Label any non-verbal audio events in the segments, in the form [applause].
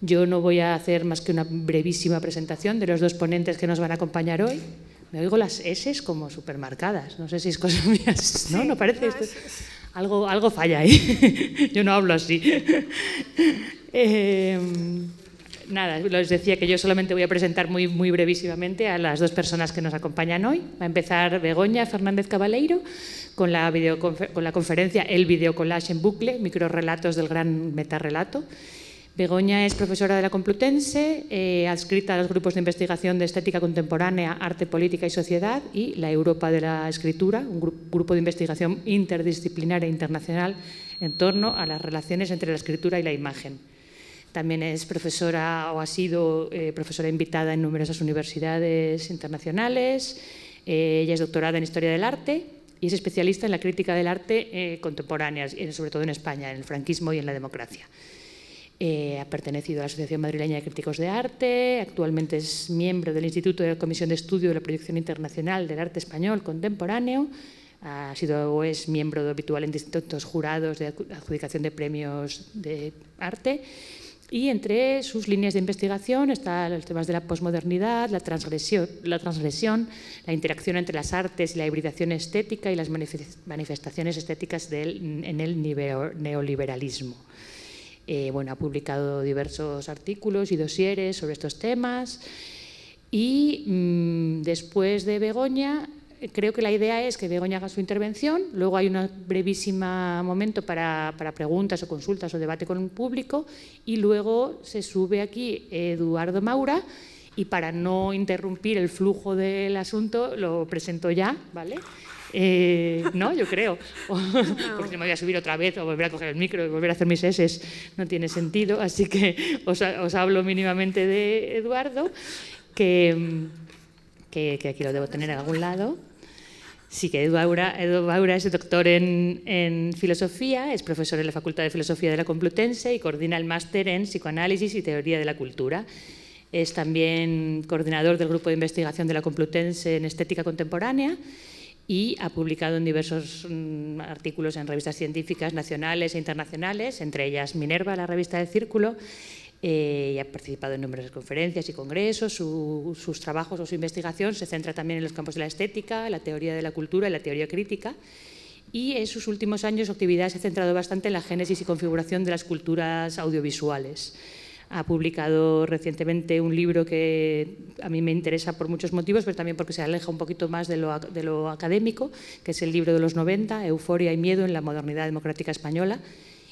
Yo no voy a hacer más que una brevísima presentación de los dos ponentes que nos van a acompañar hoy. Me oigo las S como supermarcadas. No sé si es cosa [laughs] mía. No, no parece. Esto. Algo, algo falla ahí. [laughs] Yo no hablo así. [laughs] Em, nada, les decía que yo solamente voy a presentar muy, muy brevísimamente a las dos personas que nos acompañan hoy. Va a empezar Begoña Fernández Cabaleiro con la, con conferencia El videocollage en bucle, microrelatos del gran metarrelato. Begoña es profesora de la Complutense, eh, adscrita a los grupos de investigación de estética contemporánea, arte, política y sociedad y la Europa de la Escritura, un grupo de investigación interdisciplinaria e internacional en torno a las relaciones entre la escritura y la imagen. También es profesora o ha sido eh, profesora invitada en numerosas universidades internacionales. Eh, ella es doctorada en Historia del Arte y es especialista en la crítica del arte contemporánea, sobre todo en España, en el franquismo y en la democracia. Eh, ha pertenecido a la Asociación Madrileña de Críticos de Arte, actualmente es miembro del Instituto de la Comisión de Estudio de la Proyección Internacional del Arte Español Contemporáneo, ha sido es miembro habitual en distintos jurados de adjudicación de premios de arte y entre sus líneas de investigación están los temas de la posmodernidad, la transgresión, la interacción entre las artes y la hibridación estética y las manifestaciones estéticas en el neoliberalismo. Eh, bueno, ha publicado diversos artículos y dosieres sobre estos temas. Y mm, después de Begoña, creo que la idea es que Begoña haga su intervención, luego hay un brevísimo momento para, preguntas o consultas o debate con el público y luego se sube aquí Eduardo Maura y para no interrumpir el flujo del asunto lo presento ya, ¿vale? Eh, ¿No? Yo creo. [laughs] Porque me voy a subir otra vez o volver a coger el micro y volver a hacer mis S. No tiene sentido. Así que os, hablo mínimamente de Eduardo, que, que, aquí lo debo tener en algún lado. Sí, que Eduardo es doctor en, en, filosofía, es profesor en la Facultad de Filosofía de la Complutense y coordina el máster en psicoanálisis y teoría de la cultura. Es también coordinador del grupo de investigación de la Complutense en estética contemporánea y ha publicado en diversos mm, artículos en revistas científicas nacionales e internacionales, entre ellas Minerva, la revista del Círculo, eh, y ha participado en numerosas conferencias y congresos. sus trabajos o su investigación se centra también en los campos de la estética, la teoría de la cultura y la teoría crítica. Y en sus últimos años su actividad se ha centrado bastante en la génesis y configuración de las culturas audiovisuales ha publicado recientemente un libro que a mí me interesa por muchos motivos, pero también porque se aleja un poquito más de lo, de lo académico, que es el libro de los 90, Euforia y Miedo en la Modernidad Democrática Española.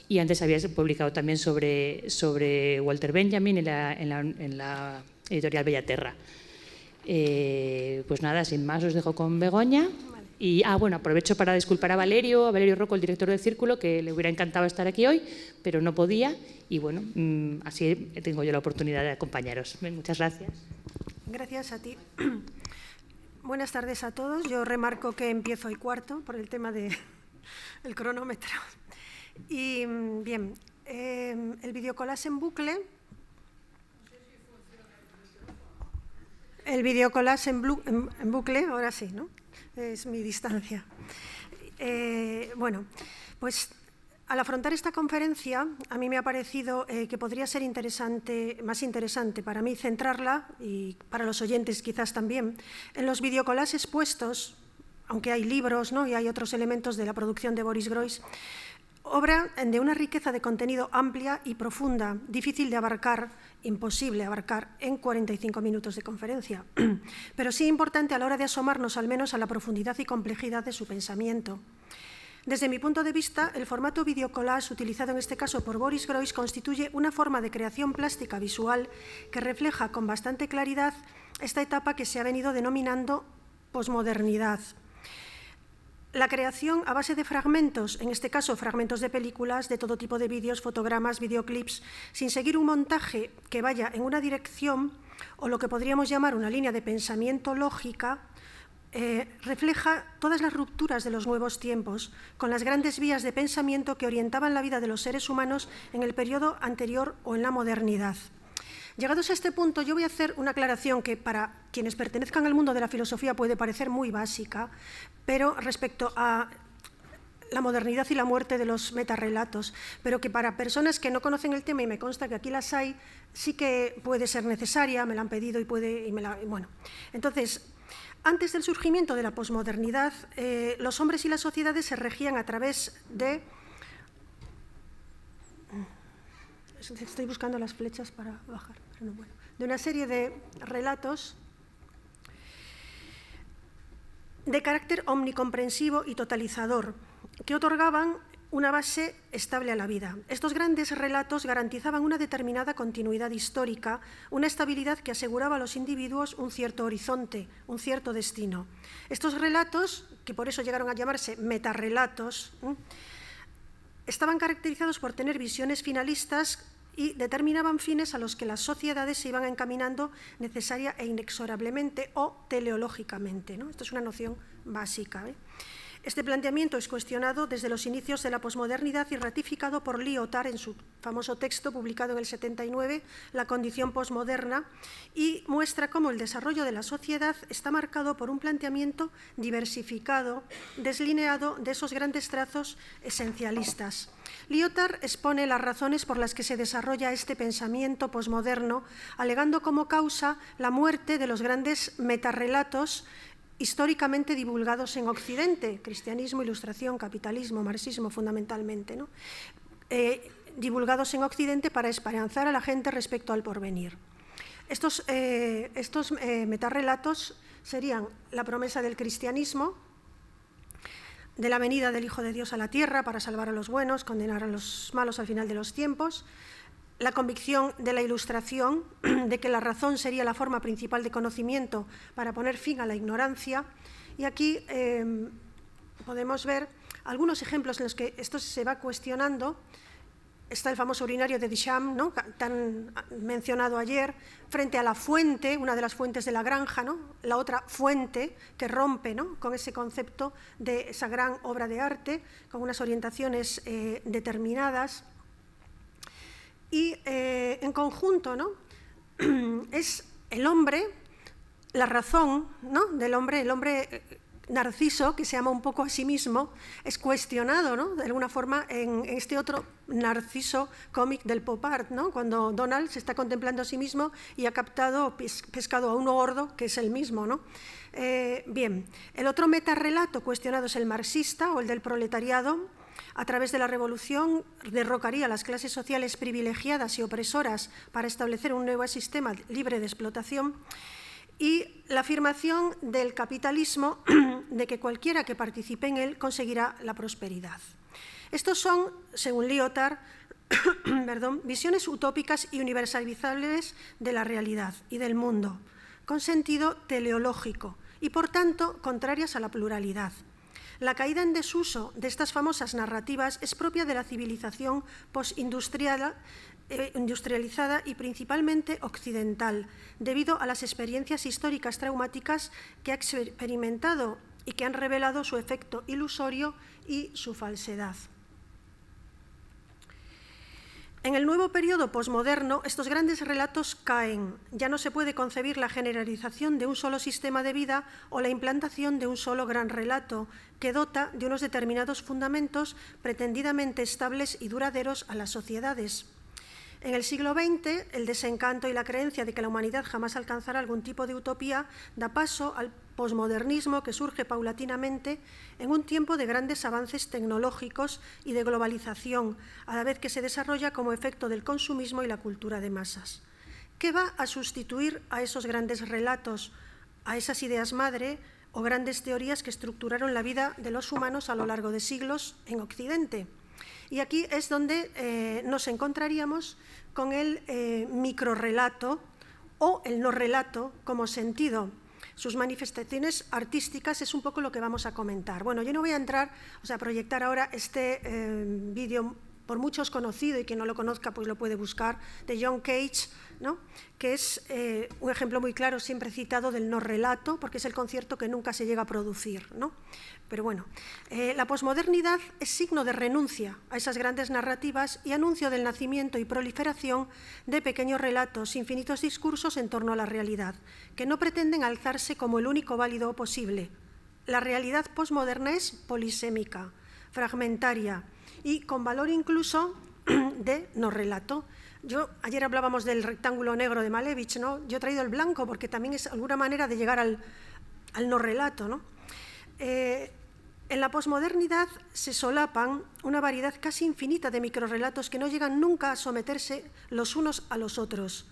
Y antes había publicado también sobre, Walter Benjamin en la, editorial Bellaterra. Eh, pues nada, sin más os dejo con Begoña. Y, ah, bueno, aprovecho para disculpar a Valerio, a Valerio Rocco, el director del Círculo, que le hubiera encantado estar aquí hoy, pero no podía. Y bueno, mm, así tengo yo la oportunidad de acompañaros. Muchas gracias. Gracias a ti. [clears throat] Buenas tardes a todos. Yo remarco que empiezo el cuarto por el tema del [laughs] cronómetro. Y mm, bien, em, el videocolás en bucle el videocolás en, bucle, ahora sí, ¿no? es mi distancia. Eh, bueno, pues al afrontar esta conferencia, a mí me ha parecido eh, que podría ser interesante, más interesante para mí centrarla, y para los oyentes quizás también, en los videocolás expuestos, aunque hay libros ¿no? y hay otros elementos de la producción de Boris Groys, obra de una riqueza de contenido amplia y profunda, difícil de abarcar, imposible abarcar en 45 minutos de conferencia, [clears throat] pero sí importante a la hora de asomarnos al menos a la profundidad y complejidad de su pensamiento. Desde mi punto de vista, el formato videocollage utilizado en este caso por Boris Groys constituye una forma de creación plástica visual que refleja con bastante claridad esta etapa que se ha venido denominando posmodernidad la creación a base de fragmentos, en este caso fragmentos de películas, de todo tipo de vídeos, fotogramas, videoclips, sin seguir un montaje que vaya en una dirección o lo que podríamos llamar una línea de pensamiento lógica, eh, refleja todas las rupturas de los nuevos tiempos, con las grandes vías de pensamiento que orientaban la vida de los seres humanos en el periodo anterior o en la modernidad. Llegados a este punto, yo voy a hacer una aclaración que para quienes pertenezcan al mundo de la filosofía puede parecer muy básica, pero respecto a la modernidad y la muerte de los metarrelatos, pero que para personas que no conocen el tema, y me consta que aquí las hay, sí que puede ser necesaria, me la han pedido y puede... Y me la, bueno, entonces, antes del surgimiento de la posmodernidad, eh, los hombres y las sociedades se regían a través de... Estoy buscando las flechas para bajar de una serie de relatos de carácter omnicomprensivo y totalizador, que otorgaban una base estable a la vida. Estos grandes relatos garantizaban una determinada continuidad histórica, una estabilidad que aseguraba a los individuos un cierto horizonte, un cierto destino. Estos relatos, que por eso llegaron a llamarse metarrelatos, estaban caracterizados por tener visiones finalistas y determinaban fines a los que las sociedades se iban encaminando necesaria e inexorablemente o teleológicamente. ¿no? Esta es una noción básica. ¿eh? Este planteamiento es cuestionado desde los inicios de la posmodernidad y ratificado por Lyotard en su famoso texto publicado en el 79, La condición posmoderna, y muestra cómo el desarrollo de la sociedad está marcado por un planteamiento diversificado, deslineado de esos grandes trazos esencialistas. Lyotard expone las razones por las que se desarrolla este pensamiento posmoderno, alegando como causa la muerte de los grandes metarrelatos históricamente divulgados en Occidente, cristianismo, ilustración, capitalismo, marxismo fundamentalmente, ¿no? Eh, divulgados en Occidente para esperanzar a la gente respecto al porvenir. Estos, eh, eh, metarrelatos serían la promesa del cristianismo, de la venida del Hijo de Dios a la tierra para salvar a los buenos, condenar a los malos al final de los tiempos, la convicción de la Ilustración [clears throat] de que la razón sería la forma principal de conocimiento para poner fin a la ignorancia. Y aquí em, podemos ver algunos ejemplos en los que esto se va cuestionando. Está el famoso urinario de Disham, ¿no? tan mencionado ayer, frente a la fuente, una de las fuentes de la granja, ¿no? la otra fuente que rompe con ese concepto de esa gran obra de arte, con unas orientaciones eh, determinadas y eh, en conjunto, ¿no? [clears throat] Es el hombre, la razón ¿no? del hombre, el hombre eh, narciso, que se ama un poco a sí mismo, es cuestionado, De alguna forma, en este otro narciso cómic del pop art, Cuando Donald se está contemplando a sí mismo y ha captado pescado a uno gordo, que es el mismo, ¿no? Eh, bien, el otro metarrelato cuestionado es el marxista o el del proletariado, a través de la revolución derrocaría las clases sociales privilegiadas y opresoras para establecer un nuevo sistema libre de explotación y la afirmación del capitalismo [clears throat] de que cualquiera que participe en él conseguirá la prosperidad. Estos son, según Lyotard, [clears throat] perdón, visiones utópicas y universalizables de la realidad y del mundo, con sentido teleológico y, por tanto, contrarias a la pluralidad, la caída en desuso de estas famosas narrativas es propia de la civilización postindustrial eh, industrializada y principalmente occidental, debido a las experiencias históricas traumáticas que ha experimentado y que han revelado su efecto ilusorio y su falsedad. En el nuevo periodo posmoderno, estos grandes relatos caen. Ya no se puede concebir la generalización de un solo sistema de vida o la implantación de un solo gran relato, que dota de unos determinados fundamentos pretendidamente estables y duraderos a las sociedades. En el siglo XX, el desencanto y la creencia de que la humanidad jamás alcanzará algún tipo de utopía da paso al posmodernismo que surge paulatinamente en un tiempo de grandes avances tecnológicos y de globalización, a la vez que se desarrolla como efecto del consumismo y la cultura de masas. ¿Qué va a sustituir a esos grandes relatos, a esas ideas madre o grandes teorías que estructuraron la vida de los humanos a lo largo de siglos en Occidente? Y aquí es donde eh, nos encontraríamos con el eh, micro relato o el no relato como sentido. Sus manifestaciones artísticas es un poco lo que vamos a comentar. Bueno, yo no voy a entrar, o sea, proyectar ahora este eh, vídeo por muchos conocido y quien no lo conozca pues lo puede buscar, de John Cage, ¿no? que es eh, un ejemplo muy claro, siempre citado, del no relato, porque es el concierto que nunca se llega a producir. Pero bueno, eh, la posmodernidad es signo de renuncia a esas grandes narrativas y anuncio del nacimiento y proliferación de pequeños relatos, infinitos discursos en torno a la realidad, que no pretenden alzarse como el único válido posible. La realidad posmoderna es polisémica, fragmentaria, y con valor incluso [clears throat] de no relato. Yo, ayer hablábamos del rectángulo negro de Malevich, ¿no? Yo he traído el blanco porque también es alguna manera de llegar al, no relato, ¿no? Eh, en la posmodernidad se solapan una variedad casi infinita de microrelatos que no llegan nunca a someterse los unos a los otros.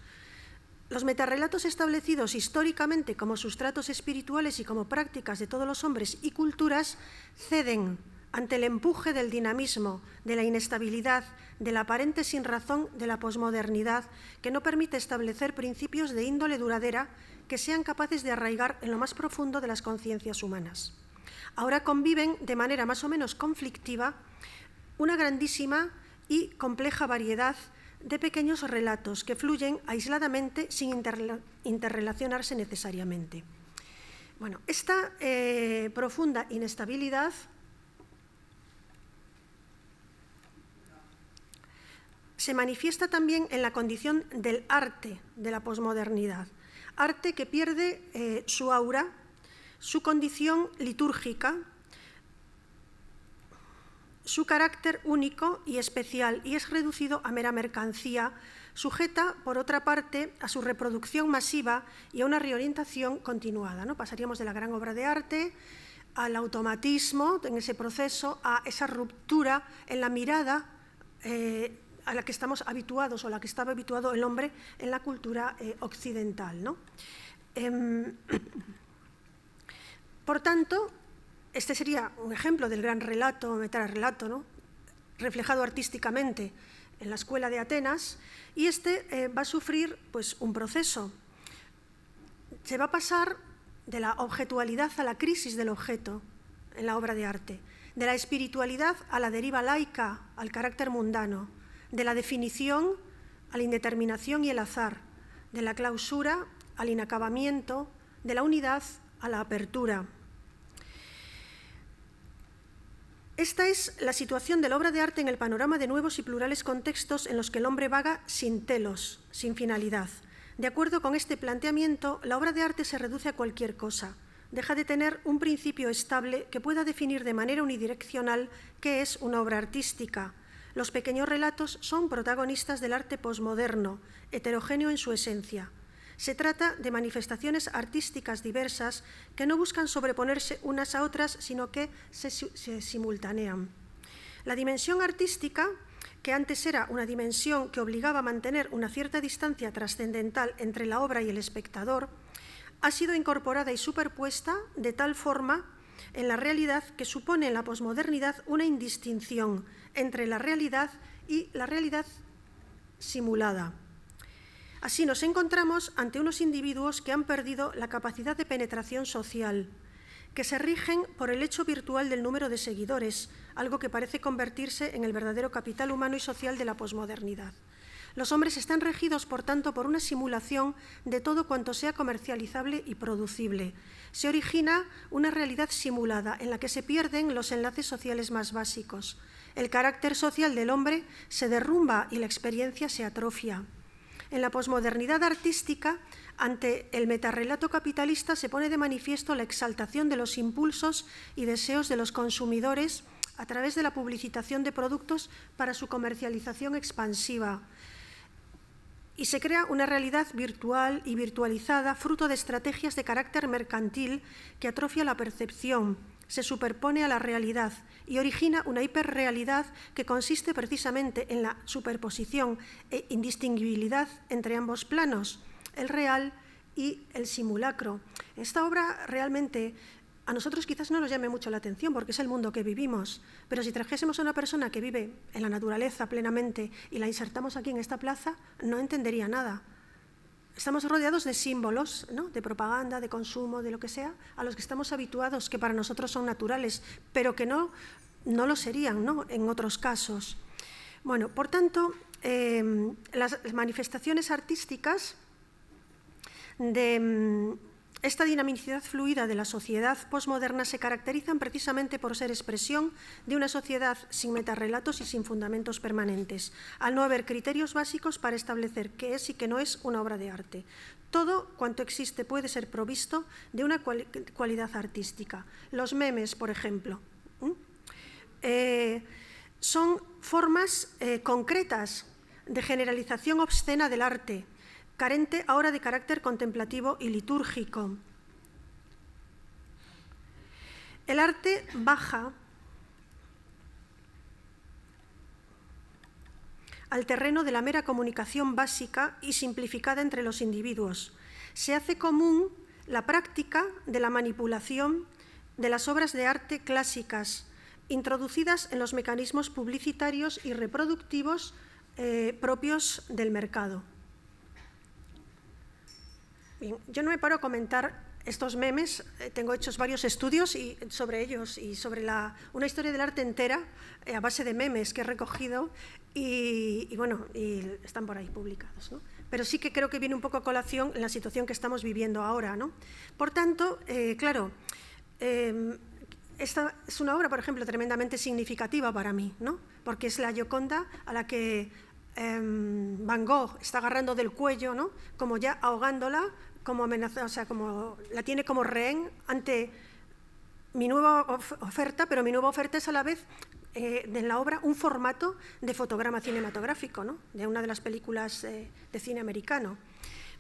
Los metarrelatos establecidos históricamente como sustratos espirituales y como prácticas de todos los hombres y culturas ceden ante el empuje del dinamismo, de la inestabilidad, de la aparente sin razón de la posmodernidad, que no permite establecer principios de índole duradera que sean capaces de arraigar en lo más profundo de las conciencias humanas. Ahora conviven de manera más o menos conflictiva una grandísima y compleja variedad de pequeños relatos que fluyen aisladamente sin interrelacionarse necesariamente. Bueno, esta eh, profunda inestabilidad se manifiesta también en la condición del arte de la posmodernidad, arte que pierde eh, su aura, su condición litúrgica, su carácter único y especial y es reducido a mera mercancía, sujeta, por otra parte, a su reproducción masiva y a una reorientación continuada. ¿no? Pasaríamos de la gran obra de arte al automatismo en ese proceso, a esa ruptura en la mirada eh, a la que estamos habituados o a la que estaba habituado el hombre en la cultura eh, occidental. ¿no? Em, [coughs] por tanto, este sería un ejemplo del gran relato, metarrelato, ¿no? reflejado artísticamente en la escuela de Atenas, y este eh, va a sufrir pues, un proceso. Se va a pasar de la objetualidad a la crisis del objeto en la obra de arte, de la espiritualidad a la deriva laica, al carácter mundano, de la definición a la indeterminación y el azar, de la clausura al inacabamiento, de la unidad a la apertura. Esta es la situación de la obra de arte en el panorama de nuevos y plurales contextos en los que el hombre vaga sin telos, sin finalidad. De acuerdo con este planteamiento, la obra de arte se reduce a cualquier cosa, deja de tener un principio estable que pueda definir de manera unidireccional qué es una obra artística, los pequeños relatos son protagonistas del arte posmoderno, heterogéneo en su esencia. Se trata de manifestaciones artísticas diversas que no buscan sobreponerse unas a otras, sino que se, simultanean. La dimensión artística que antes era una dimensión que obligaba a mantener una cierta distancia trascendental entre la obra y el espectador, ha sido incorporada y superpuesta de tal forma en la realidad que supone en la posmodernidad una indistinción entre la realidad y la realidad simulada. Así nos encontramos ante unos individuos que han perdido la capacidad de penetración social, que se rigen por el hecho virtual del número de seguidores, algo que parece convertirse en el verdadero capital humano y social de la posmodernidad. Los hombres están regidos, por tanto, por una simulación de todo cuanto sea comercializable y producible. Se origina una realidad simulada en la que se pierden los enlaces sociales más básicos. El carácter social del hombre se derrumba y la experiencia se atrofia. En la posmodernidad artística, ante el metarrelato capitalista se pone de manifiesto la exaltación de los impulsos y deseos de los consumidores a través de la publicitación de productos para su comercialización expansiva. Y se crea una realidad virtual y virtualizada, fruto de estrategias de carácter mercantil que atrofia la percepción, se superpone a la realidad y origina una hiperrealidad que consiste precisamente en la superposición e indistinguibilidad entre ambos planos, el real y el simulacro. Esta obra realmente a nosotros quizás no nos llame mucho la atención porque es el mundo que vivimos, pero si trajésemos a una persona que vive en la naturaleza plenamente y la insertamos aquí en esta plaza, no entendería nada estamos rodeados de símbolos, de propaganda, de consumo, de lo que sea, a los que estamos habituados, que para nosotros son naturales, pero que no, no lo serían en otros casos. Bueno, por tanto, em, las manifestaciones artísticas de esta dinamicidad fluida de la sociedad posmoderna se caracteriza precisamente por ser expresión de una sociedad sin metarrelatos y sin fundamentos permanentes, al no haber criterios básicos para establecer qué es y qué no es una obra de arte. Todo cuanto existe puede ser provisto de una cualidad artística. Los memes, por ejemplo, eh, son formas eh, concretas de generalización obscena del arte, carente ahora de carácter contemplativo y litúrgico. El arte baja al terreno de la mera comunicación básica y simplificada entre los individuos. Se hace común la práctica de la manipulación de las obras de arte clásicas, introducidas en los mecanismos publicitarios y reproductivos eh, propios del mercado. Yo no me paro a comentar estos memes, eh, tengo hechos varios estudios y, sobre ellos y sobre la, una historia del arte entera eh, a base de memes que he recogido y, bueno, y están por ahí publicados. Pero sí que creo que viene un poco a colación en la situación que estamos viviendo ahora. Por tanto, eh, claro, em, esta es una obra, por ejemplo, tremendamente significativa para mí, ¿no? porque es la Gioconda a la que Em, Van Gogh está agarrando del cuello, ¿no? como ya ahogándola, como amenaza, o sea, como la tiene como rehén ante mi nueva oferta, pero mi nueva oferta es a la vez eh, en la obra un formato de fotograma cinematográfico, ¿no? de una de las películas eh, de cine americano.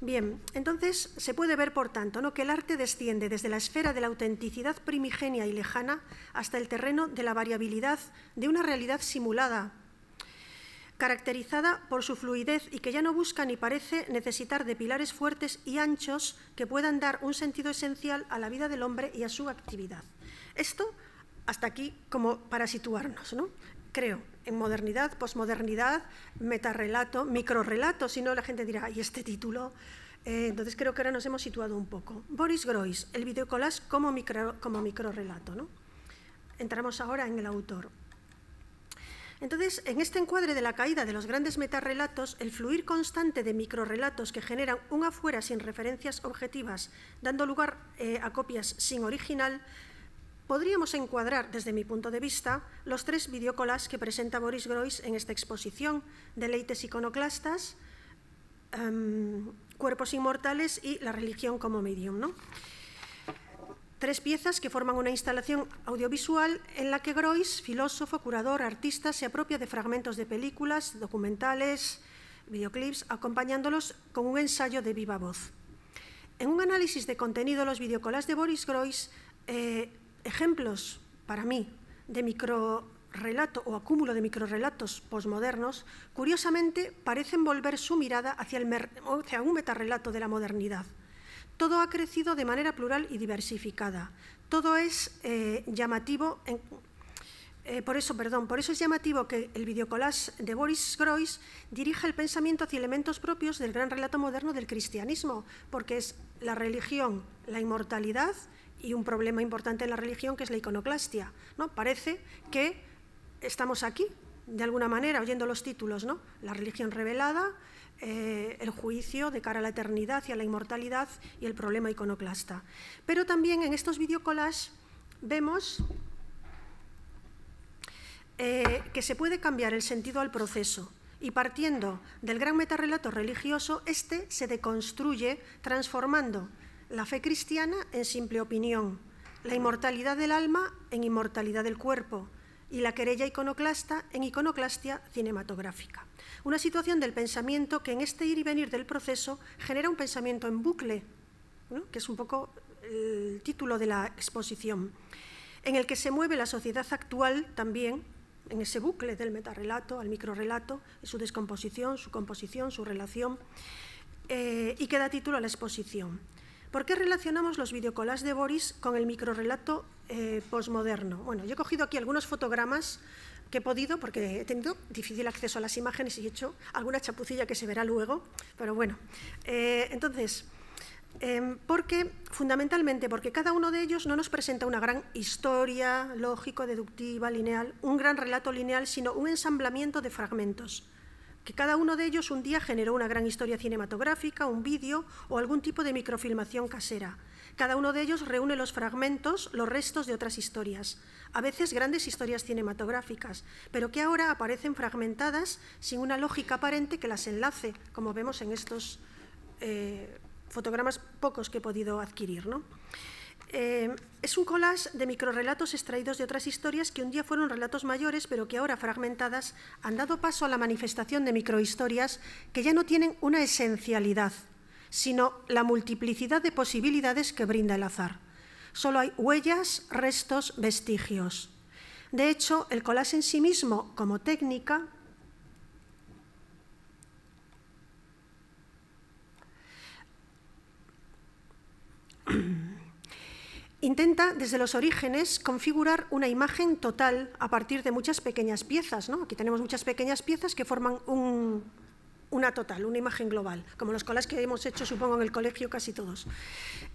Bien, entonces se puede ver, por tanto, ¿no? que el arte desciende desde la esfera de la autenticidad primigenia y lejana hasta el terreno de la variabilidad de una realidad simulada caracterizada por su fluidez y que ya no busca ni parece necesitar de pilares fuertes y anchos que puedan dar un sentido esencial a la vida del hombre y a su actividad. Esto hasta aquí como para situarnos, ¿no? Creo en modernidad, posmodernidad, metarrelato, microrelato, si no la gente dirá, ¿y este título? Eh, entonces creo que ahora nos hemos situado un poco. Boris Groys, el videocolás como micro, como microrrelato, ¿no? Entramos ahora en el autor. Entonces, en este encuadre de la caída de los grandes metarrelatos, el fluir constante de microrrelatos que generan un afuera sin referencias objetivas, dando lugar eh, a copias sin original, podríamos encuadrar, desde mi punto de vista, los tres videocolas que presenta Boris Groys en esta exposición, Deleites iconoclastas, em, Cuerpos inmortales y la religión como medium. ¿no? tres piezas que forman una instalación audiovisual en la que Groys, filósofo, curador, artista, se apropia de fragmentos de películas, documentales, videoclips, acompañándolos con un ensayo de viva voz. En un análisis de contenido, los videocolás de Boris Groys, eh, ejemplos para mí de microrelato o acúmulo de microrelatos posmodernos, curiosamente parecen volver su mirada hacia, hacia un metarrelato de la modernidad todo ha crecido de manera plural y diversificada. Todo es eh, llamativo, eh, por eso, perdón, por eso es llamativo que el videocollage de Boris Groys dirija el pensamiento hacia elementos propios del gran relato moderno del cristianismo, porque es la religión, la inmortalidad y un problema importante en la religión que es la iconoclastia. ¿no? Parece que estamos aquí, de alguna manera, oyendo los títulos, ¿no? La religión revelada, eh, el juicio de cara a la eternidad y a la inmortalidad y el problema iconoclasta. Pero también en estos videocollages vemos eh, que se puede cambiar el sentido al proceso y partiendo del gran metarrelato religioso, este se deconstruye transformando la fe cristiana en simple opinión, la inmortalidad del alma en inmortalidad del cuerpo, y la querella iconoclasta en iconoclastia cinematográfica. Una situación del pensamiento que en este ir y venir del proceso genera un pensamiento en bucle, que es un poco el título de la exposición, en el que se mueve la sociedad actual también, en ese bucle del metarrelato al microrelato, su descomposición, su composición, su relación, eh, y que da título a la exposición. ¿Por qué relacionamos los videocolás de Boris con el microrelato eh, postmoderno? posmoderno? Bueno, yo he cogido aquí algunos fotogramas que he podido, porque he tenido difícil acceso a las imágenes y he hecho alguna chapucilla que se verá luego, pero bueno. Eh, entonces, em, porque, fundamentalmente, porque cada uno de ellos no nos presenta una gran historia lógico, deductiva, lineal, un gran relato lineal, sino un ensamblamiento de fragmentos que cada uno de ellos un día generó una gran historia cinematográfica, un vídeo o algún tipo de microfilmación casera. Cada uno de ellos reúne los fragmentos, los restos de otras historias, a veces grandes historias cinematográficas, pero que ahora aparecen fragmentadas sin una lógica aparente que las enlace, como vemos en estos eh, fotogramas pocos que he podido adquirir. ¿no? Eh, es un collage de microrelatos extraídos de otras historias que un día fueron relatos mayores, pero que ahora fragmentadas han dado paso a la manifestación de microhistorias que ya no tienen una esencialidad, sino la multiplicidad de posibilidades que brinda el azar. Solo hay huellas, restos, vestigios. De hecho, el collage en sí mismo, como técnica, intenta desde los orígenes configurar una imagen total a partir de muchas pequeñas piezas. Aquí tenemos muchas pequeñas piezas que forman una total, una imagen global, como los colas que hemos hecho, supongo, en el colegio casi todos.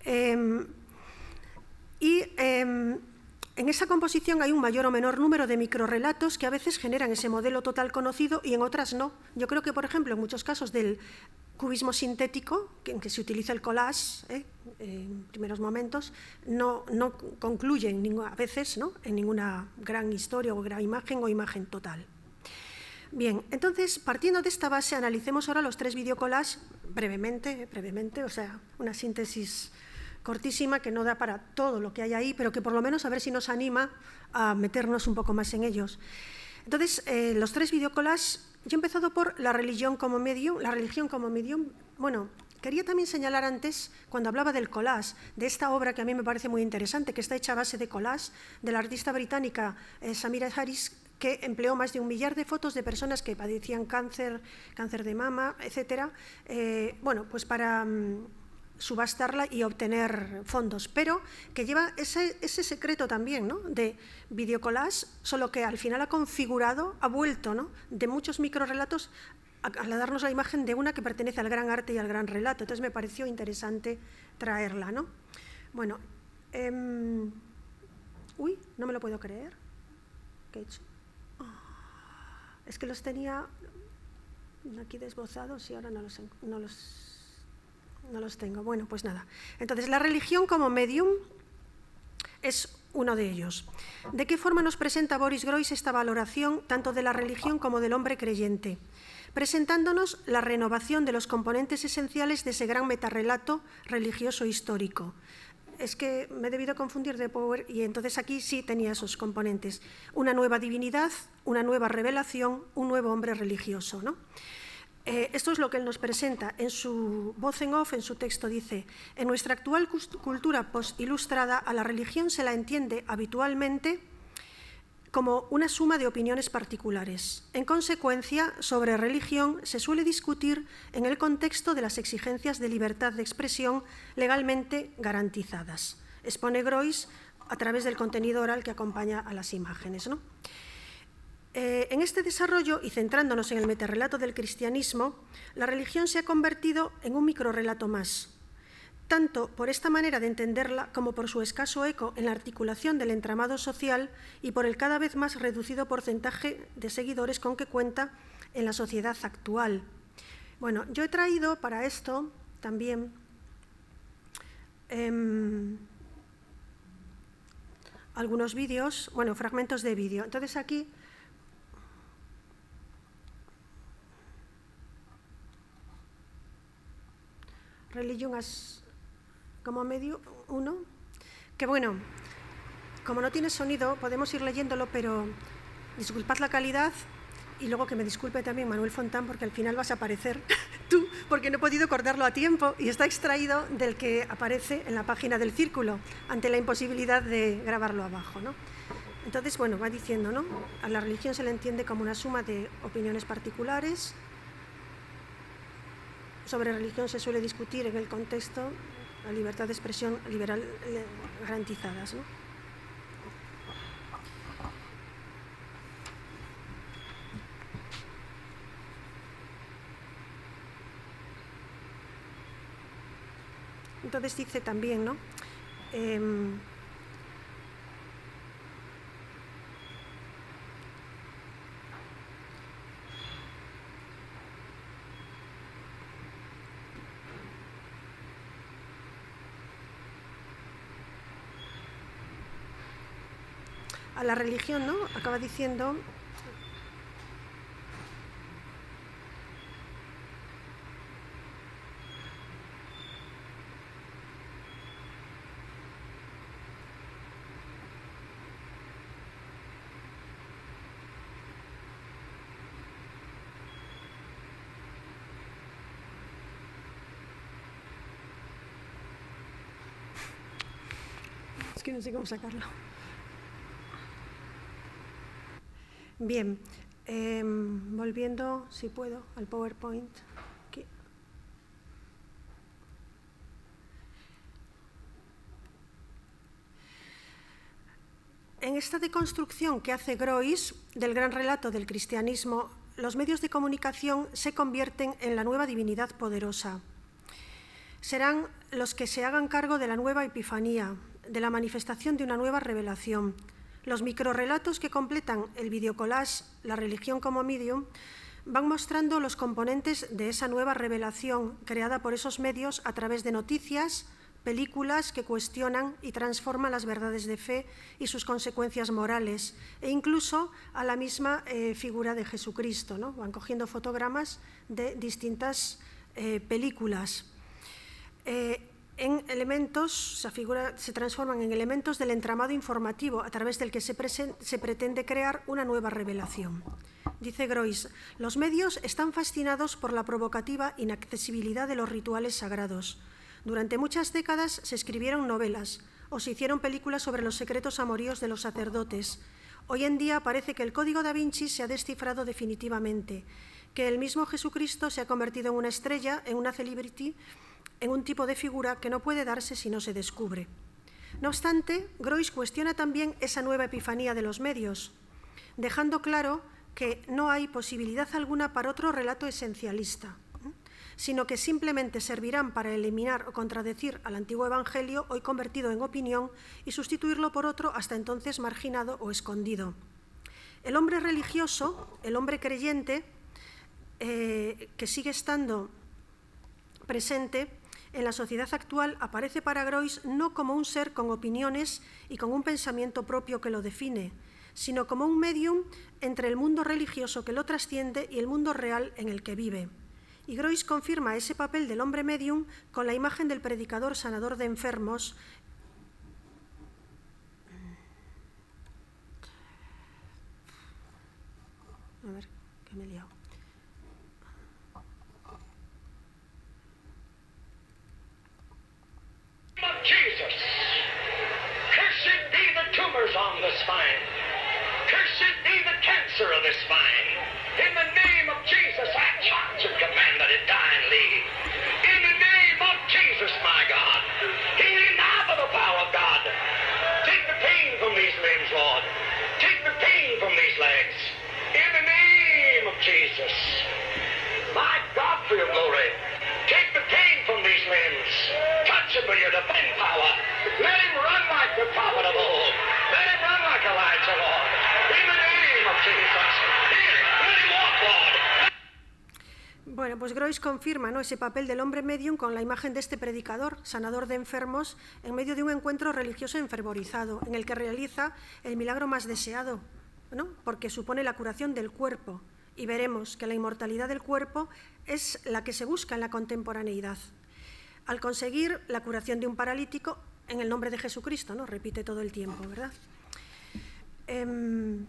Em, y em, en esa composición hay un mayor o menor número de microrelatos que a veces generan ese modelo total conocido y en otras no. Yo creo que, por ejemplo, en muchos casos del cubismo sintético, en que se utiliza el collage ¿eh? en primeros momentos, no, no concluye a veces en ninguna gran historia o gran imagen o imagen total. Bien, entonces, partiendo de esta base, analicemos ahora los tres videocollages brevemente, brevemente, o sea, una síntesis cortísima que no da para todo lo que hay ahí, pero que por lo menos a ver si nos anima a meternos un poco más en ellos. Entonces, eh, los tres videocolas, yo he empezado por la religión como medium, la religión como medium, bueno, Quería también señalar antes, cuando hablaba del collage, de esta obra que a mí me parece muy interesante, que está hecha a base de collage, de la artista británica eh, Samira Harris, que empleó más de un millar de fotos de personas que padecían cáncer, cáncer de mama, etcétera, eh, bueno, pues para... Mm, subastarla y obtener fondos, pero que lleva ese, secreto también ¿no? de videocolage, solo que al final ha configurado, ha vuelto de muchos microrelatos a, a, darnos la imagen de una que pertenece al gran arte y al gran relato. Entonces me pareció interesante traerla. ¿no? Bueno, em, uy, no me lo puedo creer. Ah, es que los tenía aquí desbozados y ahora no los no los tengo. Bueno, pues nada. Entonces, la religión como medium es uno de ellos. ¿De qué forma nos presenta Boris Groys esta valoración tanto de la religión como del hombre creyente? Presentándonos la renovación de los componentes esenciales de ese gran metarrelato religioso histórico. Es que me he debido confundir de Power y entonces aquí sí tenía esos componentes. Una nueva divinidad, una nueva revelación, un nuevo hombre religioso. ¿no? Eh, esto es lo que él nos presenta en su voz en off, en su texto dice, en nuestra actual cultura post-ilustrada a la religión se la entiende habitualmente como una suma de opiniones particulares. En consecuencia, sobre religión se suele discutir en el contexto de las exigencias de libertad de expresión legalmente garantizadas. Expone Groys a través del contenido oral que acompaña a las imágenes. ¿no? Eh, en este desarrollo, y centrándonos en el meterrelato del cristianismo, la religión se ha convertido en un microrelato más, tanto por esta manera de entenderla como por su escaso eco en la articulación del entramado social y por el cada vez más reducido porcentaje de seguidores con que cuenta en la sociedad actual. Bueno, yo he traído para esto también em, algunos vídeos, bueno, fragmentos de vídeo. Entonces aquí religión as, como medio uno, que bueno, como no tiene sonido, podemos ir leyéndolo, pero disculpad la calidad y luego que me disculpe también Manuel Fontán, porque al final vas a aparecer [laughs] tú, porque no he podido cortarlo a tiempo y está extraído del que aparece en la página del círculo, ante la imposibilidad de grabarlo abajo. Entonces, bueno, va diciendo, ¿no? A la religión se le entiende como una suma de opiniones particulares, sobre religión se suele discutir en el contexto la libertad de expresión liberal eh, garantizadas. Entonces dice también, ¿no? Em, a la religión, ¿no? Acaba diciendo Es que no sé cómo sacarlo. Bien, em, volviendo, si puedo, al PowerPoint. En esta deconstrucción que hace Grois del gran relato del cristianismo, los medios de comunicación se convierten en la nueva divinidad poderosa. Serán los que se hagan cargo de la nueva epifanía, de la manifestación de una nueva revelación, los microrelatos que completan el videocollage La religión como medium van mostrando los componentes de esa nueva revelación creada por esos medios a través de noticias, películas que cuestionan y transforman las verdades de fe y sus consecuencias morales, e incluso a la misma eh, figura de Jesucristo. ¿no? Van cogiendo fotogramas de distintas eh, películas. Eh, elementos, se, transforman en elementos del entramado informativo a través del que se, se pretende crear una nueva revelación. Dice Grois, los medios están fascinados por la provocativa inaccesibilidad de los rituales sagrados. Durante muchas décadas se escribieron novelas o se hicieron películas sobre los secretos amoríos de los sacerdotes. Hoy en día parece que el código da Vinci se ha descifrado definitivamente, que el mismo Jesucristo se ha convertido en una estrella, en una celebrity en un tipo de figura que no puede darse si no se descubre. No obstante, Groys cuestiona también esa nueva epifanía de los medios, dejando claro que no hay posibilidad alguna para otro relato esencialista, sino que simplemente servirán para eliminar o contradecir al antiguo Evangelio, hoy convertido en opinión, y sustituirlo por otro hasta entonces marginado o escondido. El hombre religioso, el hombre creyente, eh, que sigue estando presente, en la sociedad actual aparece para Groys no como un ser con opiniones y con un pensamiento propio que lo define, sino como un medium entre el mundo religioso que lo trasciende y el mundo real en el que vive. Y Groys confirma ese papel del hombre medium con la imagen del predicador sanador de enfermos A ver, of Jesus. Cursed be the tumors on the spine. Cursed be the cancer of the spine. In the name of Jesus, I charge and command that it die and leave. In the name of Jesus, my God, healing now by the power of God. Take the pain from these limbs, Lord. Take the pain from these legs. In the name of Jesus. My God, for your glory. Bueno, pues Groys confirma ¿no? ese papel del hombre medium con la imagen de este predicador, sanador de enfermos, en medio de un encuentro religioso enfervorizado, en el que realiza el milagro más deseado, ¿no? porque supone la curación del cuerpo. Y veremos que la inmortalidad del cuerpo es la que se busca en la contemporaneidad al conseguir la curación de un paralítico en el nombre de Jesucristo, Repite todo el tiempo, ¿verdad? Em,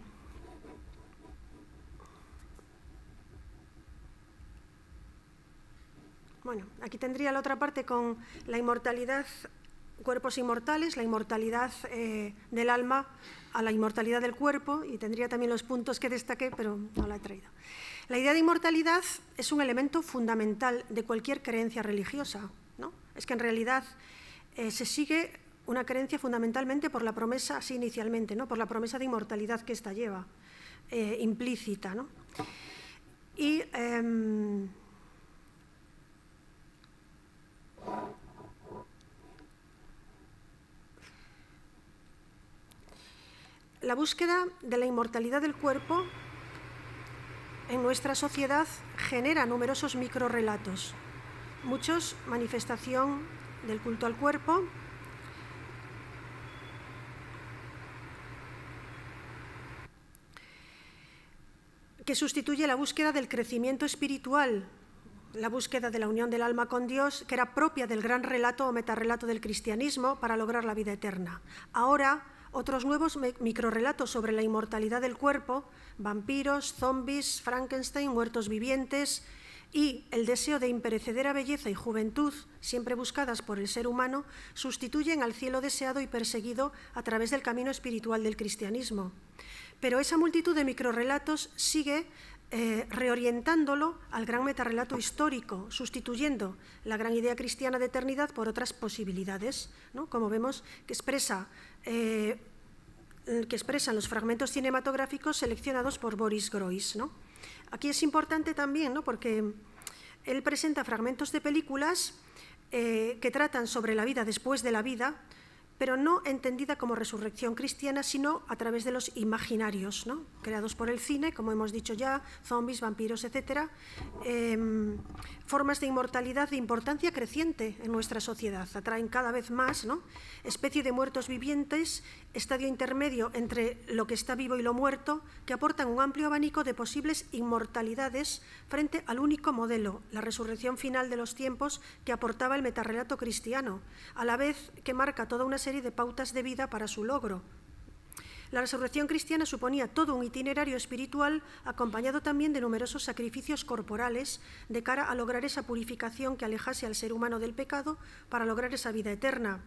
bueno, aquí tendría la otra parte con la inmortalidad, cuerpos inmortales, la inmortalidad eh, del alma a la inmortalidad del cuerpo y tendría también los puntos que destaqué, pero no la he traído. La idea de inmortalidad es un elemento fundamental de cualquier creencia religiosa, es que en realidad eh, se sigue una creencia fundamentalmente por la promesa, así inicialmente, ¿no? por la promesa de inmortalidad que ésta lleva, eh, implícita. Y em, la búsqueda de la inmortalidad del cuerpo en nuestra sociedad genera numerosos microrelatos Muchos, manifestación del culto al cuerpo. que sustituye la búsqueda del crecimiento espiritual, la búsqueda de la unión del alma con Dios, que era propia del gran relato o metarrelato del cristianismo para lograr la vida eterna. Ahora, otros nuevos microrelatos sobre la inmortalidad del cuerpo, vampiros, zombies, Frankenstein, muertos vivientes, y el deseo de imperecedera belleza y juventud, siempre buscadas por el ser humano, sustituyen al cielo deseado y perseguido a través del camino espiritual del cristianismo. Pero esa multitud de microrelatos sigue eh, reorientándolo al gran metarrelato histórico, sustituyendo la gran idea cristiana de eternidad por otras posibilidades, ¿no? como vemos que expresa... Eh, que expresan los fragmentos cinematográficos seleccionados por Boris Groys. ¿no? Aquí es importante también, ¿no? porque él presenta fragmentos de películas eh, que tratan sobre la vida después de la vida, pero no entendida como resurrección cristiana, sino a través de los imaginarios, ¿no? creados por el cine, como hemos dicho ya, zombies, vampiros, etc. Em, formas de inmortalidad de importancia creciente en nuestra sociedad. Atraen cada vez más ¿no? especie de muertos vivientes estadio intermedio entre lo que está vivo y lo muerto, que aportan un amplio abanico de posibles inmortalidades frente al único modelo, la resurrección final de los tiempos que aportaba el metarrelato cristiano, a la vez que marca toda una serie de pautas de vida para su logro. La resurrección cristiana suponía todo un itinerario espiritual acompañado también de numerosos sacrificios corporales de cara a lograr esa purificación que alejase al ser humano del pecado para lograr esa vida eterna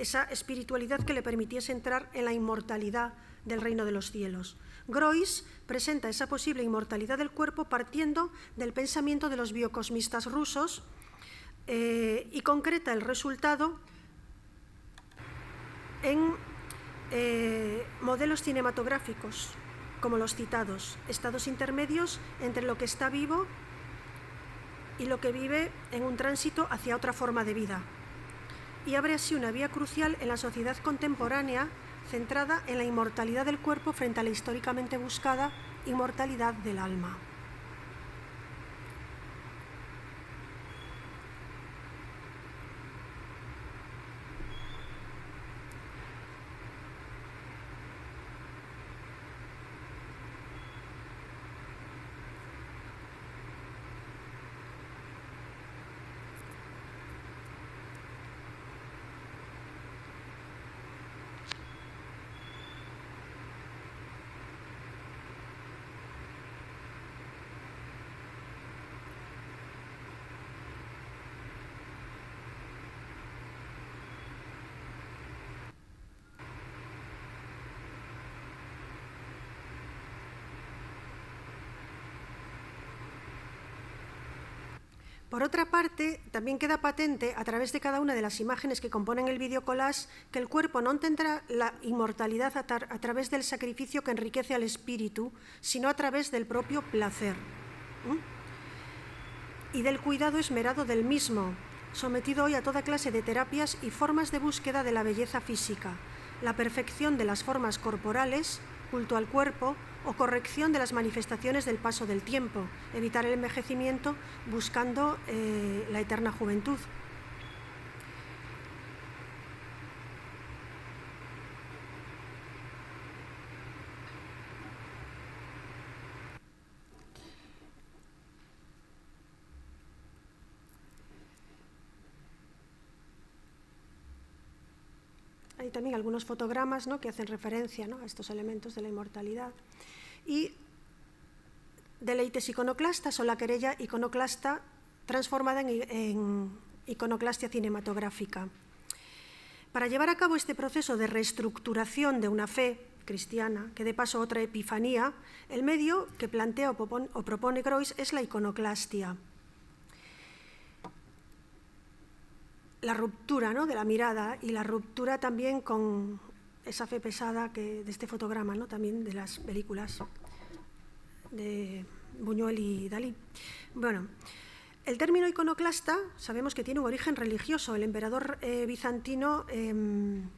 esa espiritualidad que le permitiese entrar en la inmortalidad del reino de los cielos. Groys presenta esa posible inmortalidad del cuerpo partiendo del pensamiento de los biocosmistas rusos eh, y concreta el resultado en eh, modelos cinematográficos como los citados, estados intermedios entre lo que está vivo y lo que vive en un tránsito hacia otra forma de vida y abre así una vía crucial en la sociedad contemporánea centrada en la inmortalidad del cuerpo frente a la históricamente buscada inmortalidad del alma. Por otra parte, también queda patente a través de cada una de las imágenes que componen el video collage que el cuerpo no tendrá la inmortalidad a, través del sacrificio que enriquece al espíritu, sino a través del propio placer y del cuidado esmerado del mismo, sometido hoy a toda clase de terapias y formas de búsqueda de la belleza física, la perfección de las formas corporales, culto al cuerpo, o corrección de las manifestaciones del paso del tiempo, evitar el envejecimiento buscando eh, la eterna juventud. también algunos fotogramas ¿no? que hacen referencia a estos elementos de la inmortalidad. Y deleites iconoclastas o la querella iconoclasta transformada en, iconoclastia cinematográfica. Para llevar a cabo este proceso de reestructuración de una fe cristiana, que de paso otra epifanía, el medio que plantea o propone Croix es la iconoclastia. la ruptura ¿no? de la mirada y la ruptura también con esa fe pesada que, de este fotograma, ¿no? también de las películas de Buñuel y Dalí. Bueno, el término iconoclasta sabemos que tiene un origen religioso. El emperador eh, bizantino em,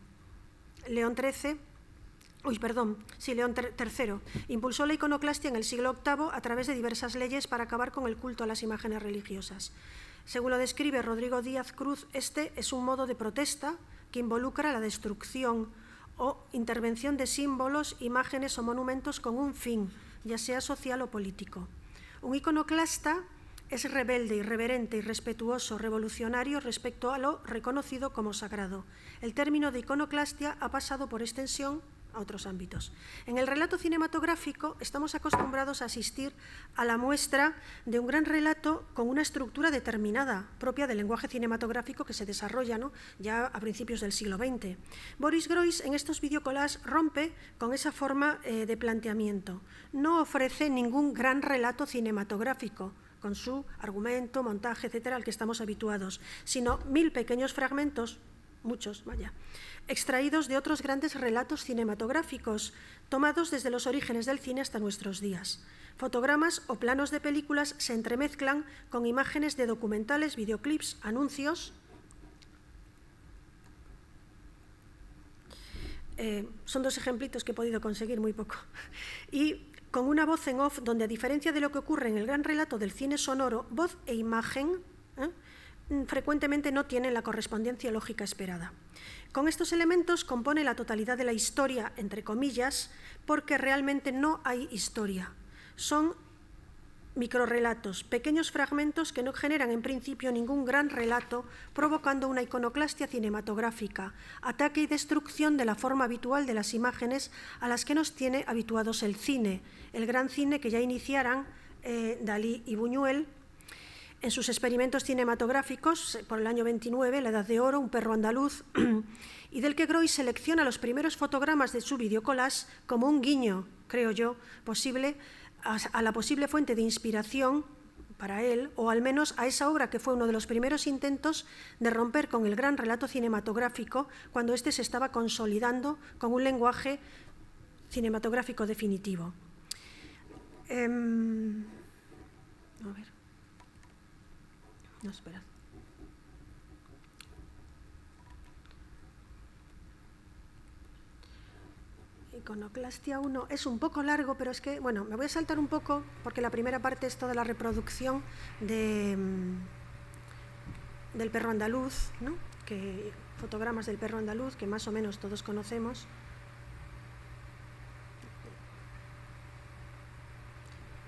León XIII, uy, perdón, León III, impulsó la iconoclastia en el siglo VIII a través de diversas leyes para acabar con el culto a las imágenes religiosas. Según lo describe Rodrigo Díaz Cruz, este es un modo de protesta que involucra la destrucción o intervención de símbolos, imágenes o monumentos con un fin, ya sea social o político. Un iconoclasta es rebelde, irreverente, irrespetuoso, revolucionario respecto a lo reconocido como sagrado. El término de iconoclastia ha pasado por extensión a otros ámbitos. En el relato cinematográfico estamos acostumbrados a asistir a la muestra de un gran relato con una estructura determinada, propia del lenguaje cinematográfico que se desarrolla ¿no? ya a principios del siglo XX. Boris Groys en estos videocolás rompe con esa forma eh, de planteamiento. No ofrece ningún gran relato cinematográfico, con su argumento, montaje, etcétera, al que estamos habituados, sino mil pequeños fragmentos, muchos, vaya, extraídos de otros grandes relatos cinematográficos, tomados desde los orígenes del cine hasta nuestros días. Fotogramas o planos de películas se entremezclan con imágenes de documentales, videoclips, anuncios. Eh, son dos ejemplitos que he podido conseguir muy poco. [laughs] Y con una voz en off donde, a diferencia de lo que ocurre en el gran relato del cine sonoro, voz e imagen ¿eh? mm, frecuentemente no tienen la correspondencia lógica esperada. Con estos elementos compone la totalidad de la historia, entre comillas, porque realmente no hay historia. Son microrelatos, pequeños fragmentos que no generan en principio ningún gran relato, provocando una iconoclastia cinematográfica, ataque y destrucción de la forma habitual de las imágenes a las que nos tiene habituados el cine, el gran cine que ya iniciaran eh, Dalí y Buñuel en sus experimentos cinematográficos, eh, por el año 29, La Edad de Oro, Un perro andaluz, [clears throat] y del que Groy selecciona los primeros fotogramas de su videocolas como un guiño, creo yo, posible a la posible fuente de inspiración para él, o al menos a esa obra que fue uno de los primeros intentos de romper con el gran relato cinematográfico cuando éste se estaba consolidando con un lenguaje cinematográfico definitivo. Em, a ver. No, espera. Iconoclastia 1 es un poco largo, pero es que, bueno, me voy a saltar un poco porque la primera parte es toda la reproducción de, mm, del perro andaluz, ¿no? que, fotogramas del perro andaluz que más o menos todos conocemos.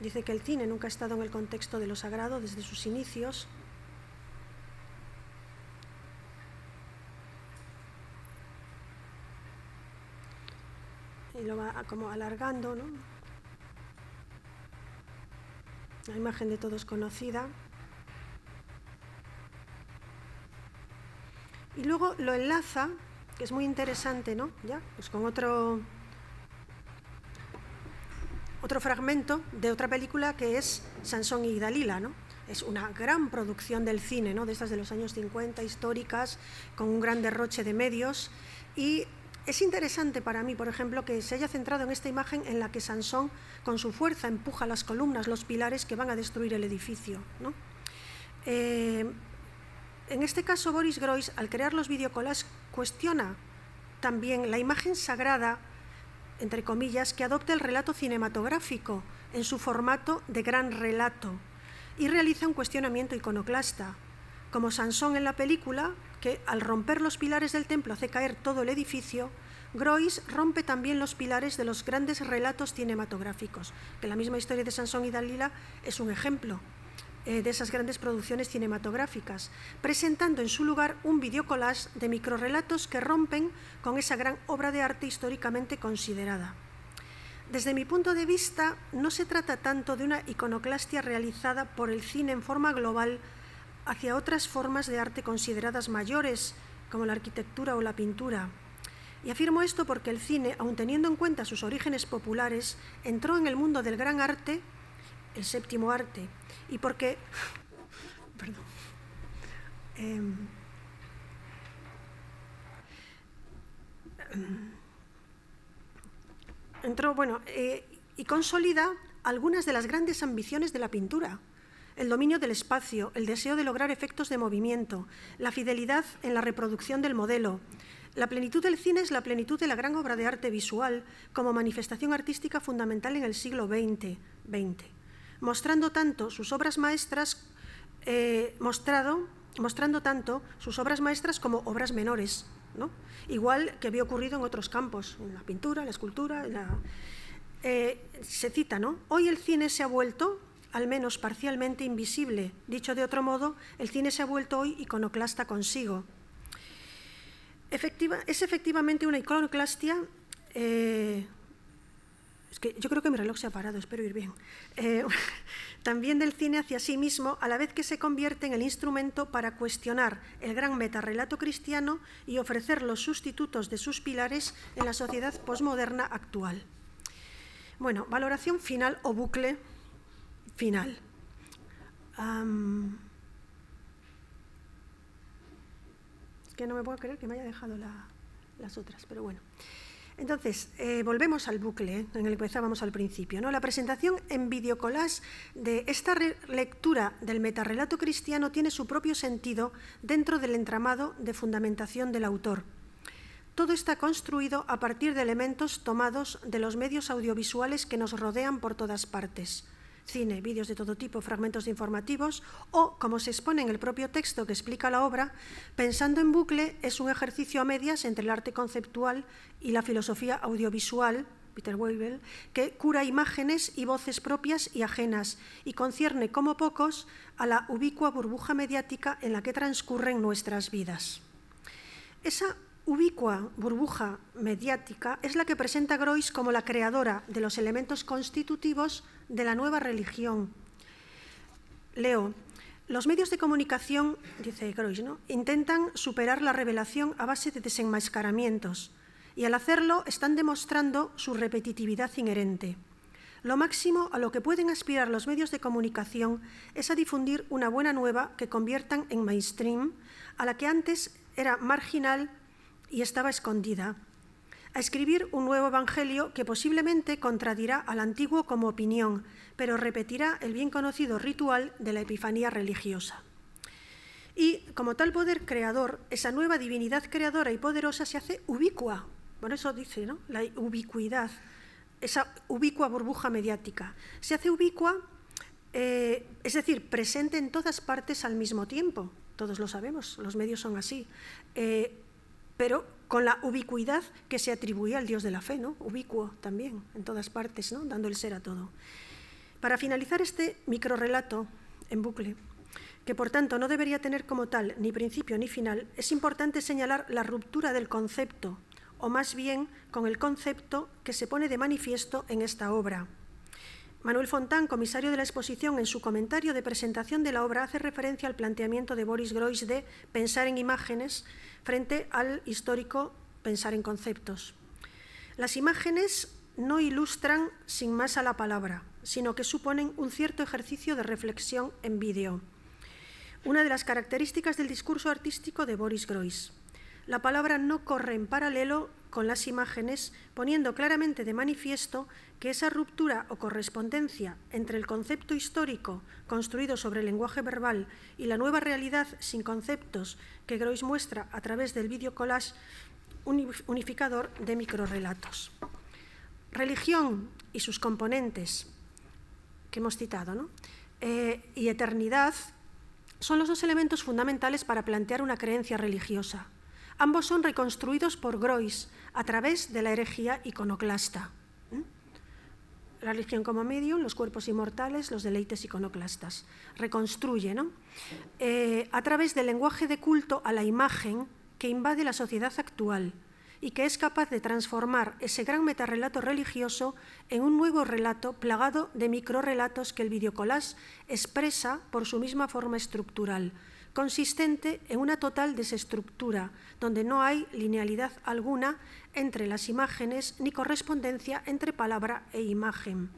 Dice que el cine nunca ha estado en el contexto de lo sagrado desde sus inicios, lo va como alargando, ¿no? La imagen de todos conocida. Y luego lo enlaza, que es muy interesante, ¿no? Ya, pues con otro, otro fragmento de otra película que es Sansón y Dalila, ¿no? Es una gran producción del cine, ¿no? De estas de los años 50, históricas, con un gran derroche de medios. Y es interesante para mí, por ejemplo, que se haya centrado en esta imagen en la que Sansón, con su fuerza, empuja las columnas, los pilares que van a destruir el edificio. Eh, en este caso, Boris Groys, al crear los videocolas, cuestiona también la imagen sagrada, entre comillas, que adopta el relato cinematográfico en su formato de gran relato y realiza un cuestionamiento iconoclasta. Como Sansón en la película, que al romper los pilares del templo hace caer todo el edificio, Grois rompe también los pilares de los grandes relatos cinematográficos, que la misma historia de Sansón y Dalila es un ejemplo eh, de esas grandes producciones cinematográficas, presentando en su lugar un videocollage de microrelatos que rompen con esa gran obra de arte históricamente considerada. Desde mi punto de vista, no se trata tanto de una iconoclastia realizada por el cine en forma global hacia otras formas de arte consideradas mayores, como la arquitectura o la pintura. Y afirmo esto porque el cine, aun teniendo en cuenta sus orígenes populares, entró en el mundo del gran arte, el séptimo arte, y porque... [laughs] Perdón. Em, em, entró, bueno, eh, y consolida algunas de las grandes ambiciones de la pintura el dominio del espacio, el deseo de lograr efectos de movimiento, la fidelidad en la reproducción del modelo. La plenitud del cine es la plenitud de la gran obra de arte visual como manifestación artística fundamental en el siglo XX, mostrando tanto sus obras maestras eh, mostrado, mostrando tanto sus obras maestras como obras menores, igual que había ocurrido en otros campos, en la pintura, la escultura, eh, se cita, ¿no? Hoy el cine se ha vuelto al menos parcialmente invisible. Dicho de otro modo, el cine se ha vuelto hoy iconoclasta consigo. es efectivamente una iconoclastia. Eh, es que yo creo que mi reloj se ha parado, espero ir bien. Eh, [laughs] también del cine hacia sí mismo, a la vez que se convierte en el instrumento para cuestionar el gran metarrelato cristiano y ofrecer los sustitutos de sus pilares en la sociedad posmoderna actual. Bueno, valoración final o bucle final. es que no me puedo creer que me haya dejado las otras, pero bueno. Entonces, eh, volvemos al bucle ¿eh? en el que empezábamos al principio. ¿no? La presentación en videocolás de esta lectura del metarrelato cristiano tiene su propio sentido dentro del entramado de fundamentación del autor. Todo está construido a partir de elementos tomados de los medios audiovisuales que nos rodean por todas partes cine, vídeos de todo tipo, fragmentos informativos o, como se expone en el propio texto que explica la obra, pensando en bucle es un ejercicio a medias entre el arte conceptual y la filosofía audiovisual Peter Weibel, que cura imágenes y voces propias y ajenas y concierne, como pocos, a la ubicua burbuja mediática en la que transcurren nuestras vidas. Esa ubicua burbuja mediática es la que presenta Groys como la creadora de los elementos constitutivos de la nueva religión. Leo, los medios de comunicación, dice Groys, ¿no? intentan superar la revelación a base de desenmascaramientos y al hacerlo están demostrando su repetitividad inherente. Lo máximo a lo que pueden aspirar los medios de comunicación es a difundir una buena nueva que conviertan en mainstream, a la que antes era marginal y estaba escondida, a escribir un nuevo Evangelio que posiblemente contradirá al antiguo como opinión, pero repetirá el bien conocido ritual de la Epifanía religiosa. Y como tal poder creador, esa nueva divinidad creadora y poderosa se hace ubicua, por eso dice ¿no? la ubicuidad, esa ubicua burbuja mediática. Se hace ubicua, eh, es decir, presente en todas partes al mismo tiempo, todos lo sabemos, los medios son así. Eh, pero con la ubicuidad que se atribuía al dios de la fe, ¿no? ubicuo también, en todas partes, ¿no? dando el ser a todo. Para finalizar este microrelato en bucle, que por tanto no debería tener como tal ni principio ni final, es importante señalar la ruptura del concepto, o más bien con el concepto que se pone de manifiesto en esta obra. Manuel Fontán, comisario de la exposición, en su comentario de presentación de la obra hace referencia al planteamiento de Boris Groys de pensar en imágenes frente al histórico pensar en conceptos. Las imágenes no ilustran sin más a la palabra, sino que suponen un cierto ejercicio de reflexión en vídeo. Una de las características del discurso artístico de Boris Groys. La palabra no corre en paralelo con las imágenes, poniendo claramente de manifiesto que esa ruptura o correspondencia entre el concepto histórico construido sobre el lenguaje verbal y la nueva realidad sin conceptos que Groys muestra a través del video collage unificador de microrelatos. Religión y sus componentes que hemos citado, ¿no? Eh, y eternidad son los dos elementos fundamentales para plantear una creencia religiosa. Ambos son reconstruidos por Groys a través de la herejía iconoclasta. La religión como medio, los cuerpos inmortales, los deleites iconoclastas. Reconstruye, ¿no? Eh, a través del lenguaje de culto a la imagen que invade la sociedad actual y que es capaz de transformar ese gran metarrelato religioso en un nuevo relato plagado de microrelatos que el videocolás expresa por su misma forma estructural consistente en una total desestructura, donde no hay linealidad alguna entre las imágenes ni correspondencia entre palabra e imagen.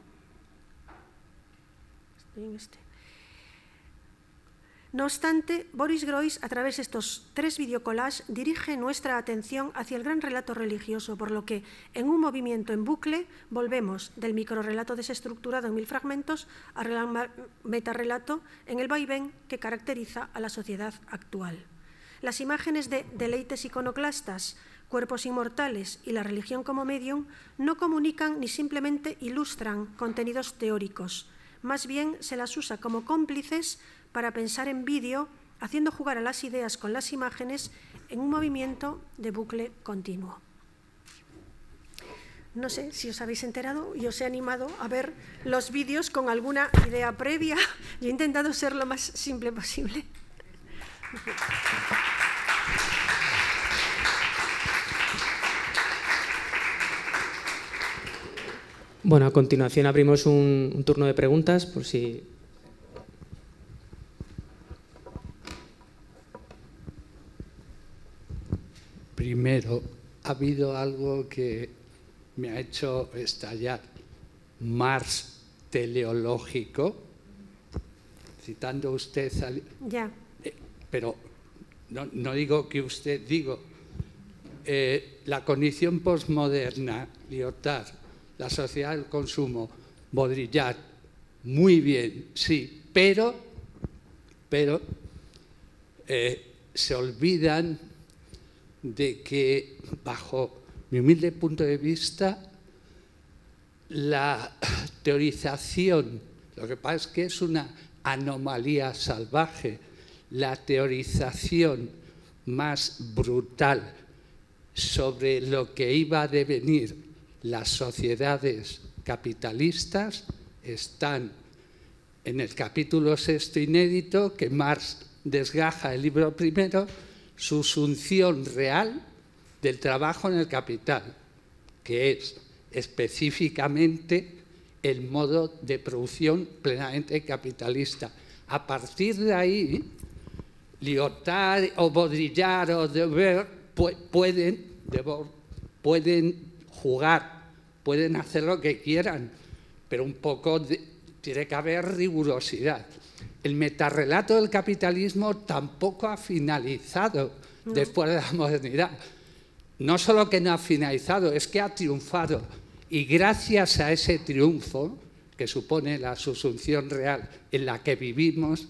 Este. No obstante, Boris Groys, a través de estos tres videocollages, dirige nuestra atención hacia el gran relato religioso, por lo que, en un movimiento en bucle, volvemos del microrelato desestructurado en mil fragmentos al metarrelato en el vaivén que caracteriza a la sociedad actual. Las imágenes de deleites iconoclastas, cuerpos inmortales y la religión como medium no comunican ni simplemente ilustran contenidos teóricos, más bien se las usa como cómplices para pensar en vídeo, haciendo jugar a las ideas con las imágenes en un movimiento de bucle continuo. No sé si os habéis enterado y os he animado a ver los vídeos con alguna idea previa. [laughs] Yo he intentado ser lo más simple posible. Bueno, a continuación abrimos un, un turno de preguntas por si Primero, ha habido algo que me ha hecho estallar. Mars teleológico, citando usted... Ya. Eh, pero no, digo que usted, digo, eh, la condición postmoderna, Lyotard, la sociedad del consumo, Baudrillard, muy bien, sí, pero, pero eh, se olvidan de que, bajo mi humilde punto de vista, la teorización, lo que pasa es que es una anomalía salvaje, la teorización más brutal sobre lo que iba a devenir las sociedades capitalistas están en el capítulo sexto inédito que Marx desgaja el libro primero susunción real del trabajo en el capital, que es específicamente el modo de producción plenamente capitalista. A partir de ahí, Lyotard o bodrillar o deber, pueden, pueden jugar, pueden hacer lo que quieran, pero un poco tiene que haber rigurosidad el metarrelato del capitalismo tampoco ha finalizado después de la modernidad. No solo que no ha finalizado, es que ha triunfado. Y gracias a ese triunfo, que supone la susunción real en la que vivimos,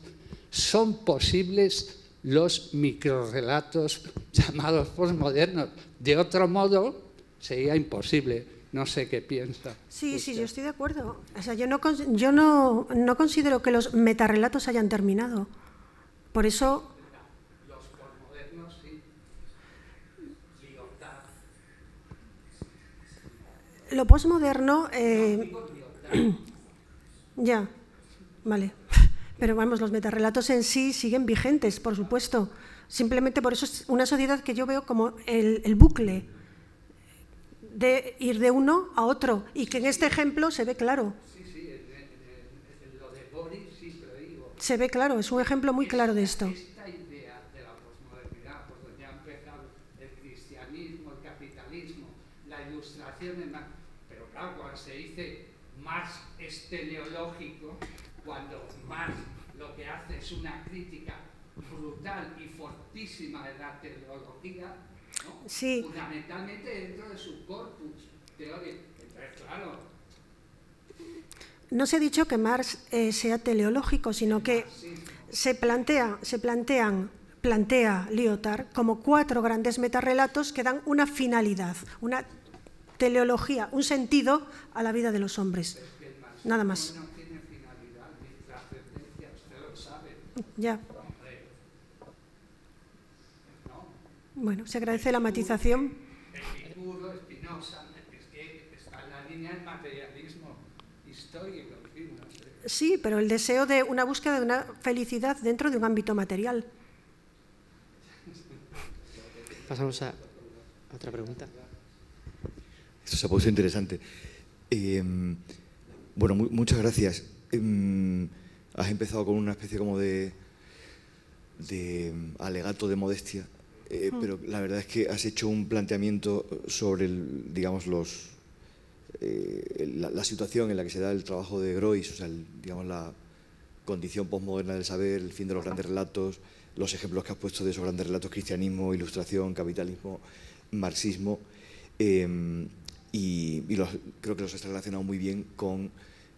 son posibles los microrelatos [laughs] llamados postmodernos. De otro modo, sería imposible no sé qué piensa. Sí, sí, yo estoy de acuerdo. O sea, yo no, considero que los metarrelatos hayan terminado. Por eso... Los posmodernos sí. Lo posmoderno eh, [clears throat] ya, vale. [laughs] Pero vamos, los metarrelatos en sí siguen vigentes, por supuesto. Simplemente por eso es una sociedad que yo veo como el bucle de ir de uno a otro y que en este ejemplo se ve claro. Sí, sí, en, lo de sí, Se ve claro, es un ejemplo muy claro de esto. fundamentalmente dentro de su corpus No se ha dicho que Marx eh, sea teleológico, sino que ah, se plantea, se plantean plantea Lyotard como cuatro grandes metarrelatos que dan una finalidad, una teleología, un sentido a la vida de los hombres. Nada más. Bueno, se agradece la matización. es que está en la línea del materialismo histórico. Sí, pero el deseo de una búsqueda de una felicidad dentro de un ámbito material. [laughs] Pasamos a otra pregunta. Esto se ha puesto interesante. Em, bueno, muchas gracias. Em, has empezado con una especie como de, de em, alegato de modestia eh, hmm. Pero la verdad es que has hecho un planteamiento sobre, digamos, los, eh, la, situación en la que se da el trabajo de Groys, o digamos, la condición postmoderna del saber, el fin de los grandes relatos, los ejemplos que has puesto de esos grandes relatos, cristianismo, ilustración, capitalismo, marxismo, em, y, los, creo que los has relacionado muy bien con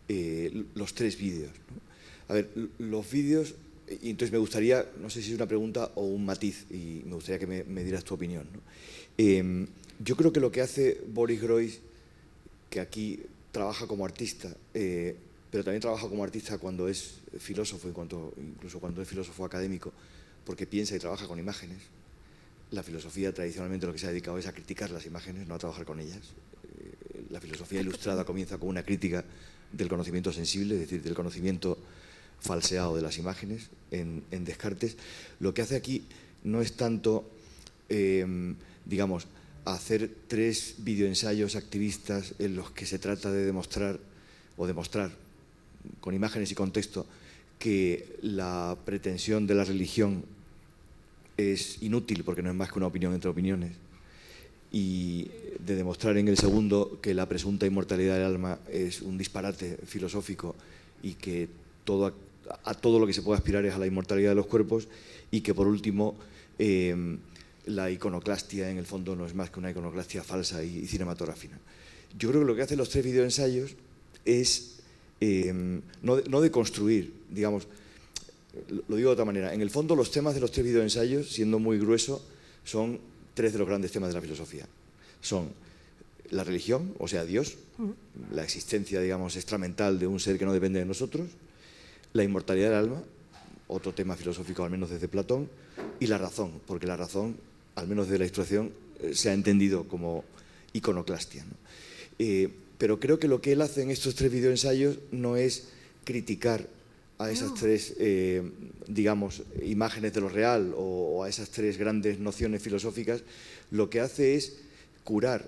eh, los tres vídeos. A ver, los vídeos y entonces me gustaría, no sé si es una pregunta o un matiz, y me gustaría que me, dieras tu opinión. Em, yo creo que lo que hace Boris Groys, que aquí trabaja como artista, eh, pero también trabaja como artista cuando es filósofo, y incluso cuando es filósofo académico, porque piensa y trabaja con imágenes. La filosofía tradicionalmente lo que se ha dedicado es a criticar las imágenes, no a trabajar con ellas. Eh, la filosofía ilustrada comienza con una crítica del conocimiento sensible, es decir, del conocimiento falseado de las imágenes en, Descartes, lo que hace aquí no es tanto, em, digamos, hacer tres videoensayos activistas en los que se trata de demostrar o demostrar con imágenes y contexto que la pretensión de la religión es inútil porque no es más que una opinión entre opiniones y de demostrar en el segundo que la presunta inmortalidad del alma es un disparate filosófico y que todo a todo lo que se puede aspirar es a la inmortalidad de los cuerpos y que por último eh, la iconoclastia en el fondo no es más que una iconoclastia falsa y, cinematográfica. Yo creo que lo que hacen los tres videoensayos es eh, no, de, construir, digamos, lo digo de otra manera, en el fondo los temas de los tres videoensayos, siendo muy grueso, son tres de los grandes temas de la filosofía. Son la religión, o sea, Dios, la existencia, digamos, extramental de un ser que no depende de nosotros, la inmortalidad del alma, otro tema filosófico al menos desde Platón, y la razón, porque la razón, al menos desde la instrucción, eh, se ha entendido como iconoclastia. Eh, pero creo que lo que él hace en estos tres videoensayos no es criticar a esas tres, eh, digamos, imágenes de lo real o, a esas tres grandes nociones filosóficas, lo que hace es curar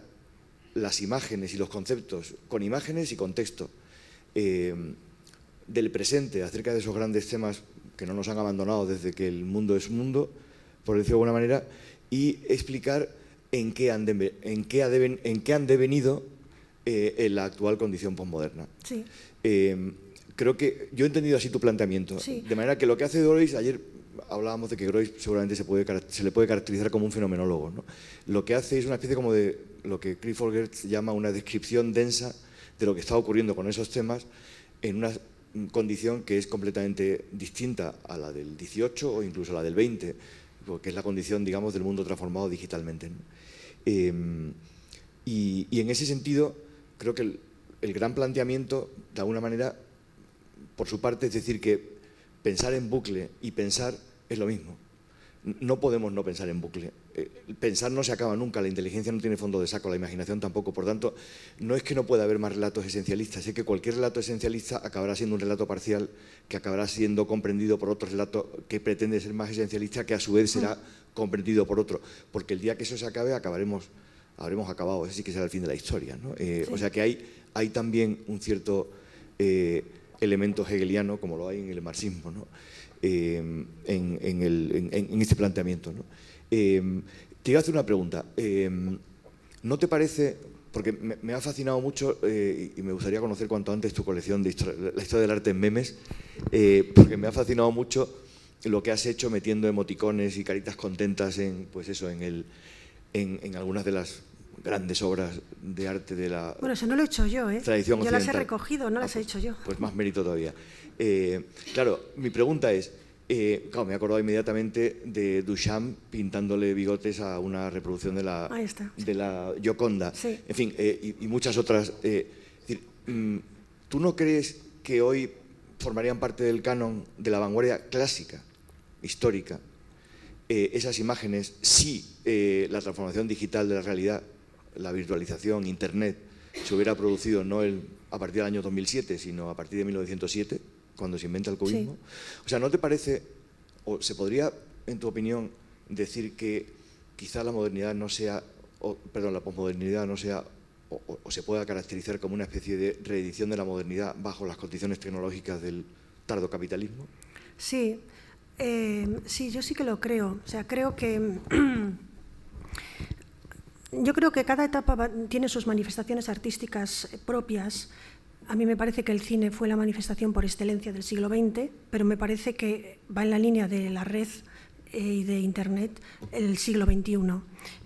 las imágenes y los conceptos con imágenes y contexto del presente acerca de esos grandes temas que no nos han abandonado desde que el mundo es mundo, por decirlo de alguna manera, y explicar en qué han, en han devenido eh, en la actual condición postmoderna. Eh, creo que yo he entendido así tu planteamiento. De manera que lo que hace Groys, ayer hablábamos de que Groys seguramente se, puede, se le puede caracterizar como un fenomenólogo. ¿no? Lo que hace es una especie como de lo que Clifford Gertz llama una descripción densa de lo que está ocurriendo con esos temas en una Mm, condición que es completamente distinta a la del 18 o incluso a la del 20, porque es la condición, digamos, del mundo transformado digitalmente. Eh, y, en ese sentido, creo que el, gran planteamiento, de alguna manera, por su parte, es decir, que pensar en bucle y pensar es lo mismo. No podemos no pensar en bucle. Eh, pensar no se acaba nunca, la inteligencia no tiene fondo de saco, la imaginación tampoco, por tanto, no es que no pueda haber más relatos esencialistas, es que cualquier relato esencialista acabará siendo un relato parcial que acabará siendo comprendido por otro relato que pretende ser más esencialista, que a su vez mm. será comprendido por otro, porque el día que eso se acabe acabaremos, habremos acabado, ese sí que será el fin de la historia. Eh, o sea que hay, hay también un cierto eh, elemento hegeliano, como lo hay en el marxismo, en, este planteamiento. Eh, te iba a hacer una pregunta. Em, ¿No te parece, porque me, ha fascinado mucho eh, y me gustaría conocer cuanto antes tu colección de la historia del arte en memes, eh, porque me ha fascinado mucho lo que has hecho metiendo emoticones y caritas contentas en, pues eso, en, el, en, algunas de las grandes obras de arte de la bueno eso no lo he hecho yo eh yo las he recogido no las ah, he hecho yo pues más mérito todavía eh, claro mi pregunta es eh, me he acordado inmediatamente de Duchamp pintándole bigotes a una reproducción de la, Yoconda. de la En fin, eh, y, muchas otras. Eh, mm, ¿Tú no crees que hoy formarían parte del canon de la vanguardia clásica, histórica, esas imágenes si la transformación digital de la realidad, la virtualización, Internet, se hubiera producido no a partir del año 2007, sino a partir de 1907? cuando se inventa el cubismo. O sea, ¿no te parece, o se podría, en tu opinión, decir que quizá la modernidad no sea, o, perdón, la posmodernidad no sea, o, se pueda caracterizar como una especie de reedición de la modernidad bajo las condiciones tecnológicas del tardocapitalismo? Sí, eh, sí, yo sí que lo creo. O sea, creo que... [clears throat] yo creo que cada etapa tiene sus manifestaciones artísticas propias a mí me parece que el cine fue la manifestación por excelencia del siglo XX, pero me parece que va en la línea de la red eh, y de Internet el siglo XXI.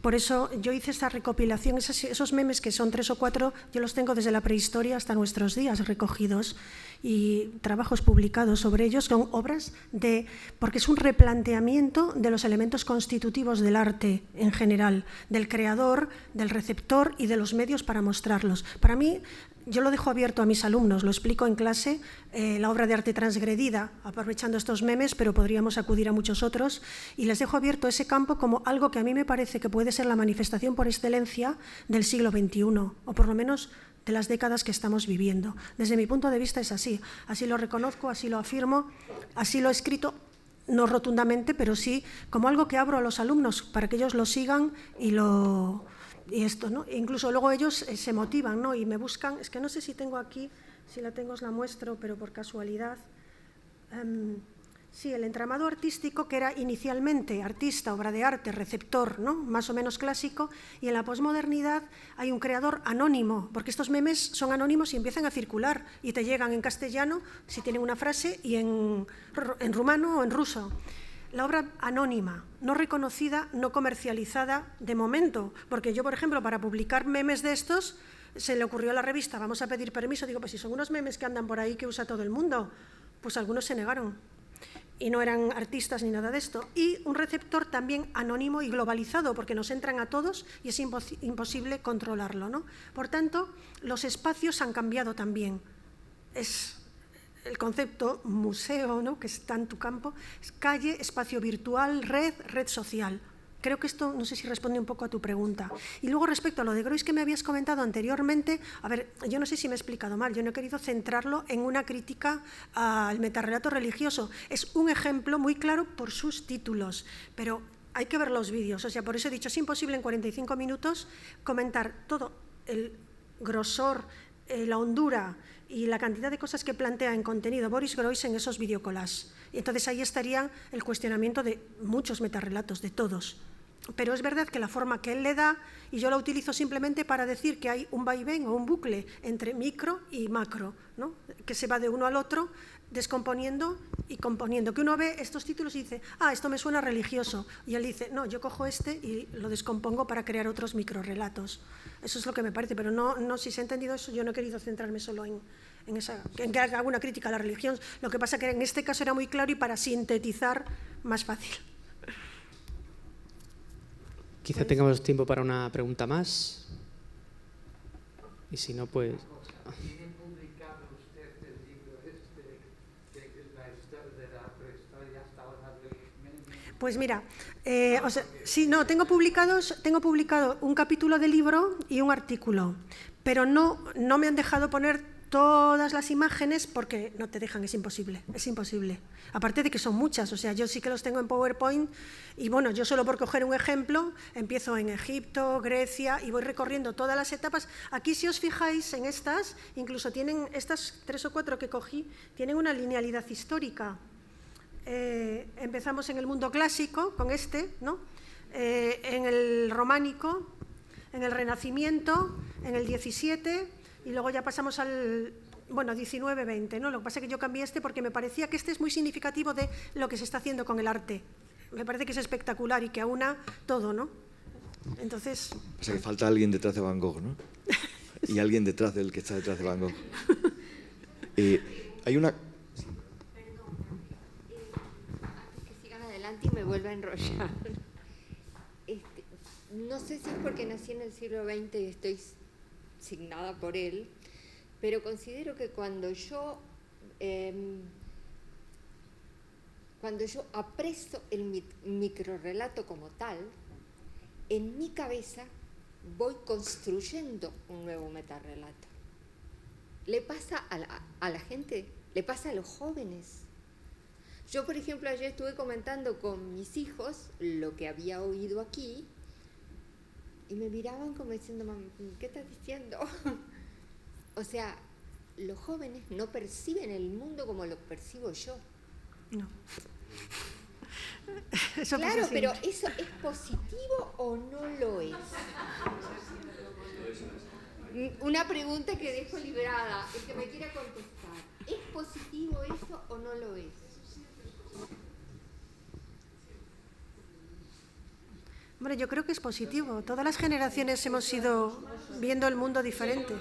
Por eso yo hice esta recopilación, esos, memes que son tres o cuatro, yo los tengo desde la prehistoria hasta nuestros días recogidos y trabajos publicados sobre ellos son obras de, porque es un replanteamiento de los elementos constitutivos del arte en general, del creador, del receptor y de los medios para mostrarlos. Para mí yo lo dejo abierto a mis alumnos, lo explico en clase, eh, la obra de arte transgredida, aprovechando estos memes, pero podríamos acudir a muchos otros, y les dejo abierto ese campo como algo que a mí me parece que puede ser la manifestación por excelencia del siglo XXI, o por lo menos de las décadas que estamos viviendo. Desde mi punto de vista es así, así lo reconozco, así lo afirmo, así lo he escrito, no rotundamente, pero sí como algo que abro a los alumnos para que ellos lo sigan y lo y esto, ¿no? E incluso luego ellos eh, se motivan, ¿no? Y me buscan, es que no sé si tengo aquí, si la tengo os la muestro, pero por casualidad. Em, sí, el entramado artístico que era inicialmente artista, obra de arte, receptor, ¿no? Más o menos clásico, y en la posmodernidad hay un creador anónimo, porque estos memes son anónimos y empiezan a circular y te llegan en castellano si tienen una frase y en, en rumano o en ruso la obra anónima, no reconocida, no comercializada de momento. Porque yo, por ejemplo, para publicar memes de estos, se le ocurrió a la revista, vamos a pedir permiso, digo, pues si son unos memes que andan por ahí que usa todo el mundo, pues algunos se negaron. Y no eran artistas ni nada de esto. Y un receptor también anónimo y globalizado, porque nos entran a todos y es imposible controlarlo. ¿no? Por tanto, los espacios han cambiado también. Es el concepto museo, ¿no? que está en tu campo, es calle, espacio virtual, red, red social. Creo que esto, no sé si responde un poco a tu pregunta. Y luego respecto a lo de Grois que me habías comentado anteriormente, a ver, yo no sé si me he explicado mal, yo no he querido centrarlo en una crítica al metarrelato religioso. Es un ejemplo muy claro por sus títulos, pero hay que ver los vídeos. O sea, por eso he dicho, es imposible en 45 minutos comentar todo el grosor, eh, la hondura, y la cantidad de cosas que plantea en contenido Boris Groys en esos y Entonces ahí estaría el cuestionamiento de muchos metarrelatos, de todos pero es verdad que la forma que él le da, y yo la utilizo simplemente para decir que hay un vaivén o un bucle entre micro y macro, que se va de uno al otro descomponiendo y componiendo. Que uno ve estos títulos y dice, ah, esto me suena religioso. Y él dice, no, yo cojo este y lo descompongo para crear otros microrelatos. Eso es lo que me parece, pero no, no si se ha entendido eso, yo no he querido centrarme solo en, esa, que haga crítica a la religión. Lo que pasa que en este caso era muy claro y para sintetizar más fácil. Quizá tengamos tiempo para una pregunta más. Y si no, pues... Pues mira, eh, o sea, sí, no, tengo publicados, tengo publicado un capítulo de libro y un artículo, pero no, no me han dejado poner todas las imágenes porque no te dejan, es imposible, es imposible. Aparte de que son muchas, o sea, yo sí que los tengo en PowerPoint y bueno, yo solo por coger un ejemplo, empiezo en Egipto, Grecia y voy recorriendo todas las etapas. Aquí si os fijáis en estas, incluso tienen estas tres o cuatro que cogí, tienen una linealidad histórica. Eh, empezamos en el mundo clásico con este, ¿no? Eh, en el románico, en el Renacimiento, en el 17 y luego ya pasamos al, bueno, 19-20, ¿no? Lo que pasa es que yo cambié este porque me parecía que este es muy significativo de lo que se está haciendo con el arte. Me parece que es espectacular y que aúna todo, ¿no? Entonces... O sea, que falta alguien detrás de Van Gogh, ¿no? [laughs] y alguien detrás del que está detrás de Van Gogh. [laughs] Eh, hay una eh, que sigan adelante y me vuelva a enrollar. Mm. Este, no sé si es porque nací en el siglo XX y estoy designada por él, pero considero que cuando yo, em, cuando yo aprecio el microrrelato como tal, en mi cabeza voy construyendo un nuevo metarrelato. Le pasa a la gente, le pasa a los jóvenes. Yo, por ejemplo, ayer estuve comentando con mis hijos lo que había oído aquí y me miraban como diciendo, ¿qué estás diciendo? [laughs] o sea, los jóvenes no perciben el mundo como lo percibo yo. No. [laughs] claro, pero ¿eso es positivo o no lo es? Mm, una pregunta que dejo librada, el que me quiera contestar. ¿Es positivo eso o no lo es? Hombre, yo creo que es positivo. Todas las generaciones hemos ido viendo el mundo diferente.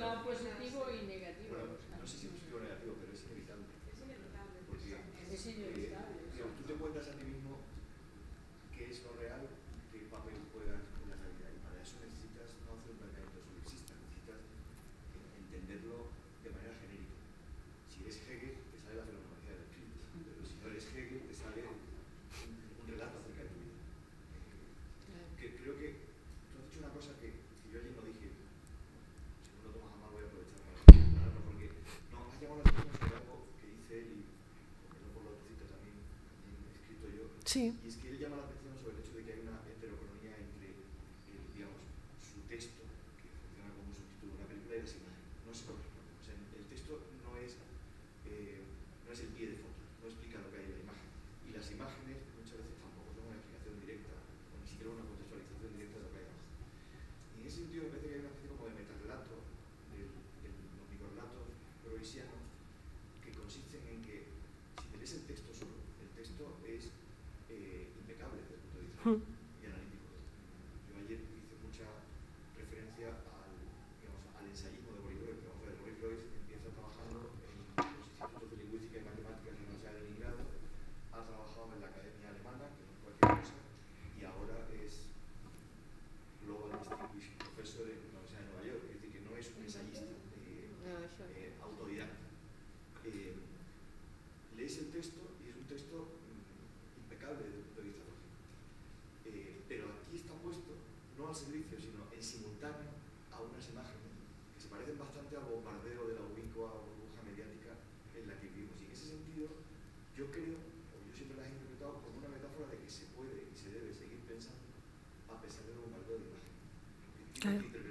Okay.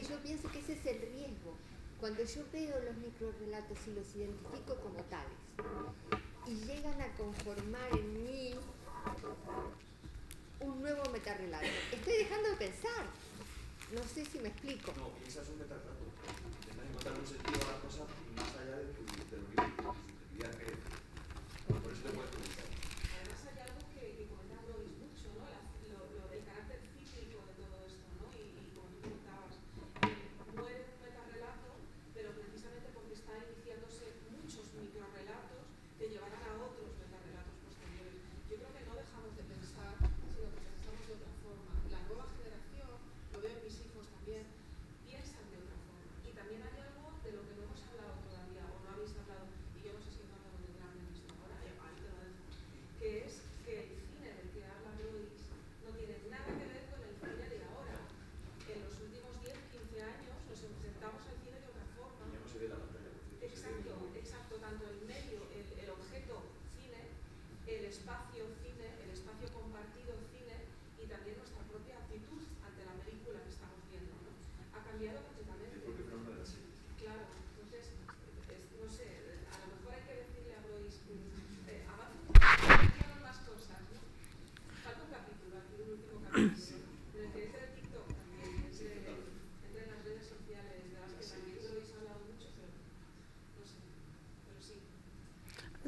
yo, pienso que ese es el riesgo. Cuando yo veo los microrelatos y los identifico como tales, y llegan a conformar en mí un nuevo metarrelato. Estoy dejando de pensar. No sé si me explico. No, es un metarrelato. encontrar un sentido a las cosas más allá de, tu,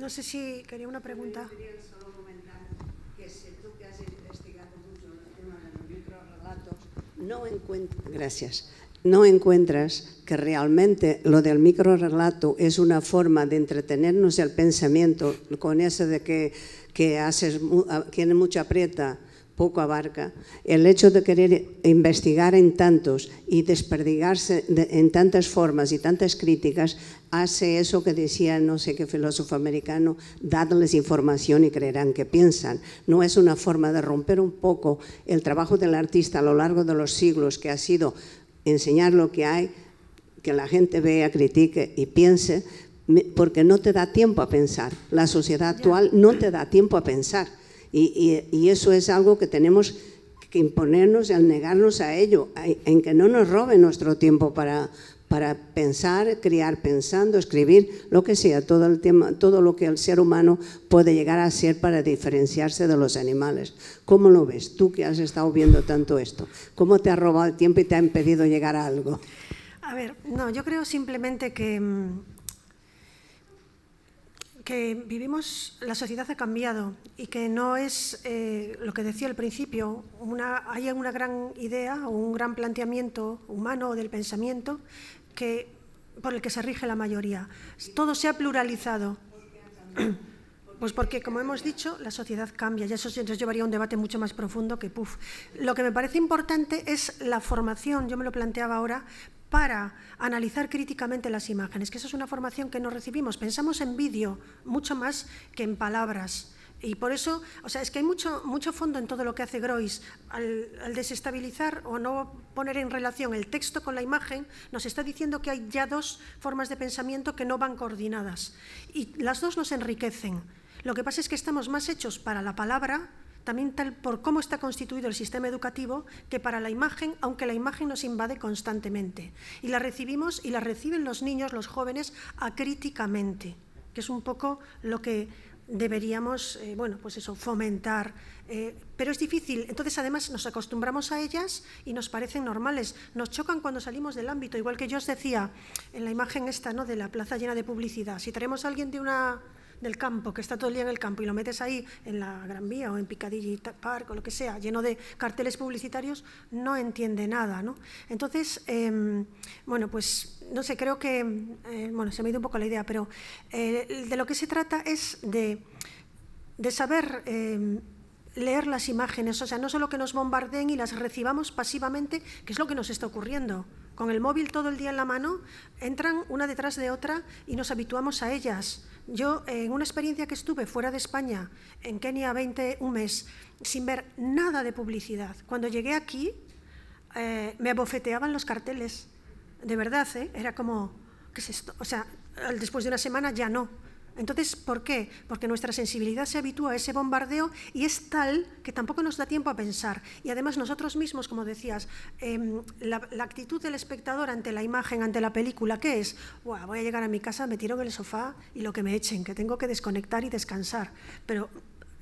No sé si quería una pregunta. solo comentar que si tú que has investigado mucho el tema no encuentras... Gracias. ¿No encuentras que realmente lo del microrelato es una forma de entretenernos el pensamiento con eso de que, que haces, tiene mucha aprieta poco abarca, el hecho de querer investigar en tantos y desperdigarse en tantas formas y tantas críticas, hace eso que decía no sé qué filósofo americano, dadles información y creerán que piensan. No es una forma de romper un poco el trabajo del artista a lo largo de los siglos, que ha sido enseñar lo que hay, que la gente vea, critique y piense, porque no te da tiempo a pensar. La sociedad actual no te da tiempo a pensar y, eso es algo que tenemos que imponernos al negarnos a ello, en que no nos robe nuestro tiempo para, para pensar, criar pensando, escribir, lo que sea, todo, el tema, todo lo que el ser humano puede llegar a ser para diferenciarse de los animales. ¿Cómo lo ves? Tú que has estado viendo tanto esto, ¿cómo te ha robado el tiempo y te ha impedido llegar a algo? A ver, no, yo creo simplemente que mm, que vivimos, la sociedad ha cambiado y que no es eh, lo que decía al principio, una, hay una gran idea o un gran planteamiento humano del pensamiento que, por el que se rige la mayoría. Todo se ha pluralizado. [clears throat] Pues porque, como hemos dicho, la sociedad cambia y eso entonces llevaría a un debate mucho más profundo que puff. Lo que me parece importante es la formación, yo me lo planteaba ahora, para analizar críticamente las imágenes, que esa es una formación que no recibimos. Pensamos en vídeo mucho más que en palabras. Y por eso, o sea, es que hay mucho, mucho fondo en todo lo que hace Groys. al, desestabilizar o no poner en relación el texto con la imagen, nos está diciendo que hay ya dos formas de pensamiento que no van coordinadas. Y las dos nos enriquecen. Lo que pasa es que estamos más hechos para la palabra también tal por cómo está constituido el sistema educativo, que para la imagen, aunque la imagen nos invade constantemente, y la recibimos y la reciben los niños, los jóvenes, acríticamente, que es un poco lo que deberíamos, eh, bueno, pues eso, fomentar. Eh, pero es difícil. Entonces, además, nos acostumbramos a ellas y nos parecen normales. Nos chocan cuando salimos del ámbito. Igual que yo os decía en la imagen esta, ¿no?, de la plaza llena de publicidad. Si traemos a alguien de una del campo, que está todo el día en el campo, y lo metes ahí en la Gran Vía o en Piccadilly Park o lo que sea, lleno de carteles publicitarios, no entiende nada. ¿no? Entonces, em, bueno, pues no sé, creo que, eh, bueno, se me ha ido un poco la idea, pero eh, de lo que se trata es de, de saber em, leer las imágenes, o sea, no solo que nos bombardeen y las recibamos pasivamente, que es lo que nos está ocurriendo. Con el móvil todo el día en la mano, entran una detrás de otra y nos habituamos a ellas. Yo, en una experiencia que estuve fuera de España, en Kenia, 20, un mes, sin ver nada de publicidad, cuando llegué aquí, eh, me abofeteaban los carteles. De verdad, ¿eh? era como, ¿qué es esto? O sea, después de una semana ya no. Entonces, ¿por qué? Porque nuestra sensibilidad se habitúa a ese bombardeo y es tal que tampoco nos da tiempo a pensar. Y además nosotros mismos, como decías, em, la, actitud del espectador ante la imagen, ante la película, ¿qué es? voy a llegar a mi casa, me tiro en el sofá y lo que me echen, que tengo que desconectar y descansar. Pero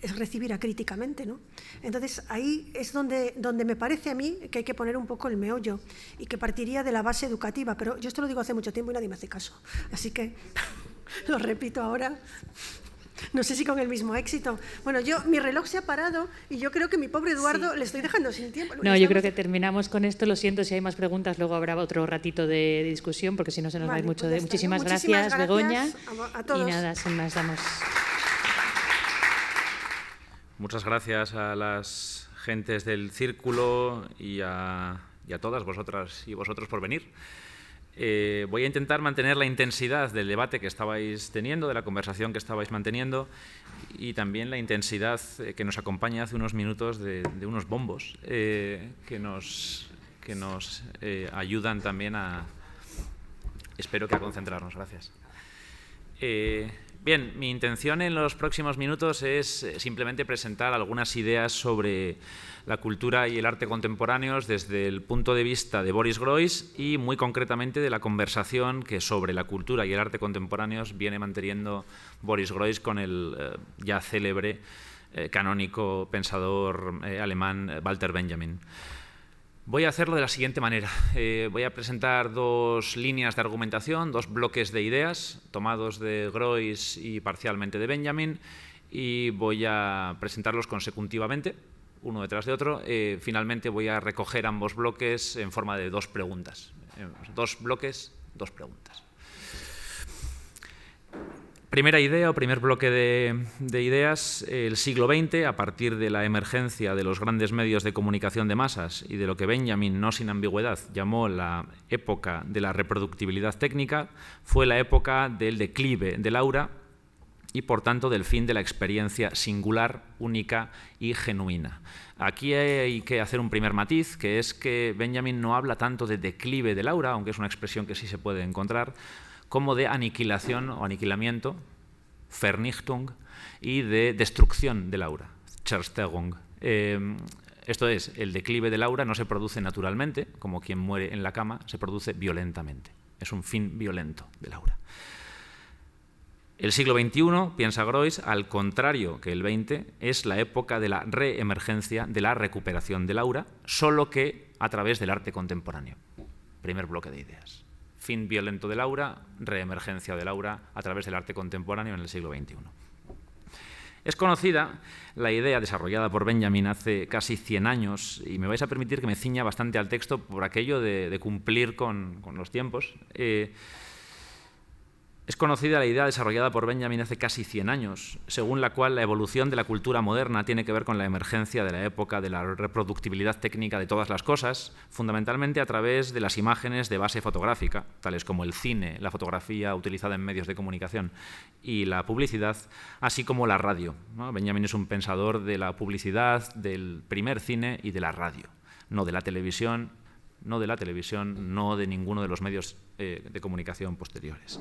es recibir acríticamente, ¿no? Entonces ahí es donde, donde me parece a mí que hay que poner un poco el meollo y que partiría de la base educativa, pero yo esto lo digo hace mucho tiempo y nadie me hace caso. Así que... [laughs] lo repito ahora, no sé si con el mismo éxito. Bueno, yo mi reloj se ha parado y yo creo que mi pobre Eduardo le estoy dejando sin tiempo. No, yo creo que terminamos con esto. Lo siento si hay más preguntas, luego habrá otro ratito de, discusión porque si no se nos va a mucho pues de. Muchísimas, gracias, Begoña. A, Y nada, sin más damos. Muchas gracias a las gentes del círculo y a todas vosotras y vosotros por venir. Eh, voy a intentar mantener la intensidad del debate que estabais teniendo, de la conversación que estabais manteniendo y también la intensidad eh, que nos acompaña hace unos minutos de, unos bombos eh, que nos, que nos ayudan también a, espero que a concentrarnos. Gracias. bien, mi intención en los próximos minutos es simplemente presentar algunas ideas sobre la cultura y el arte contemporáneos desde el punto de vista de Boris Groys y muy concretamente de la conversación que sobre la cultura y el arte contemporáneos viene manteniendo Boris Groys con el eh, ya célebre eh, canónico pensador eh, alemán Walter Benjamin. Voy a hacerlo de la siguiente manera. voy a presentar dos líneas de argumentación, dos bloques de ideas tomados de Groys y parcialmente de Benjamin, y voy a presentarlos consecutivamente uno detrás de otro. Eh, finalmente voy a recoger ambos bloques en forma de dos preguntas. Eh, dos bloques, dos preguntas. Primera idea o primer bloque de, ideas, el siglo XX, a partir de la emergencia de los grandes medios de comunicación de masas y de lo que Benjamin, no sin ambigüedad, llamó la época de la reproductibilidad técnica, fue la época del declive del aura y por tanto del fin de la experiencia singular, única y genuina. Aquí hay que hacer un primer matiz, que es que Benjamin no habla tanto de declive de aura, aunque es una expresión que sí se puede encontrar, como de aniquilación o aniquilamiento, Vernichtung, y de destrucción de aura, Zerstörung. Eh, esto es, el declive de aura no se produce naturalmente, como quien muere en la cama, se produce violentamente. Es un fin violento la aura. El siglo XXI, piensa Groys, al contrario que el XX, es la época de la reemergencia, de la recuperación del aura, solo que a través del arte contemporáneo. Primer bloque de ideas. Fin violento del aura, reemergencia del aura a través del arte contemporáneo en el siglo XXI. Es conocida la idea desarrollada por Benjamin hace casi 100 años, y me vais a permitir que me ciña bastante al texto por aquello de, cumplir con, los tiempos. Eh, es conocida la idea desarrollada por Benjamin hace casi 100 años, según la cual la evolución de la cultura moderna tiene que ver con la emergencia de la época de la reproductibilidad técnica de todas las cosas, fundamentalmente a través de las imágenes de base fotográfica, tales como el cine, la fotografía utilizada en medios de comunicación y la publicidad, así como la radio. Benjamin es un pensador de la publicidad, del primer cine y de la radio, no de la televisión, no de la televisión, no de ninguno de los medios eh, de comunicación posteriores.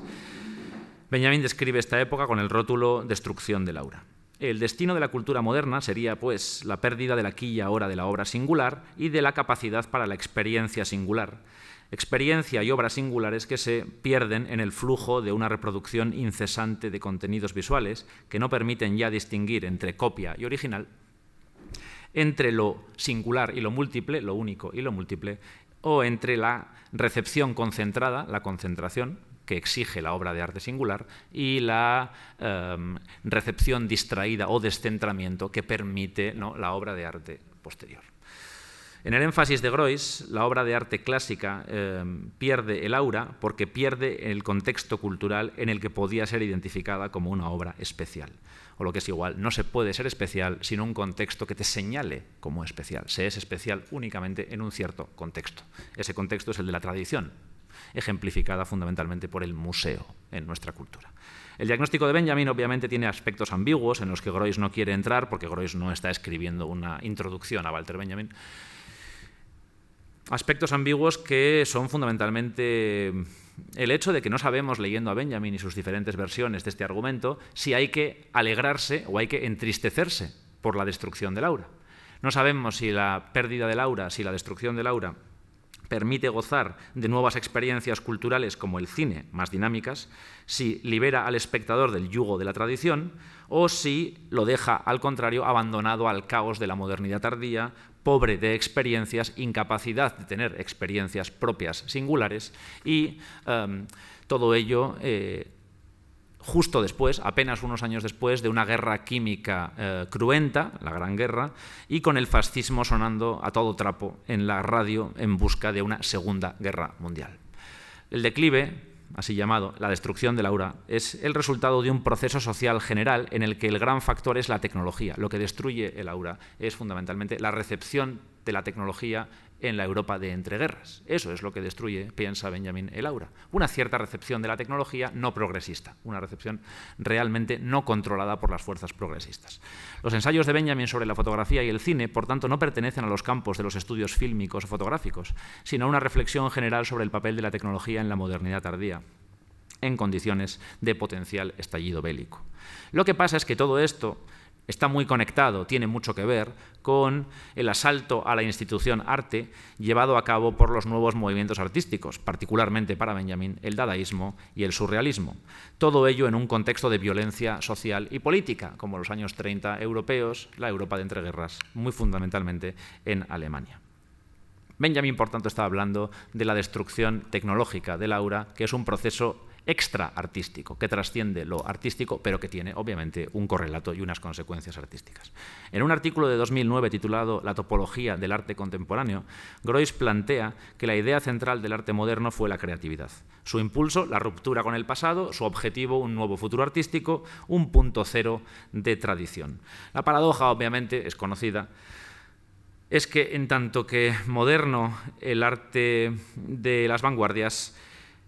Benjamin describe esta época con el rótulo Destrucción del aura. El destino de la cultura moderna sería, pues, la pérdida de la quilla ahora de la obra singular y de la capacidad para la experiencia singular. Experiencia y obras singulares que se pierden en el flujo de una reproducción incesante de contenidos visuales que no permiten ya distinguir entre copia y original, entre lo singular y lo múltiple, lo único y lo múltiple, o entre la recepción concentrada, la concentración, que exige la obra de arte singular, y la em, recepción distraída o descentramiento que permite la obra de arte posterior. En el énfasis de Groys, la obra de arte clásica em, pierde el aura porque pierde el contexto cultural en el que podía ser identificada como una obra especial o lo que es igual, no se puede ser especial sin un contexto que te señale como especial. Se es especial únicamente en un cierto contexto. Ese contexto es el de la tradición, ejemplificada fundamentalmente por el museo en nuestra cultura. El diagnóstico de Benjamin obviamente tiene aspectos ambiguos en los que Groys no quiere entrar porque Groys no está escribiendo una introducción a Walter Benjamin. Aspectos ambiguos que son fundamentalmente el hecho de que no sabemos, leyendo a Benjamin y sus diferentes versiones de este argumento, si hay que alegrarse o hay que entristecerse por la destrucción de Laura. No sabemos si la pérdida de Laura, si la destrucción de Laura permite gozar de nuevas experiencias culturales como el cine, más dinámicas, si libera al espectador del yugo de la tradición o si lo deja, al contrario, abandonado al caos de la modernidad tardía pobre de experiencias, incapacidad de tener experiencias propias singulares y em, todo ello eh, justo después, apenas unos años después, de una guerra química eh, cruenta, la Gran Guerra, y con el fascismo sonando a todo trapo en la radio en busca de una Segunda Guerra Mundial. El declive así llamado, la destrucción del aura, es el resultado de un proceso social general en el que el gran factor es la tecnología. Lo que destruye el aura es fundamentalmente la recepción de la tecnología en la Europa de entreguerras. Eso es lo que destruye, piensa Benjamin el aura. Una cierta recepción de la tecnología no progresista, una recepción realmente no controlada por las fuerzas progresistas. Los ensayos de Benjamin sobre la fotografía y el cine, por tanto, no pertenecen a los campos de los estudios fílmicos o fotográficos, sino a una reflexión general sobre el papel de la tecnología en la modernidad tardía en condiciones de potencial estallido bélico. Lo que pasa es que todo esto está muy conectado, tiene mucho que ver con el asalto a la institución arte llevado a cabo por los nuevos movimientos artísticos, particularmente para Benjamin el dadaísmo y el surrealismo. Todo ello en un contexto de violencia social y política, como los años 30 europeos, la Europa de entreguerras, muy fundamentalmente en Alemania. Benjamin, por tanto, está hablando de la destrucción tecnológica del aura, que es un proceso extra artístico, que trasciende lo artístico, pero que tiene obviamente un correlato y unas consecuencias artísticas. En un artículo de 2009 titulado La topología del arte contemporáneo, Groys plantea que la idea central del arte moderno fue la creatividad. Su impulso, la ruptura con el pasado, su objetivo, un nuevo futuro artístico, un punto cero de tradición. La paradoja obviamente es conocida es que en tanto que moderno el arte de las vanguardias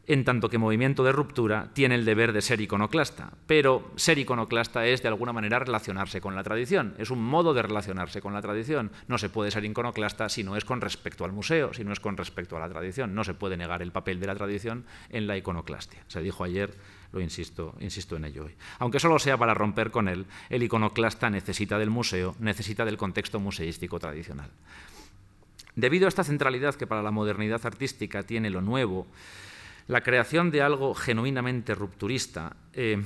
en tanto que movimiento de ruptura tiene el deber de ser iconoclasta. Pero ser iconoclasta es de alguna manera relacionarse con la tradición, es un modo de relacionarse con la tradición. No se puede ser iconoclasta si no es con respecto al museo, si no es con respecto a la tradición. No se puede negar el papel de la tradición en la iconoclastia. Se dijo ayer, lo insisto, insisto en ello hoy. Aunque solo sea para romper con él, el iconoclasta necesita del museo, necesita del contexto museístico tradicional. Debido a esta centralidad que para la modernidad artística tiene lo nuevo, la creación de algo genuinamente rupturista, eh,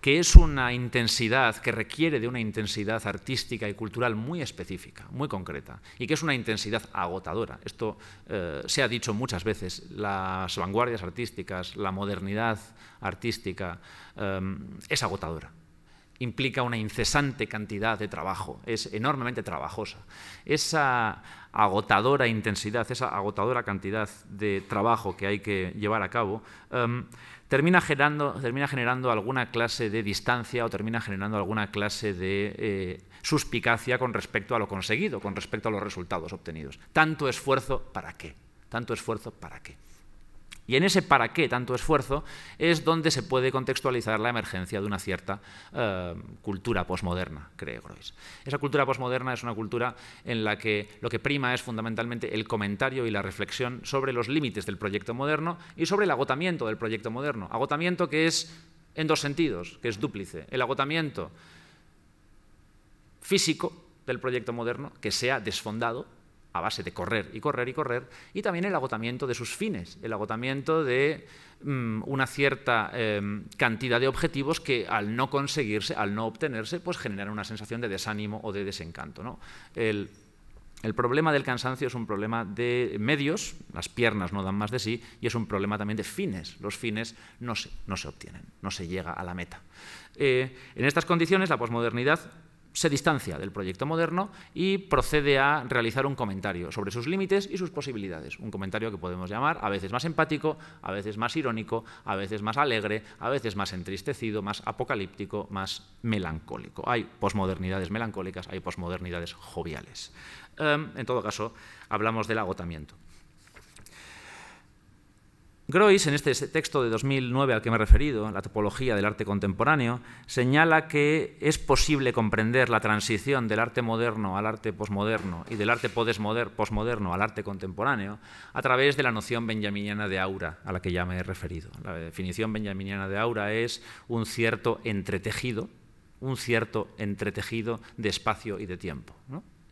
que es una intensidad que requiere de una intensidad artística y cultural muy específica, muy concreta, y que es una intensidad agotadora. Esto eh, se ha dicho muchas veces, las vanguardias artísticas, la modernidad artística eh, es agotadora implica una incesante cantidad de trabajo, es enormemente trabajosa. Esa agotadora intensidad, esa agotadora cantidad de trabajo que hay que llevar a cabo, em, termina, generando, termina, generando, alguna clase de distancia o termina generando alguna clase de eh, suspicacia con respecto a lo conseguido, con respecto a los resultados obtenidos. Tanto esfuerzo, ¿para qué? Tanto esfuerzo, ¿para qué? Y en ese para qué tanto esfuerzo es donde se puede contextualizar la emergencia de una cierta eh, cultura posmoderna, cree Groys. Esa cultura posmoderna es una cultura en la que lo que prima es fundamentalmente el comentario y la reflexión sobre los límites del proyecto moderno y sobre el agotamiento del proyecto moderno. Agotamiento que es en dos sentidos, que es dúplice. El agotamiento físico del proyecto moderno, que se ha desfondado, a base de correr y correr y correr, y también el agotamiento de sus fines, el agotamiento de mm, una cierta em, cantidad de objetivos que al no conseguirse, al no obtenerse, pues generan una sensación de desánimo o de desencanto. ¿no? El, problema del cansancio es un problema de medios, las piernas no dan más de sí, y es un problema también de fines. Los fines no se, no se obtienen, no se llega a la meta. Eh, en estas condiciones, la posmodernidad se distancia del proyecto moderno y procede a realizar un comentario sobre sus límites y sus posibilidades. Un comentario que podemos llamar a veces más empático, a veces más irónico, a veces más alegre, a veces más entristecido, más apocalíptico, más melancólico. Hay posmodernidades melancólicas, hay posmodernidades joviales. Em, en todo caso, hablamos del agotamiento. Grois, en este texto de 2009 al que me he referido, La topología del arte contemporáneo, señala que es posible comprender la transición del arte moderno al arte posmoderno y del arte posmoderno al arte contemporáneo a través de la noción benjaminiana de aura a la que ya me he referido. La definición benjaminiana de aura es un cierto entretejido, un cierto entretejido de espacio y de tiempo.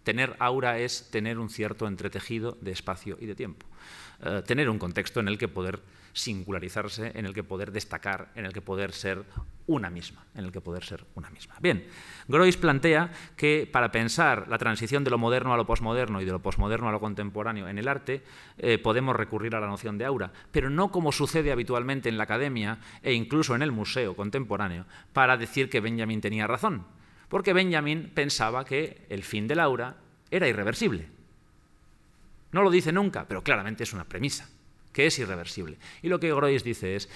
Tener aura es tener un cierto entretejido de espacio y de tiempo. Eh, tener un contexto en el que poder singularizarse, en el que poder destacar, en el que poder ser una misma, en el que poder ser una misma. Bien, Groys plantea que para pensar la transición de lo moderno a lo posmoderno y de lo posmoderno a lo contemporáneo en el arte, eh, podemos recurrir a la noción de aura, pero no como sucede habitualmente en la academia e incluso en el museo contemporáneo, para decir que Benjamin tenía razón, porque Benjamin pensaba que el fin del aura era irreversible no lo dice nunca, pero claramente es una premisa, que es irreversible. Y lo que Groys dice es,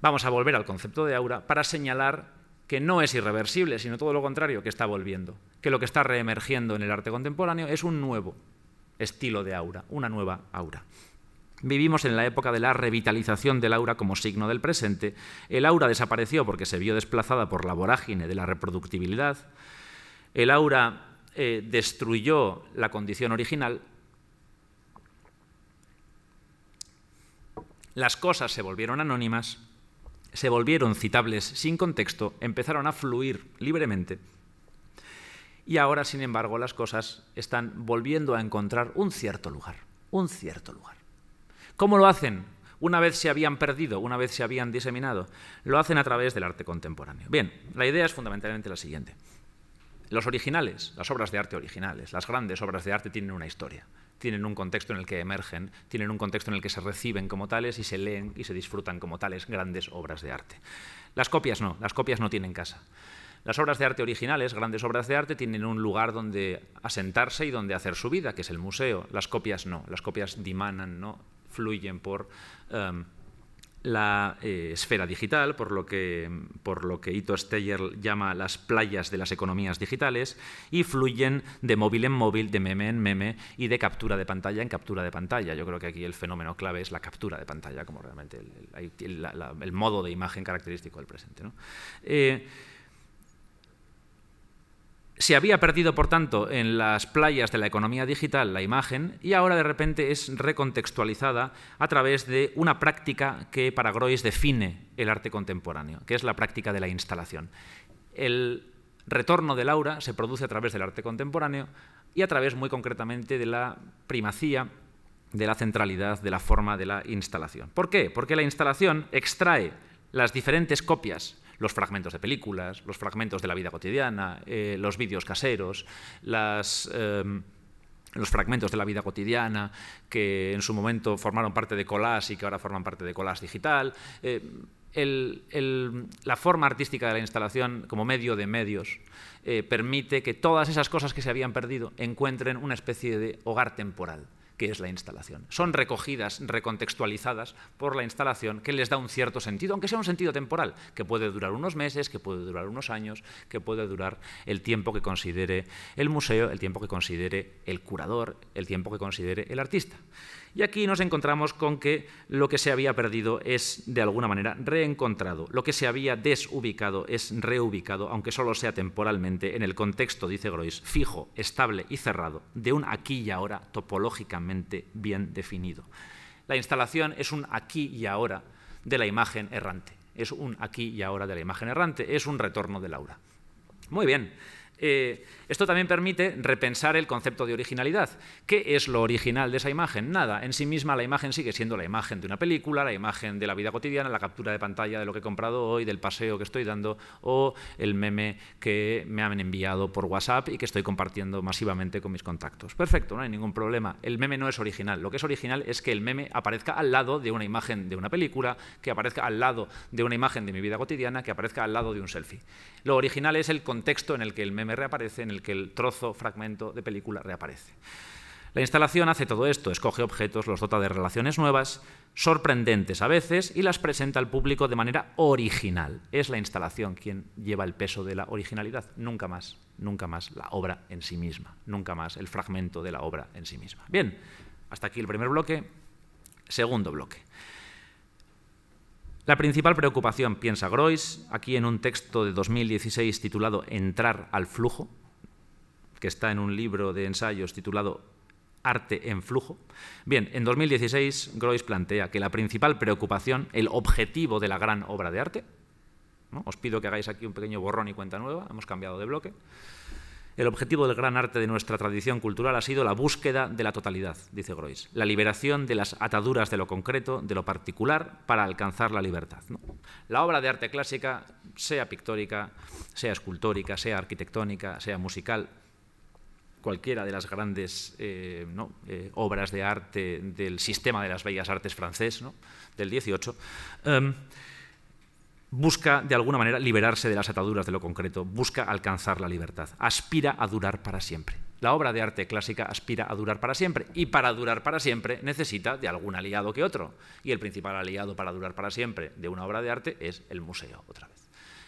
vamos a volver al concepto de aura para señalar que no es irreversible, sino todo lo contrario, que está volviendo, que lo que está reemergiendo en el arte contemporáneo es un nuevo estilo de aura, una nueva aura. Vivimos en la época de la revitalización del aura como signo del presente. El aura desapareció porque se vio desplazada por la vorágine de la reproductibilidad. El aura eh, destruyó la condición original Las cosas se volvieron anónimas, se volvieron citables sin contexto, empezaron a fluir libremente. Y ahora, sin embargo, las cosas están volviendo a encontrar un cierto lugar, un cierto lugar. ¿Cómo lo hacen? Una vez se habían perdido, una vez se habían diseminado, lo hacen a través del arte contemporáneo. Bien, la idea es fundamentalmente la siguiente. Los originales, las obras de arte originales, las grandes obras de arte tienen una historia tienen un contexto en el que emergen, tienen un contexto en el que se reciben como tales y se leen y se disfrutan como tales grandes obras de arte. Las copias no, las copias no tienen casa. Las obras de arte originales, grandes obras de arte, tienen un lugar donde asentarse y donde hacer su vida, que es el museo. Las copias no, las copias dimanan, no fluyen por em, la eh, esfera digital, por lo que, por lo que Ito Steyer llama las playas de las economías digitales, y fluyen de móvil en móvil, de meme en meme y de captura de pantalla en captura de pantalla. Yo creo que aquí el fenómeno clave es la captura de pantalla, como realmente el, modo de imagen característico del presente. Eh, se había perdido, por tanto, en las playas de la economía digital la imagen y ahora de repente es recontextualizada a través de una práctica que para Grois define el arte contemporáneo, que es la práctica de la instalación. El retorno del aura se produce a través del arte contemporáneo y a través, muy concretamente, de la primacía de la centralidad de la forma de la instalación. ¿Por qué? Porque la instalación extrae las diferentes copias los fragmentos de películas, los fragmentos de la vida cotidiana, eh, los vídeos caseros, em, los fragmentos de la vida cotidiana que en su momento formaron parte de Colás y que ahora forman parte de colas Digital. Eh, la forma artística de la instalación como medio de medios eh, permite que todas esas cosas que se habían perdido encuentren una especie de hogar temporal es la instalación. Son recogidas, recontextualizadas por la instalación que les da un cierto sentido, aunque sea un sentido temporal, que puede durar unos meses, que puede durar unos años, que puede durar el tiempo que considere el museo, el tiempo que considere el curador, el tiempo que considere el artista. Y aquí nos encontramos con que lo que se había perdido es, de alguna manera, reencontrado. Lo que se había desubicado es reubicado, aunque solo sea temporalmente, en el contexto, dice Grois, fijo, estable y cerrado, de un aquí y ahora topológicamente bien definido. La instalación es un aquí y ahora de la imagen errante. Es un aquí y ahora de la imagen errante. Es un retorno del aura. Muy bien. Eh, esto también permite repensar el concepto de originalidad. ¿Qué es lo original de esa imagen? Nada. En sí misma la imagen sigue siendo la imagen de una película, la imagen de la vida cotidiana, la captura de pantalla de lo que he comprado hoy, del paseo que estoy dando o el meme que me han enviado por WhatsApp y que estoy compartiendo masivamente con mis contactos. Perfecto, no hay ningún problema. El meme no es original. Lo que es original es que el meme aparezca al lado de una imagen de una película, que aparezca al lado de una imagen de mi vida cotidiana, que aparezca al lado de un selfie. Lo original es el contexto en el que el meme reaparece, el que el trozo, fragmento de película reaparece. La instalación hace todo esto, escoge objetos, los dota de relaciones nuevas, sorprendentes a veces, y las presenta al público de manera original. Es la instalación quien lleva el peso de la originalidad, nunca más, nunca más la obra en sí misma, nunca más el fragmento de la obra en sí misma. Bien, hasta aquí el primer bloque. Segundo bloque. La principal preocupación, piensa Groys, aquí en un texto de 2016 titulado Entrar al flujo, que está en un libro de ensayos titulado Arte en flujo. Bien, en 2016 Grois plantea que la principal preocupación, el objetivo de la gran obra de arte, ¿no? os pido que hagáis aquí un pequeño borrón y cuenta nueva, hemos cambiado de bloque, el objetivo del gran arte de nuestra tradición cultural ha sido la búsqueda de la totalidad, dice Grois. la liberación de las ataduras de lo concreto, de lo particular, para alcanzar la libertad. La obra de arte clásica, sea pictórica, sea escultórica, sea arquitectónica, sea musical, cualquiera de las grandes eh, eh, obras de arte del sistema de las bellas artes francés del 18, em, busca de alguna manera liberarse de las ataduras de lo concreto, busca alcanzar la libertad, aspira a durar para siempre. La obra de arte clásica aspira a durar para siempre y para durar para siempre necesita de algún aliado que otro. Y el principal aliado para durar para siempre de una obra de arte es el museo, otra vez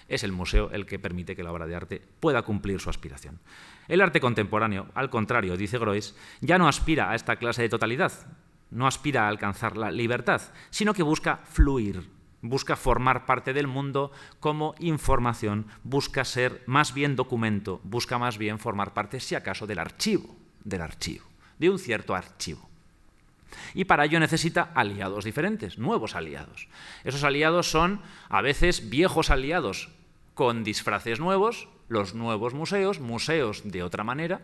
es el museo el que permite que la obra de arte pueda cumplir su aspiración. El arte contemporáneo, al contrario, dice Groys ya no aspira a esta clase de totalidad, no aspira a alcanzar la libertad, sino que busca fluir, busca formar parte del mundo como información, busca ser más bien documento, busca más bien formar parte, si acaso, del archivo, del archivo, de un cierto archivo. Y para ello necesita aliados diferentes, nuevos aliados. Esos aliados son a veces viejos aliados con disfraces nuevos, los nuevos museos, museos de otra manera,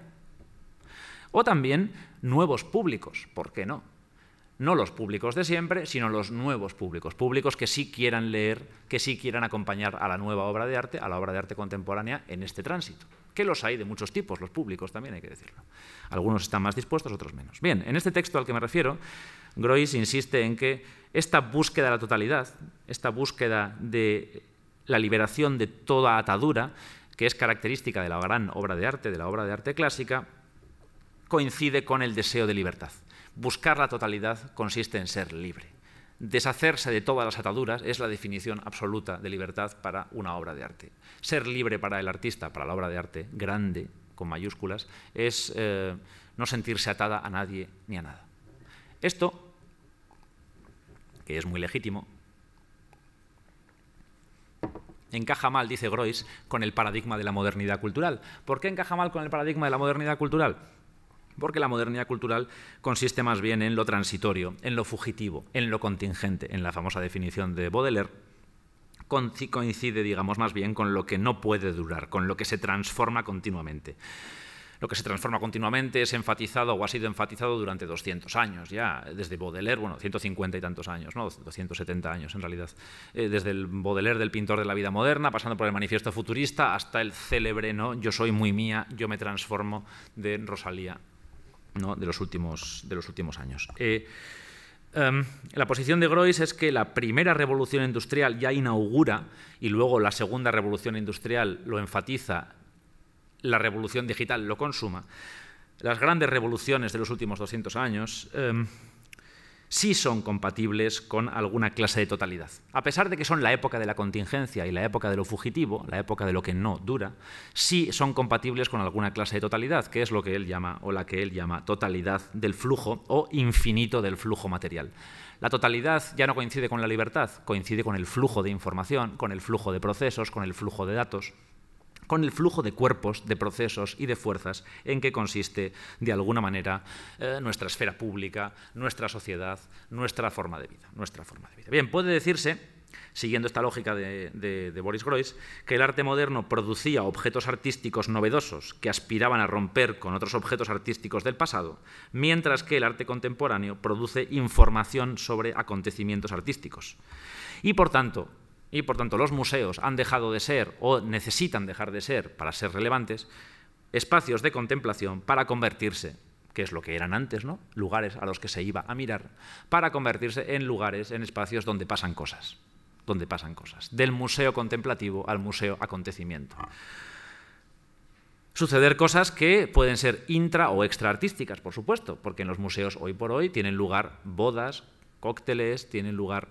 o también nuevos públicos, ¿por qué no? No los públicos de siempre, sino los nuevos públicos, públicos que sí quieran leer, que sí quieran acompañar a la nueva obra de arte, a la obra de arte contemporánea en este tránsito. Que los hay de muchos tipos, los públicos también hay que decirlo. Algunos están más dispuestos, otros menos. Bien, en este texto al que me refiero, Groys insiste en que esta búsqueda de la totalidad, esta búsqueda de la liberación de toda atadura, que es característica de la gran obra de arte, de la obra de arte clásica, coincide con el deseo de libertad. Buscar la totalidad consiste en ser libre. Deshacerse de todas las ataduras es la definición absoluta de libertad para una obra de arte. Ser libre para el artista, para la obra de arte grande, con mayúsculas, es eh, no sentirse atada a nadie ni a nada. Esto, que es muy legítimo, encaja mal, dice Groys, con el paradigma de la modernidad cultural. ¿Por qué encaja mal con el paradigma de la modernidad cultural? Porque la modernidad cultural consiste más bien en lo transitorio, en lo fugitivo, en lo contingente, en la famosa definición de Baudelaire, coincide, digamos, más bien con lo que no puede durar, con lo que se transforma continuamente lo que se transforma continuamente, es enfatizado o ha sido enfatizado durante 200 años ya, desde Baudelaire, bueno, 150 y tantos años, 270 años en realidad, eh, desde el Baudelaire del pintor de la vida moderna, pasando por el manifiesto futurista, hasta el célebre ¿no? Yo soy muy mía, yo me transformo de Rosalía de, los últimos, de los últimos años. Eh, em, la posición de Groys es que la primera revolución industrial ya inaugura y luego la segunda revolución industrial lo enfatiza la revolución digital lo consuma, las grandes revoluciones de los últimos 200 años em, sí son compatibles con alguna clase de totalidad. A pesar de que son la época de la contingencia y la época de lo fugitivo, la época de lo que no dura, sí son compatibles con alguna clase de totalidad, que es lo que él llama o la que él llama totalidad del flujo o infinito del flujo material. La totalidad ya no coincide con la libertad, coincide con el flujo de información, con el flujo de procesos, con el flujo de datos con el flujo de cuerpos, de procesos y de fuerzas en que consiste, de alguna manera, eh, nuestra esfera pública, nuestra sociedad, nuestra forma de vida. Nuestra forma de vida. Bien, puede decirse, siguiendo esta lógica de, de Boris Groys, que el arte moderno producía objetos artísticos novedosos que aspiraban a romper con otros objetos artísticos del pasado, mientras que el arte contemporáneo produce información sobre acontecimientos artísticos. Y por tanto, y por tanto los museos han dejado de ser o necesitan dejar de ser para ser relevantes espacios de contemplación para convertirse que es lo que eran antes, ¿no? Lugares a los que se iba a mirar, para convertirse en lugares, en espacios donde pasan cosas, donde pasan cosas, del museo contemplativo al museo acontecimiento. Suceder cosas que pueden ser intra o extra artísticas, por supuesto, porque en los museos hoy por hoy tienen lugar bodas, cócteles, tienen lugar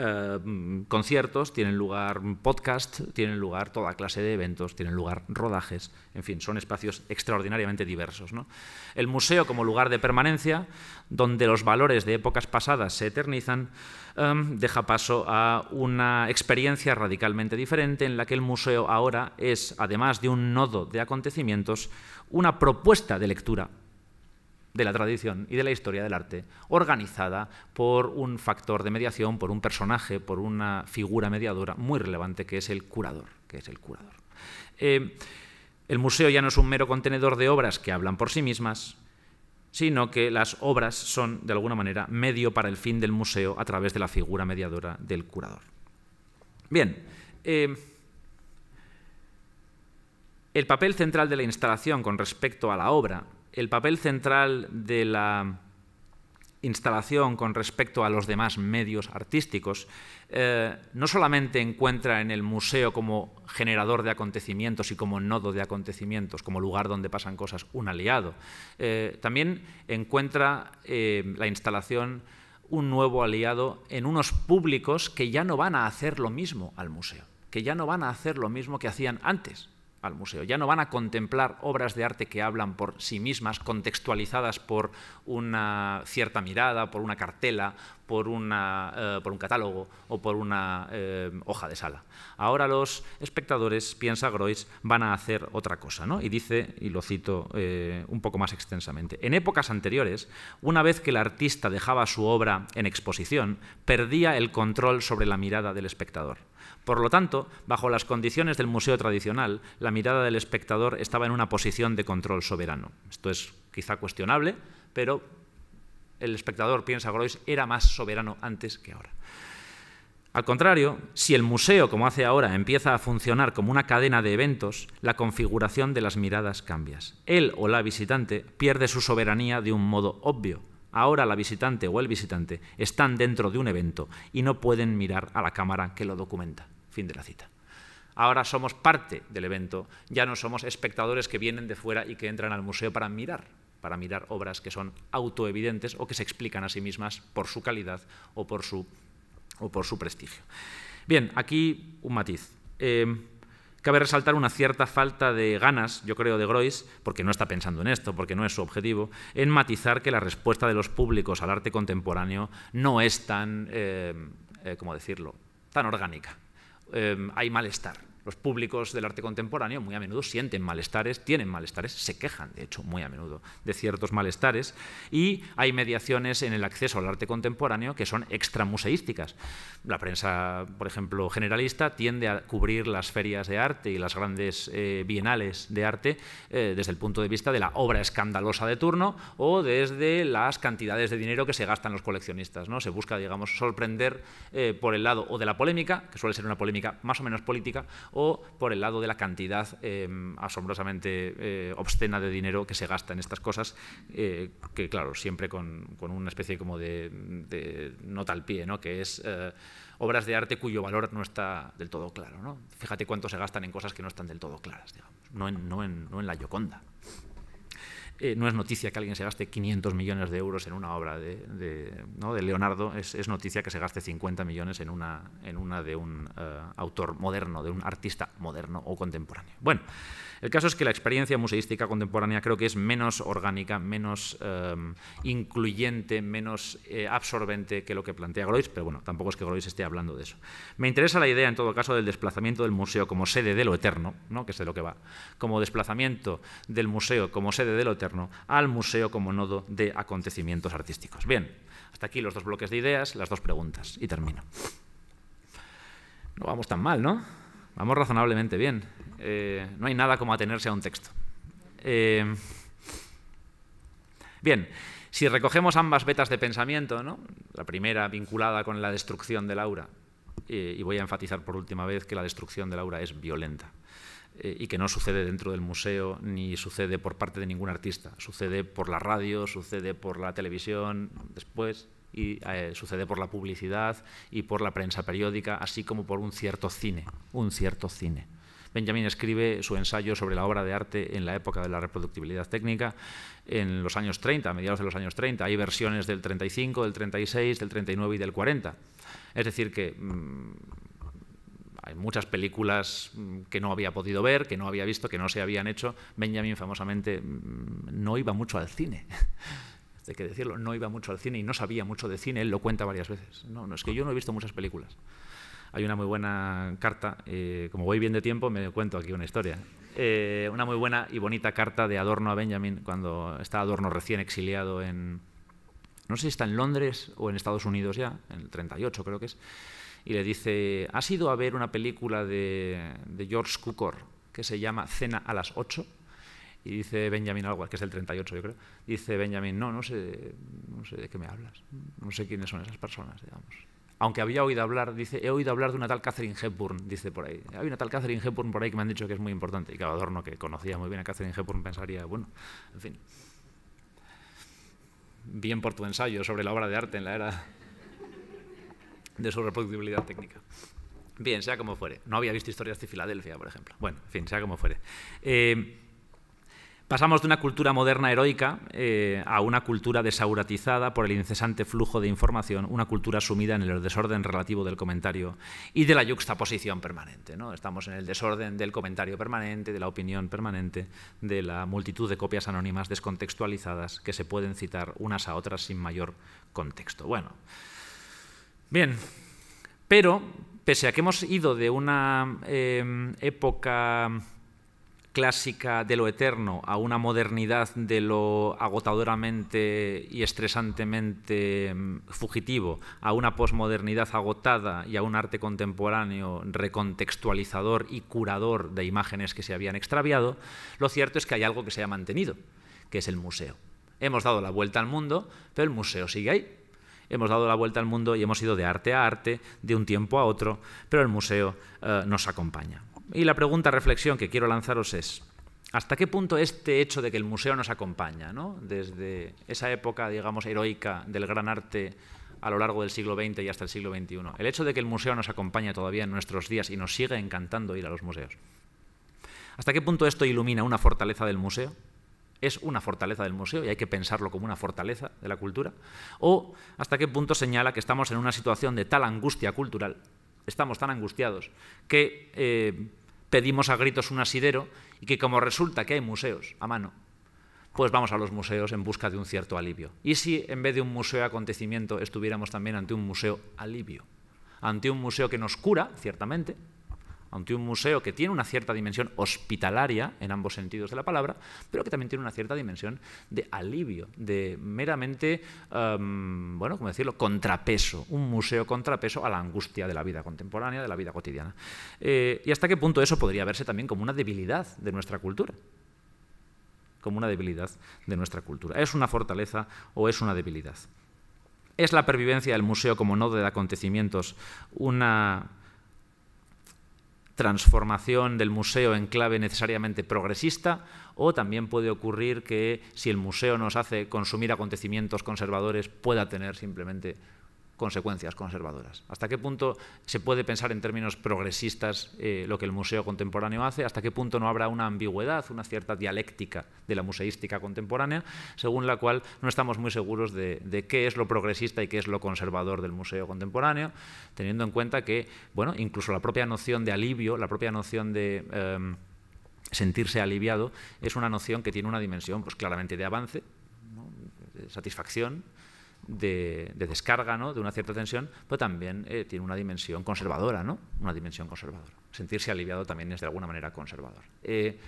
eh, conciertos, tienen lugar podcasts, tienen lugar toda clase de eventos, tienen lugar rodajes, en fin, son espacios extraordinariamente diversos. El museo como lugar de permanencia, donde los valores de épocas pasadas se eternizan, em, deja paso a una experiencia radicalmente diferente en la que el museo ahora es, además de un nodo de acontecimientos, una propuesta de lectura de la tradición y de la historia del arte, organizada por un factor de mediación, por un personaje, por una figura mediadora muy relevante que es el curador. Que es el, curador. Eh, el museo ya no es un mero contenedor de obras que hablan por sí mismas, sino que las obras son, de alguna manera, medio para el fin del museo a través de la figura mediadora del curador. Bien, eh, el papel central de la instalación con respecto a la obra el papel central de la instalación con respecto a los demás medios artísticos eh, no solamente encuentra en el museo como generador de acontecimientos y como nodo de acontecimientos, como lugar donde pasan cosas, un aliado, eh, también encuentra eh, la instalación un nuevo aliado en unos públicos que ya no van a hacer lo mismo al museo, que ya no van a hacer lo mismo que hacían antes al museo. Ya no van a contemplar obras de arte que hablan por sí mismas, contextualizadas por una cierta mirada, por una cartela, por, eh, un catálogo o por una eh, hoja de sala. Ahora los espectadores, piensa Groys, van a hacer otra cosa. ¿no? Y dice, y lo cito eh, un poco más extensamente, en épocas anteriores, una vez que el artista dejaba su obra en exposición, perdía el control sobre la mirada del espectador. Por lo tanto, bajo las condiciones del museo tradicional, la mirada del espectador estaba en una posición de control soberano. Esto es quizá cuestionable, pero el espectador, piensa Groys, era más soberano antes que ahora. Al contrario, si el museo, como hace ahora, empieza a funcionar como una cadena de eventos, la configuración de las miradas cambia. Él o la visitante pierde su soberanía de un modo obvio, Ahora la visitante o el visitante están dentro de un evento y no pueden mirar a la cámara que lo documenta. Fin de la cita. Ahora somos parte del evento, ya no somos espectadores que vienen de fuera y que entran al museo para mirar, para mirar obras que son autoevidentes o que se explican a sí mismas por su calidad o por su, o por su prestigio. Bien, aquí un matiz. Eh, Cabe resaltar una cierta falta de ganas, yo creo, de Groys, porque no está pensando en esto, porque no es su objetivo, en matizar que la respuesta de los públicos al arte contemporáneo no es tan, eh, eh, ¿cómo decirlo?, tan orgánica. Eh, hay malestar, los públicos del arte contemporáneo muy a menudo sienten malestares, tienen malestares, se quejan, de hecho, muy a menudo de ciertos malestares, y hay mediaciones en el acceso al arte contemporáneo que son extramuseísticas. La prensa, por ejemplo, generalista tiende a cubrir las ferias de arte y las grandes eh, bienales de arte eh, desde el punto de vista de la obra escandalosa de turno o desde las cantidades de dinero que se gastan los coleccionistas. ¿no? Se busca, digamos, sorprender eh, por el lado o de la polémica, que suele ser una polémica más o menos política, o por el lado de la cantidad em, asombrosamente eh, obscena de dinero que se gasta en estas cosas, eh, que claro, siempre con, una especie como de, nota al pie, ¿no? que es eh, obras de arte cuyo valor no está del todo claro. Fíjate cuánto se gastan en cosas que no están del todo claras, digamos, no en, no no en la Yoconda. Eh, no es noticia que alguien se gaste 500 millones de euros en una obra de, de, Leonardo, es, noticia que se gaste 50 millones en una, en una de un eh, autor moderno, de un artista moderno o contemporáneo. Bueno. El caso es que la experiencia museística contemporánea creo que es menos orgánica, menos em, incluyente, menos eh, absorbente que lo que plantea Grois, pero bueno, tampoco es que Grois esté hablando de eso. Me interesa la idea, en todo caso, del desplazamiento del museo como sede de lo eterno, ¿no? que es de lo que va, como desplazamiento del museo como sede de lo eterno al museo como nodo de acontecimientos artísticos. Bien, hasta aquí los dos bloques de ideas, las dos preguntas, y termino. No vamos tan mal, ¿no? Vamos razonablemente bien. Eh, no hay nada como atenerse a un texto. Eh, bien, si recogemos ambas vetas de pensamiento, la primera vinculada con la destrucción de Laura... Eh, y voy a enfatizar por última vez que la destrucción de Laura es violenta y que no sucede dentro del museo ni sucede por parte de ningún artista, sucede por la radio, sucede por la televisión, después, y sucede por la publicidad y por la prensa periódica, así como por un cierto cine, un cierto cine. Benjamin escribe su ensayo sobre la obra de arte en la época de la reproductibilidad técnica, en los años 30, a mediados de los años 30. Hay versiones del 35, del 36, del 39 y del 40. Es decir, que mm, hay muchas películas mm, que no había podido ver, que no había visto, que no se habían hecho. Benjamin famosamente mm, no iba mucho al cine. [laughs] Hay que decirlo, no iba mucho al cine y no sabía mucho de cine, él lo cuenta varias veces. No, no es que yo no he visto muchas películas hay una muy buena carta, eh, como voy bien de tiempo, me cuento aquí una historia. Eh, una muy buena y bonita carta de Adorno a Benjamin cuando está Adorno recién exiliado en, no sé si está en Londres o en Estados Unidos ya, en el 38 creo que es, y le dice, ¿has ido a ver una película de, George Cukor que se llama Cena a las 8? Y dice Benjamin algo, que es el 38 yo creo, dice Benjamin, no, no sé, no sé de qué me hablas, no sé quiénes son esas personas, digamos aunque había oído hablar, dice, he oído hablar de una tal Catherine Hepburn, dice por ahí. Hay una tal Catherine Hepburn por ahí que me han dicho que es muy importante. Y que adorno que conocía muy bien a Catherine Hepburn, pensaría, bueno, en fin. Bien por tu ensayo sobre la obra de arte en la era de su reproductibilidad técnica. Bien, sea como fuere. No había visto historias de Filadelfia, por ejemplo. Bueno, en fin, sea como fuere. Eh, Pasamos de una cultura moderna heroica eh, a una cultura desauratizada por el incesante flujo de información, una cultura sumida en el desorden relativo del comentario y de la yuxtaposición permanente. ¿no? Estamos en el desorden del comentario permanente, de la opinión permanente, de la multitud de copias anónimas descontextualizadas que se pueden citar unas a otras sin mayor contexto. Bueno, bien, pero pese a que hemos ido de una eh, época clásica de lo eterno a una modernidad de lo agotadoramente y estresantemente mm, fugitivo, a una posmodernidad agotada y a un arte contemporáneo recontextualizador y curador de imágenes que se habían extraviado, lo cierto es que hay algo que se ha mantenido, que es el museo. Hemos dado la vuelta al mundo, pero el museo sigue ahí. Hemos dado la vuelta al mundo y hemos ido de arte a arte, de un tiempo a otro, pero el museo eh, nos acompaña. Y la pregunta, reflexión que quiero lanzaros es, ¿hasta qué punto este hecho de que el museo nos acompaña, ¿no? desde esa época, digamos, heroica del gran arte a lo largo del siglo XX y hasta el siglo XXI, el hecho de que el museo nos acompaña todavía en nuestros días y nos sigue encantando ir a los museos? ¿Hasta qué punto esto ilumina una fortaleza del museo? ¿Es una fortaleza del museo y hay que pensarlo como una fortaleza de la cultura? ¿O hasta qué punto señala que estamos en una situación de tal angustia cultural, estamos tan angustiados, que eh, pedimos a gritos un asidero y que como resulta que hay museos a mano, pues vamos a los museos en busca de un cierto alivio. ¿Y si en vez de un museo de acontecimiento estuviéramos también ante un museo alivio? Ante un museo que nos cura, ciertamente, aunque un museo que tiene una cierta dimensión hospitalaria, en ambos sentidos de la palabra, pero que también tiene una cierta dimensión de alivio, de meramente, em, bueno, como decirlo?, contrapeso, un museo contrapeso a la angustia de la vida contemporánea, de la vida cotidiana. Eh, ¿Y hasta qué punto eso podría verse también como una debilidad de nuestra cultura? Como una debilidad de nuestra cultura. ¿Es una fortaleza o es una debilidad? ¿Es la pervivencia del museo como nodo de acontecimientos una transformación del museo en clave necesariamente progresista, o también puede ocurrir que si el museo nos hace consumir acontecimientos conservadores pueda tener simplemente consecuencias conservadoras. ¿Hasta qué punto se puede pensar en términos progresistas eh, lo que el museo contemporáneo hace? ¿Hasta qué punto no habrá una ambigüedad, una cierta dialéctica de la museística contemporánea, según la cual no estamos muy seguros de, qué es lo progresista y qué es lo conservador del museo contemporáneo, teniendo en cuenta que, bueno, incluso la propia noción de alivio, la propia noción de... Em, sentirse aliviado es una noción que tiene una dimensión pues claramente de avance, de satisfacción, de, descarga, ¿no? de una cierta tensión, pero también eh, tiene una dimensión conservadora, ¿no? una dimensión conservadora. Sentirse aliviado también es de alguna manera conservador. Eh,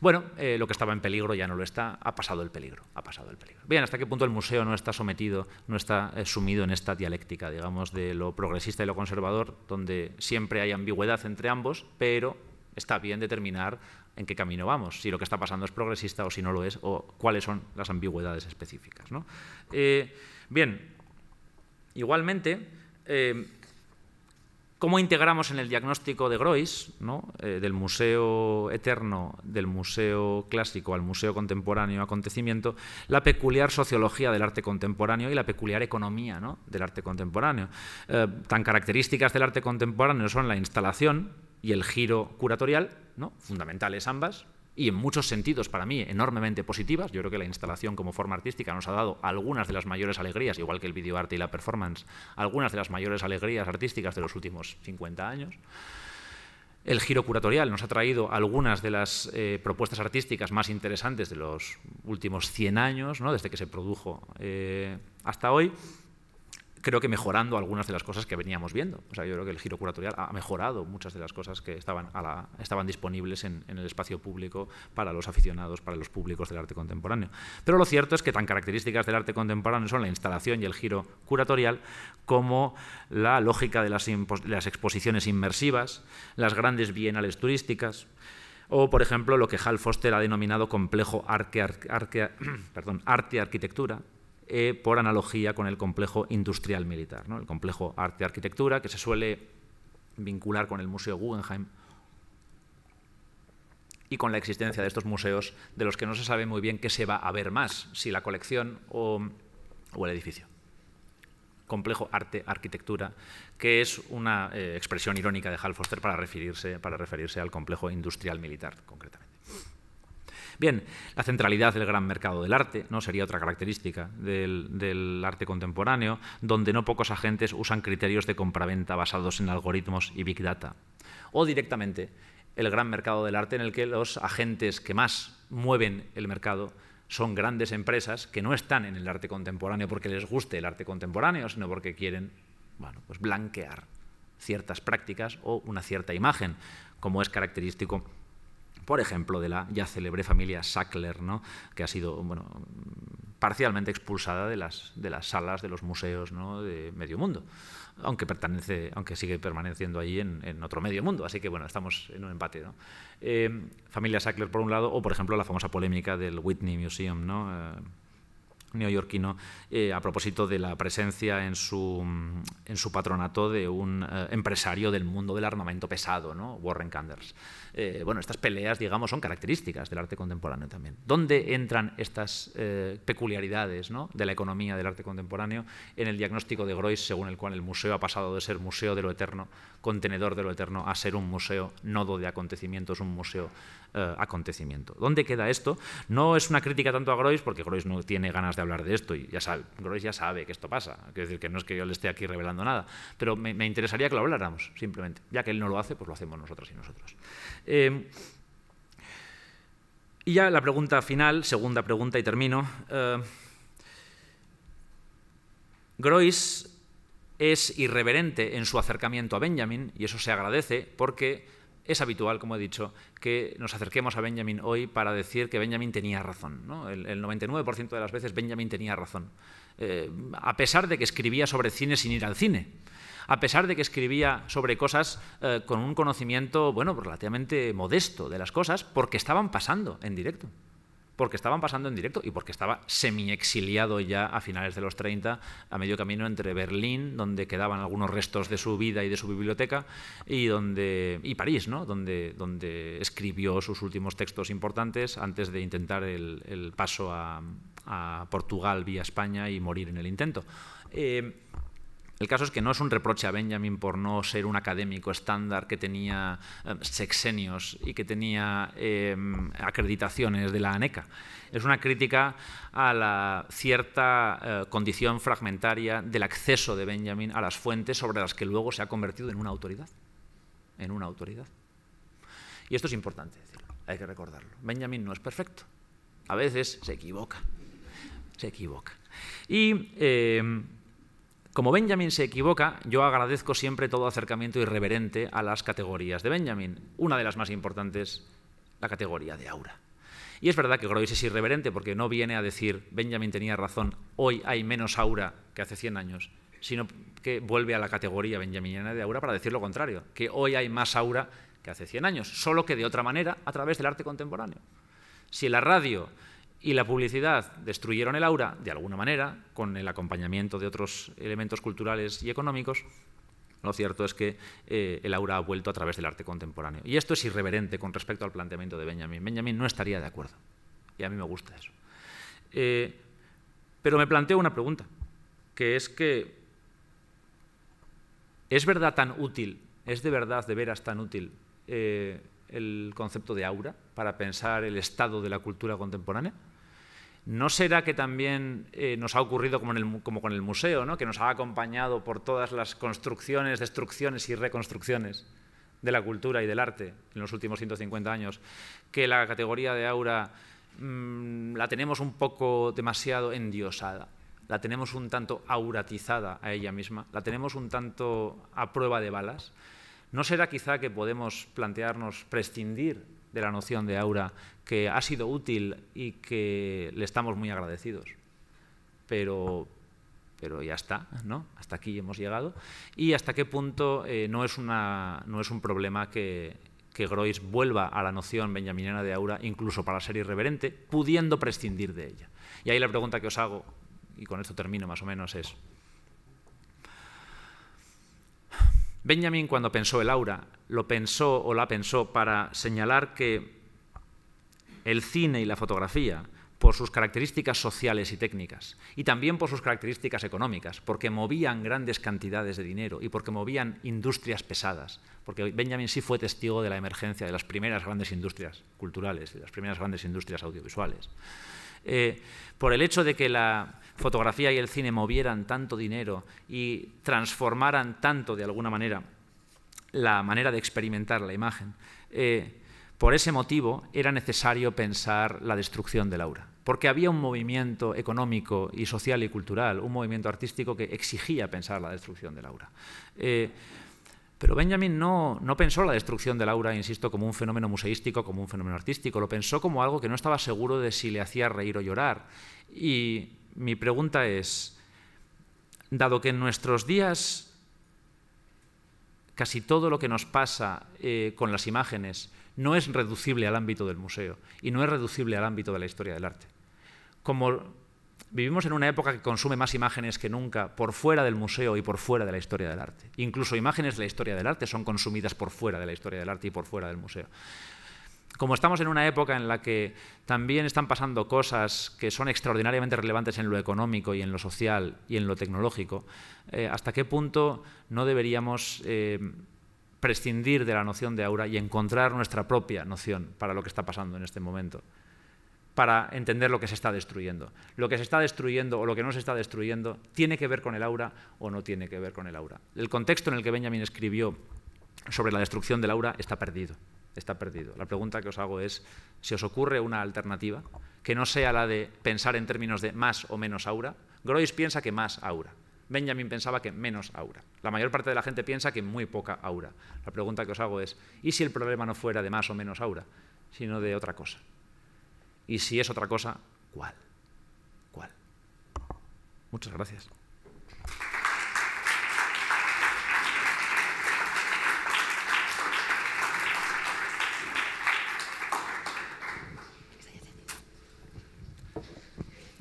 bueno, eh, lo que estaba en peligro ya no lo está, ha pasado el peligro, ha pasado el peligro. Bien, hasta qué punto el museo no está sometido, no está sumido en esta dialéctica, digamos, de lo progresista y lo conservador, donde siempre hay ambigüedad entre ambos, pero está bien determinar en qué camino vamos, si lo que está pasando es progresista o si no lo es, o cuáles son las ambigüedades específicas. ¿no? Bien, igualmente, eh, ¿cómo integramos en el diagnóstico de Grois, eh, del museo eterno, del museo clásico al museo contemporáneo acontecimiento, la peculiar sociología del arte contemporáneo y la peculiar economía del arte contemporáneo? Eh, tan características del arte contemporáneo son la instalación y el giro curatorial, ¿no? fundamentales ambas, y en muchos sentidos para mí enormemente positivas. Yo creo que la instalación como forma artística nos ha dado algunas de las mayores alegrías, igual que el videoarte y la performance, algunas de las mayores alegrías artísticas de los últimos 50 años. El giro curatorial nos ha traído algunas de las eh, propuestas artísticas más interesantes de los últimos 100 años, desde que se produjo eh, hasta hoy creo que mejorando algunas de las cosas que veníamos viendo. O sea, yo creo que el giro curatorial ha mejorado muchas de las cosas que estaban, estaban disponibles en, el espacio público para los aficionados, para los públicos del arte contemporáneo. Pero lo cierto es que tan características del arte contemporáneo son la instalación y el giro curatorial como la lógica de las, las exposiciones inmersivas, las grandes bienales turísticas, o, por ejemplo, lo que Hal Foster ha denominado complejo [clears throat] arte-arquitectura, eh, por analogía con el complejo industrial militar, el complejo arte-arquitectura, que se suele vincular con el Museo Guggenheim y con la existencia de estos museos de los que no se sabe muy bien qué se va a ver más, si la colección o, el edificio. Complejo arte-arquitectura, que es una eh, expresión irónica de Hal Foster para referirse, para referirse al complejo industrial militar, concretamente. Bien, la centralidad del gran mercado del arte, ¿no? sería otra característica del, arte contemporáneo, donde no pocos agentes usan criterios de compraventa basados en algoritmos y big data. O directamente el gran mercado del arte en el que los agentes que más mueven el mercado son grandes empresas que no están en el arte contemporáneo porque les guste el arte contemporáneo, sino porque quieren bueno, pues blanquear ciertas prácticas o una cierta imagen, como es característico por ejemplo, de la ya célebre familia Sackler, ¿no? que ha sido bueno, parcialmente expulsada de las, de las salas de los museos de medio mundo, aunque, pertenece, aunque sigue permaneciendo allí en, otro medio mundo. Así que bueno, estamos en un empate. ¿no? Eh, familia Sackler, por un lado, o por ejemplo la famosa polémica del Whitney Museum, ¿no? Eh, neoyorquino eh, a propósito de la presencia en su, en su patronato de un eh, empresario del mundo del armamento pesado, ¿no? Warren Canders. Eh, bueno, estas peleas, digamos, son características del arte contemporáneo también. ¿Dónde entran estas peculiaridades de la economía del arte contemporáneo en el diagnóstico de Groys, según el cual el museo ha pasado de ser museo de lo eterno, contenedor de lo eterno, a ser un museo nodo de acontecimientos, un museo eh, acontecimiento. ¿Dónde queda esto? No es una crítica tanto a Groys, porque Groys no tiene ganas de hablar de esto y ya sabe, Groys ya sabe que esto pasa. Quiero decir que no es que yo le esté aquí revelando nada, pero me, interesaría que lo habláramos, simplemente. Ya que él no lo hace, pues lo hacemos nosotras y nosotros. Em, y ya la pregunta final, segunda pregunta y termino. Eh, Groys es irreverente en su acercamiento a Benjamin y eso se agradece porque es habitual, como he dicho, que nos acerquemos a Benjamin hoy para decir que Benjamin tenía razón. El, 99% de las veces Benjamin tenía razón. Eh, a pesar de que escribía sobre cine sin ir al cine, a pesar de que escribía sobre cosas eh, con un conocimiento bueno, relativamente modesto de las cosas, porque estaban pasando en directo porque estaban pasando en directo y porque estaba semi-exiliado ya a finales de los 30, a medio camino entre Berlín, donde quedaban algunos restos de su vida y de su biblioteca, y, donde, y París, ¿no? donde, donde escribió sus últimos textos importantes antes de intentar el, paso a, Portugal vía España y morir en el intento. Eh, el caso es que no es un reproche a Benjamin por no ser un académico estándar que tenía eh, sexenios y que tenía eh, acreditaciones de la ANECA. Es una crítica a la cierta eh, condición fragmentaria del acceso de Benjamin a las fuentes sobre las que luego se ha convertido en una autoridad. En una autoridad. Y esto es importante decirlo, hay que recordarlo. Benjamin no es perfecto. A veces se equivoca. Se equivoca. Y. Como Benjamin se equivoca, yo agradezco siempre todo acercamiento irreverente a las categorías de Benjamin. Una de las más importantes, la categoría de aura. Y es verdad que Groys es irreverente porque no viene a decir Benjamin tenía razón, hoy hay menos aura que hace 100 años, sino que vuelve a la categoría benjaminiana de aura para decir lo contrario, que hoy hay más aura que hace 100 años, solo que de otra manera a través del arte contemporáneo. Si la radio y la publicidad destruyeron el aura, de alguna manera, con el acompañamiento de otros elementos culturales y económicos, lo cierto es que eh, el aura ha vuelto a través del arte contemporáneo. Y esto es irreverente con respecto al planteamiento de Benjamin. Benjamin no estaría de acuerdo. Y a mí me gusta eso. Eh, pero me planteo una pregunta, que es que ¿es verdad tan útil, es de verdad, de veras tan útil eh, el concepto de aura para pensar el estado de la cultura contemporánea? ¿No será que también eh, nos ha ocurrido como, con el museo, que nos ha acompañado por todas las construcciones, destrucciones y reconstrucciones de la cultura y del arte en los últimos 150 años, que la categoría de aura mm, la tenemos un poco demasiado endiosada, la tenemos un tanto auratizada a ella misma, la tenemos un tanto a prueba de balas? ¿No será quizá que podemos plantearnos prescindir de la noción de aura que ha sido útil y que le estamos muy agradecidos. Pero, pero ya está, ¿no? Hasta aquí hemos llegado. Y hasta qué punto eh, no, es una, no es un problema que, que Groys vuelva a la noción benjaminiana de aura, incluso para ser irreverente, pudiendo prescindir de ella. Y ahí la pregunta que os hago, y con esto termino más o menos, es, Benjamin cuando pensó el aura lo pensó o la pensó para señalar que el cine y la fotografía, por sus características sociales y técnicas, y también por sus características económicas, porque movían grandes cantidades de dinero y porque movían industrias pesadas, porque Benjamin sí fue testigo de la emergencia de las primeras grandes industrias culturales, de las primeras grandes industrias audiovisuales. Eh, por el hecho de que la fotografía y el cine movieran tanto dinero y transformaran tanto, de alguna manera, la manera de experimentar la imagen. Eh, por ese motivo era necesario pensar la destrucción del aura, porque había un movimiento económico y social y cultural, un movimiento artístico que exigía pensar la destrucción del aura. Eh, pero Benjamin no, no, pensó la destrucción del aura, insisto, como un fenómeno museístico, como un fenómeno artístico, lo pensó como algo que no estaba seguro de si le hacía reír o llorar. Y mi pregunta es, dado que en nuestros días casi todo lo que nos pasa eh, con las imágenes no es reducible al ámbito del museo y no es reducible al ámbito de la historia del arte. Como vivimos en una época que consume más imágenes que nunca por fuera del museo y por fuera de la historia del arte. Incluso imágenes de la historia del arte son consumidas por fuera de la historia del arte y por fuera del museo como estamos en una época en la que también están pasando cosas que son extraordinariamente relevantes en lo económico y en lo social y en lo tecnológico, eh, ¿hasta qué punto no deberíamos eh, prescindir de la noción de aura y encontrar nuestra propia noción para lo que está pasando en este momento? para entender lo que se está destruyendo. Lo que se está destruyendo o lo que no se está destruyendo tiene que ver con el aura o no tiene que ver con el aura. El contexto en el que Benjamin escribió sobre la destrucción del aura está perdido está perdido. La pregunta que os hago es si os ocurre una alternativa que no sea la de pensar en términos de más o menos aura. Groys piensa que más aura. Benjamin pensaba que menos aura. La mayor parte de la gente piensa que muy poca aura. La pregunta que os hago es, ¿y si el problema no fuera de más o menos aura, sino de otra cosa? Y si es otra cosa, ¿cuál? ¿Cuál? Muchas gracias.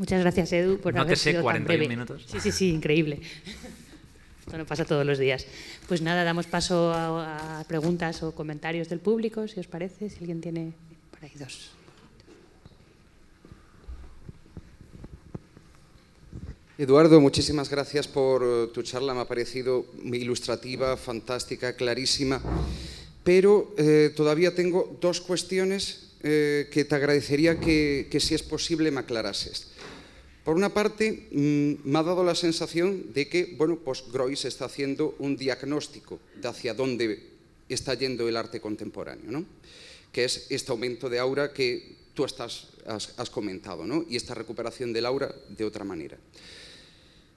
Muchas gracias, Edu, por no sé, 41 minutos. Sí, sí, sí, increíble. Esto no pasa todos los días. Pues nada, damos paso a, preguntas o comentarios del público, si os parece, si alguien tiene por ahí dos. Eduardo, muchísimas gracias por eh, tu charla, me ha parecido ilustrativa, fantástica, clarísima, pero eh, todavía tengo dos cuestiones eh, que te agradecería que, que, si es posible, me aclarases. Por una parte, mm, me ha dado la sensación de que, bueno, pues Groys está haciendo un diagnóstico de hacia dónde está yendo el arte contemporáneo, ¿no? que es este aumento de aura que tú has, comentado, ¿no? y esta recuperación del aura de otra manera.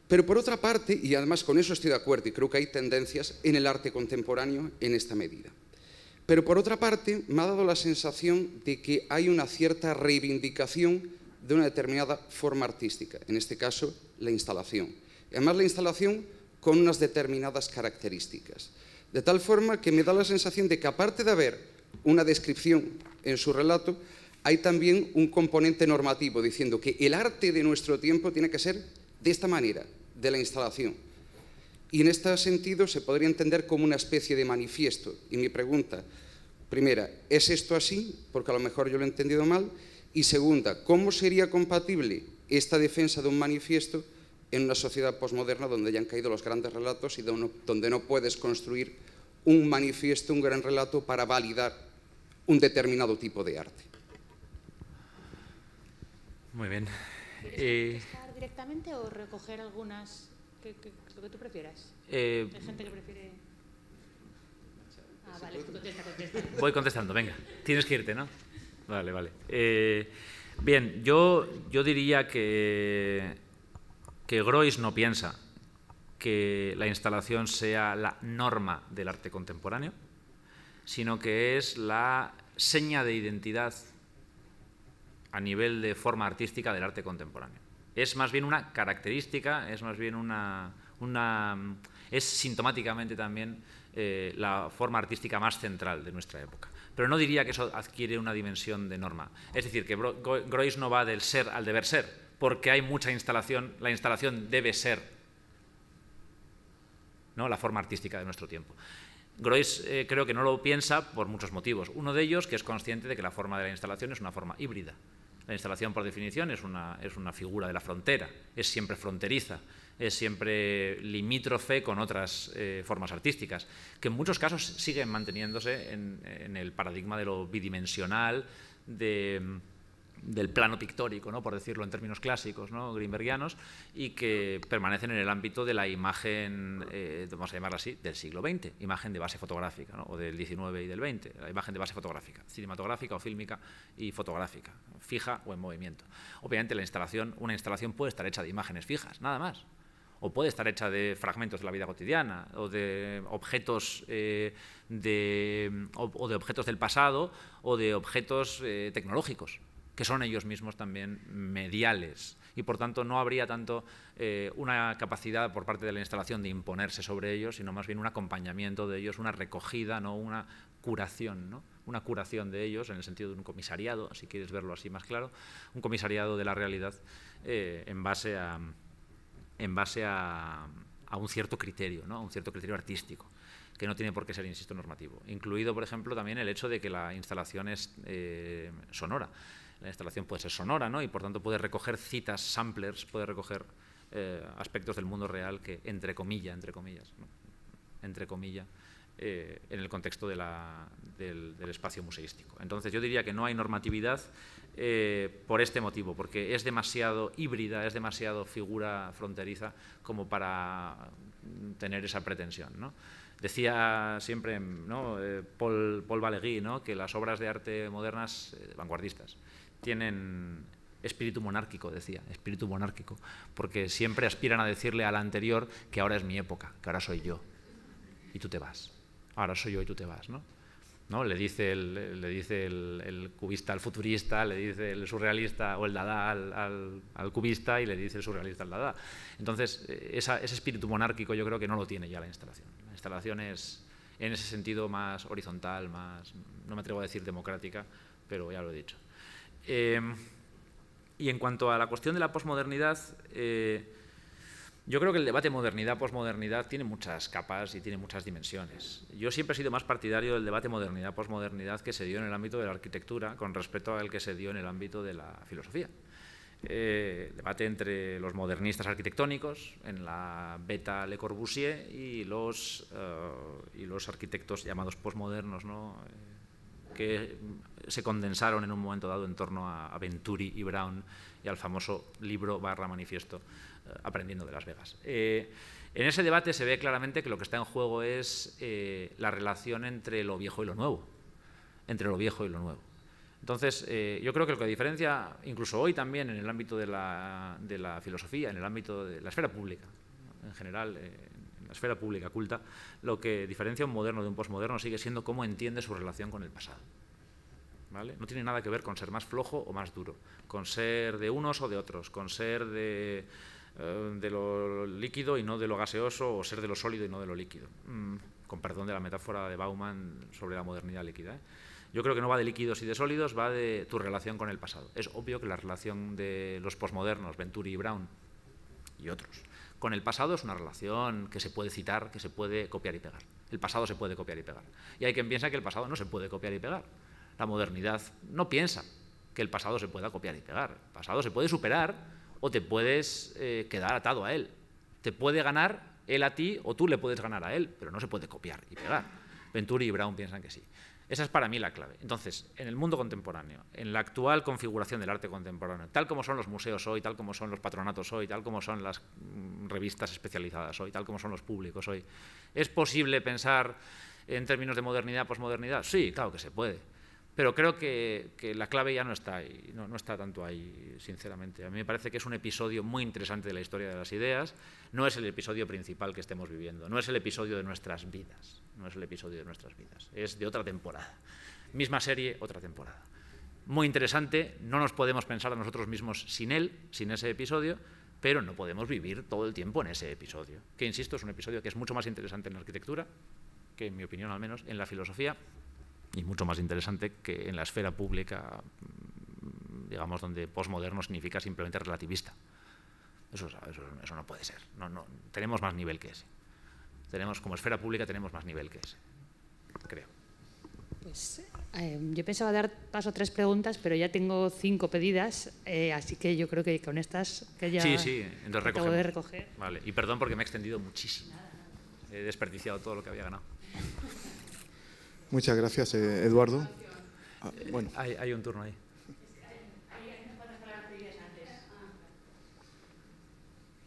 Pero por otra parte, y además con eso estoy de acuerdo, y creo que hay tendencias en el arte contemporáneo en esta medida. Pero por otra parte, me ha dado la sensación de que hay una cierta reivindicación de una determinada forma artística, en este caso la instalación. Además la instalación con unas determinadas características. De tal forma que me da la sensación de que aparte de haber una descripción en su relato, hay también un componente normativo diciendo que el arte de nuestro tiempo tiene que ser de esta manera, de la instalación. Y en este sentido se podría entender como una especie de manifiesto. Y mi pregunta, primera, ¿es esto así? Porque a lo mejor yo lo he entendido mal. Y segunda, ¿cómo sería compatible esta defensa de un manifiesto en una sociedad posmoderna donde ya han caído los grandes relatos y donde no puedes construir un manifiesto, un gran relato para validar un determinado tipo de arte? Muy bien. Eh... directamente o recoger algunas, lo que tú prefieras? Eh, Hay gente que prefiere... Ah, vale, contesta, contesta. Voy contestando, venga. Tienes que irte, ¿no? Vale, vale. Eh, bien, yo, yo diría que, que Grois no piensa que la instalación sea la norma del arte contemporáneo, sino que es la seña de identidad a nivel de forma artística del arte contemporáneo. Es más bien una característica, es más bien una... una es sintomáticamente también eh, la forma artística más central de nuestra época pero no diría que eso adquiere una dimensión de norma. Es decir, que Groys no va del ser al deber ser, porque hay mucha instalación, la instalación debe ser ¿no? la forma artística de nuestro tiempo. Groys eh, creo que no lo piensa por muchos motivos. Uno de ellos, que es consciente de que la forma de la instalación es una forma híbrida. La instalación, por definición, es es una figura de la frontera, es siempre fronteriza es siempre limítrofe con otras eh, formas artísticas, que en muchos casos siguen manteniéndose en, el paradigma de lo bidimensional, del plano pictórico, ¿no? por decirlo en términos clásicos, ¿no? greenbergianos, y que permanecen en el ámbito de la imagen, eh, vamos a llamarla así, del siglo XX, imagen de base fotográfica, o del XIX y del XX, la imagen de base fotográfica, cinematográfica o fílmica y fotográfica, fija o en movimiento. Obviamente la instalación, una instalación puede estar hecha de imágenes fijas, nada más, o puede estar hecha de fragmentos de la vida cotidiana o de objetos eh, de, o, de objetos del pasado o de objetos eh, tecnológicos, que son ellos mismos también mediales. Y por tanto no habría tanto eh, una capacidad por parte de la instalación de imponerse sobre ellos, sino más bien un acompañamiento de ellos, una recogida, no una curación. ¿no? una curación de ellos, en el sentido de un comisariado, si quieres verlo así más claro, un comisariado de la realidad en base a, en base a, un cierto criterio, ¿no? a un cierto criterio artístico, que no tiene por qué ser, insisto, normativo. Incluido, por ejemplo, también el hecho de que la instalación es eh, sonora. La instalación puede ser sonora, ¿no? Y por tanto puede recoger citas, samplers, puede recoger eh, aspectos del mundo real que, entre comillas, entre comillas, entre comillas, eh, en el contexto de del, espacio museístico. Entonces, yo diría que no hay normatividad eh, por este motivo, porque es demasiado híbrida, es demasiado figura fronteriza como para tener esa pretensión. Decía siempre eh, Paul, Paul que las obras de arte modernas, vanguardistas, tienen espíritu monárquico, decía, espíritu monárquico, porque siempre aspiran a decirle a la anterior que ahora es mi época, que ahora soy yo, y tú te vas ahora soy yo y tú te vas, ¿no? Le dice, el, cubista al futurista, le dice el surrealista o el dada al, cubista y le dice el surrealista al dada. Entonces, ese espíritu monárquico yo creo que no lo tiene ya la instalación. La instalación es, en ese sentido, más horizontal, más, no me atrevo a decir democrática, pero ya lo he dicho. Eh, y en cuanto a la cuestión de la posmodernidad, eh, yo creo que el debate modernidad-posmodernidad tiene muchas capas y tiene muchas dimensiones. Yo siempre he sido más partidario del debate modernidad-posmodernidad que se dio en el ámbito de la arquitectura con respecto al que se dio en el ámbito de la filosofía. Eh, debate entre los modernistas arquitectónicos en la beta Le Corbusier y los, eh, y los arquitectos llamados posmodernos, ¿no? Eh, que se condensaron en un momento dado en torno a Venturi y Brown y al famoso libro barra manifiesto aprendiendo de Las Vegas. Eh, en ese debate se ve claramente que lo que está en juego es eh, la relación entre lo viejo y lo nuevo. Entre lo viejo y lo nuevo. Entonces, eh, yo creo que lo que diferencia, incluso hoy también en el ámbito de la, filosofía, en el ámbito de la esfera pública, en general, en la esfera pública culta, lo que diferencia un moderno de un posmoderno sigue siendo cómo entiende su relación con el pasado. ¿Vale? No tiene nada que ver con ser más flojo o más duro, con ser de unos o de otros, con ser de eh, de lo líquido y no de lo gaseoso o ser de lo sólido y no de lo líquido. Mm, con perdón de la metáfora de Bauman sobre la modernidad líquida. ¿eh? Yo creo que no va de líquidos y de sólidos, va de tu relación con el pasado. Es obvio que la relación de los posmodernos, Venturi y Brown y otros, con el pasado es una relación que se puede citar, que se puede copiar y pegar. El pasado se puede copiar y pegar. Y hay quien piensa que el pasado no se puede copiar y pegar. La modernidad no piensa que el pasado se pueda copiar y pegar. El pasado se puede superar o te puedes eh, quedar atado a él. Te puede ganar él a ti o tú le puedes ganar a él, pero no se puede copiar y pegar. Venturi y Brown piensan que sí. Esa es para mí la clave. Entonces, en el mundo contemporáneo, en la actual configuración del arte contemporáneo, tal como son los museos hoy, tal como son los patronatos hoy, tal como son las mm, revistas especializadas hoy, tal como son los públicos hoy, ¿es posible pensar en términos de modernidad, posmodernidad? Sí, claro que se puede. Pero creo que, la clave ya no está ahí, no, no, está tanto ahí, sinceramente. A mí me parece que es un episodio muy interesante de la historia de las ideas, no es el episodio principal que estemos viviendo, no es el episodio de nuestras vidas, no es el episodio de nuestras vidas, es de otra temporada. Misma serie, otra temporada. Muy interesante, no nos podemos pensar a nosotros mismos sin él, sin ese episodio, pero no podemos vivir todo el tiempo en ese episodio, que insisto, es un episodio que es mucho más interesante en la arquitectura, que en mi opinión al menos, en la filosofía y mucho más interesante que en la esfera pública, mm, digamos, donde posmoderno significa simplemente relativista. Eso, eso, no puede ser. No, no, tenemos más nivel que ese. Tenemos, como esfera pública tenemos más nivel que ese, creo. Pues eh, yo pensaba dar paso a tres preguntas, pero ya tengo cinco pedidas, eh, así que yo creo que con estas que ya sí, sí, acabo de recoger. Vale, y perdón porque me he extendido muchísimo. He desperdiciado todo lo que había ganado. Muchas gracias, eh, Eduardo. Ah, bueno. Hay, un turno ahí.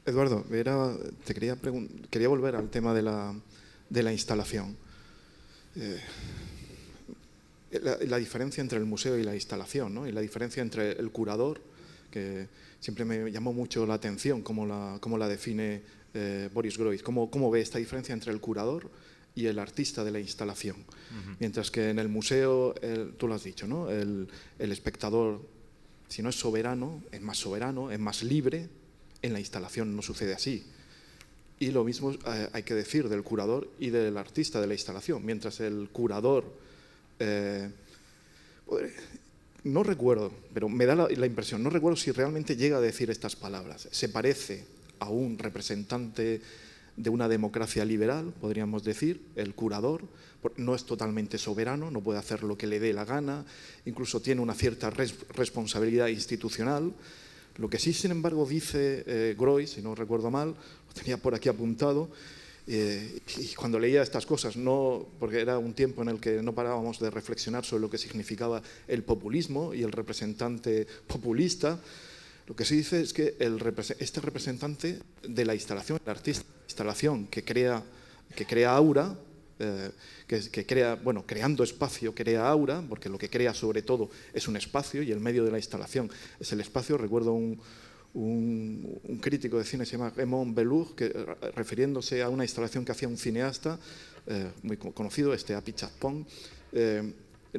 Eduardo, te quería, quería volver al tema de la, instalación. Eh, la, diferencia entre el museo y la instalación, y la diferencia entre el curador, que siempre me llamó mucho la atención cómo la, define eh, Boris Groys, cómo, cómo ve esta diferencia entre el curador y el artista de la instalación. Mientras que en el museo, tú lo has dicho, ¿no? el, espectador, si no es soberano, es más soberano, es más libre, en la instalación no sucede así. Y lo mismo eh, hay que decir del curador y del artista de la instalación. Mientras el curador, eh, no recuerdo, pero me da la, impresión, no recuerdo si realmente llega a decir estas palabras. Se parece a un representante de una democracia liberal, podríamos decir, el curador, no es totalmente soberano, no puede hacer lo que le dé la gana, incluso tiene una cierta responsabilidad institucional. Lo que sí, sin embargo, dice eh, si no recuerdo mal, lo tenía por aquí apuntado, eh, y cuando leía estas cosas, no, porque era un tiempo en el que no parábamos de reflexionar sobre lo que significaba el populismo y el representante populista, lo que se dice es que este representante de la instalación, el artista de la instalación que crea, que crea aura, eh, que, crea, bueno, creando espacio crea aura, porque lo que crea sobre todo es un espacio y el medio de la instalación es el espacio. Recuerdo un, un, crítico de cine, se llama Raymond Bellour, que eh, refiriéndose a una instalación que hacía un cineasta eh, muy conocido, este Apichatpong,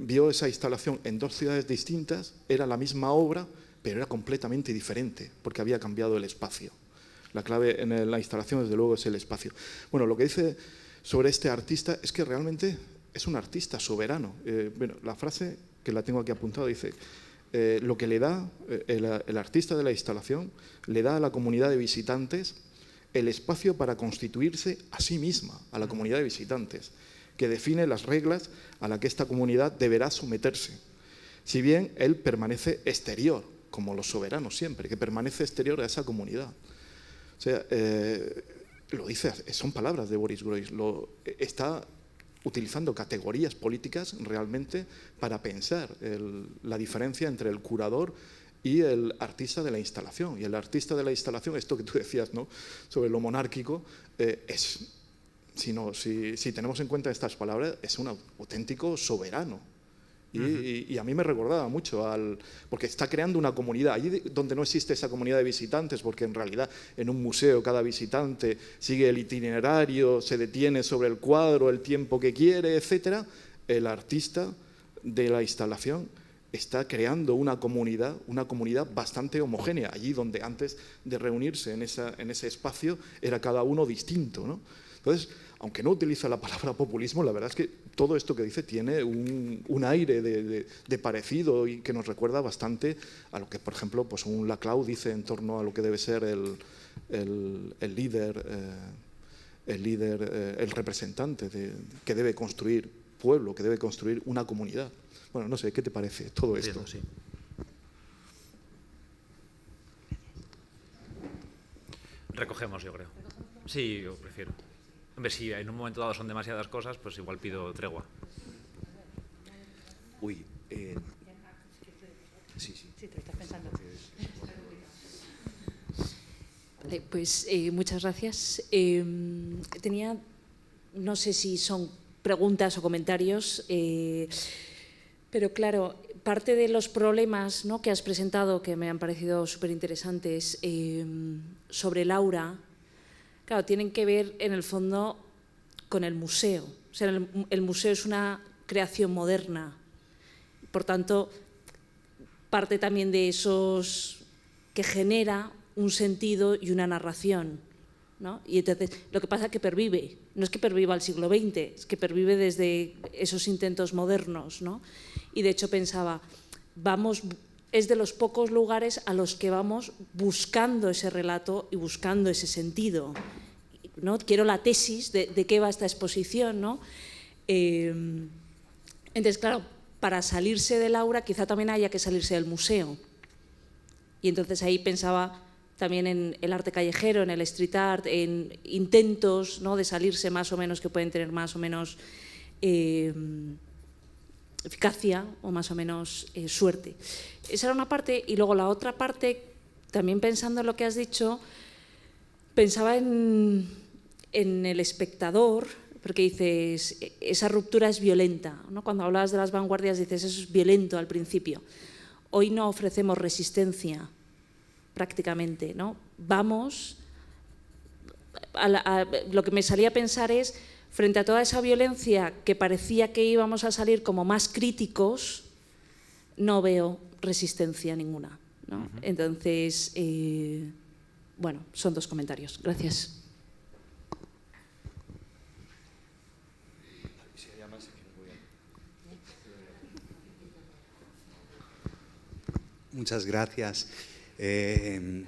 vio esa instalación en dos ciudades distintas, era la misma obra, pero era completamente diferente porque había cambiado el espacio. La clave en la instalación, desde luego, es el espacio. Bueno, lo que dice sobre este artista es que realmente es un artista soberano. Eh, bueno, la frase que la tengo aquí apuntada dice, eh, lo que le da eh, el, el artista de la instalación, le da a la comunidad de visitantes el espacio para constituirse a sí misma, a la comunidad de visitantes, que define las reglas a las que esta comunidad deberá someterse, si bien él permanece exterior como los soberanos siempre, que permanece exterior a esa comunidad. O sea, eh, lo dice, son palabras de Boris Groys, lo, está utilizando categorías políticas realmente para pensar la diferencia entre el curador y el artista de la instalación. Y el artista de la instalación, esto que tú decías ¿no? sobre lo monárquico, eh, es, sino si tenemos en cuenta estas palabras, es un auténtico soberano y, a mí me recordaba mucho al. Porque está creando una comunidad. Allí donde no existe esa comunidad de visitantes, porque en realidad en un museo cada visitante sigue el itinerario, se detiene sobre el cuadro el tiempo que quiere, etc. El artista de la instalación está creando una comunidad, una comunidad bastante homogénea. Allí donde antes de reunirse en, esa, en ese espacio era cada uno distinto. ¿no? Entonces, aunque no utiliza la palabra populismo, la verdad es que todo esto que dice tiene un, aire de, parecido y que nos recuerda bastante a lo que, por ejemplo, pues un Laclau dice en torno a lo que debe ser el, líder, el, líder eh, eh, el representante de, que debe construir pueblo, que debe construir una comunidad. Bueno, no sé, ¿qué te parece todo esto? Recogemos, yo creo. Sí, yo prefiero ver, si en un momento dado son demasiadas cosas, pues igual pido tregua. Uy, eh, sí, sí. pues eh, muchas gracias. Em, tenía, no sé si son preguntas o comentarios, eh, pero claro, parte de los problemas ¿no? que has presentado, que me han parecido súper interesantes, em, sobre Laura, claro, tienen que ver en el fondo con el museo. O sea, el, museo es una creación moderna. Por tanto, parte también de esos que genera un sentido y una narración. Y entonces, lo que pasa es que pervive, no es que perviva al siglo XX, es que pervive desde esos intentos modernos. ¿no? Y de hecho pensaba, vamos es de los pocos lugares a los que vamos buscando ese relato y buscando ese sentido. ¿no? Quiero la tesis de, de qué va esta exposición. ¿no? Eh, entonces, claro, para salirse de aura quizá también haya que salirse del museo. Y entonces ahí pensaba también en el arte callejero, en el street art, en intentos ¿no? de salirse más o menos que pueden tener más o menos... Eh, eficacia o más o menos eh, suerte. Esa era una parte y luego la otra parte, también pensando en lo que has dicho, pensaba en, el espectador, porque dices, e-, esa ruptura es violenta. ¿no? Cuando hablabas de las vanguardias dices, eso es violento al principio. Hoy no ofrecemos resistencia prácticamente, ¿no? Vamos, a, lo que me salía a pensar es frente a toda esa violencia que parecía que íbamos a salir como más críticos, no veo resistencia ninguna. Entonces, eh, bueno, son dos comentarios. Gracias. Muchas gracias. Eh, em,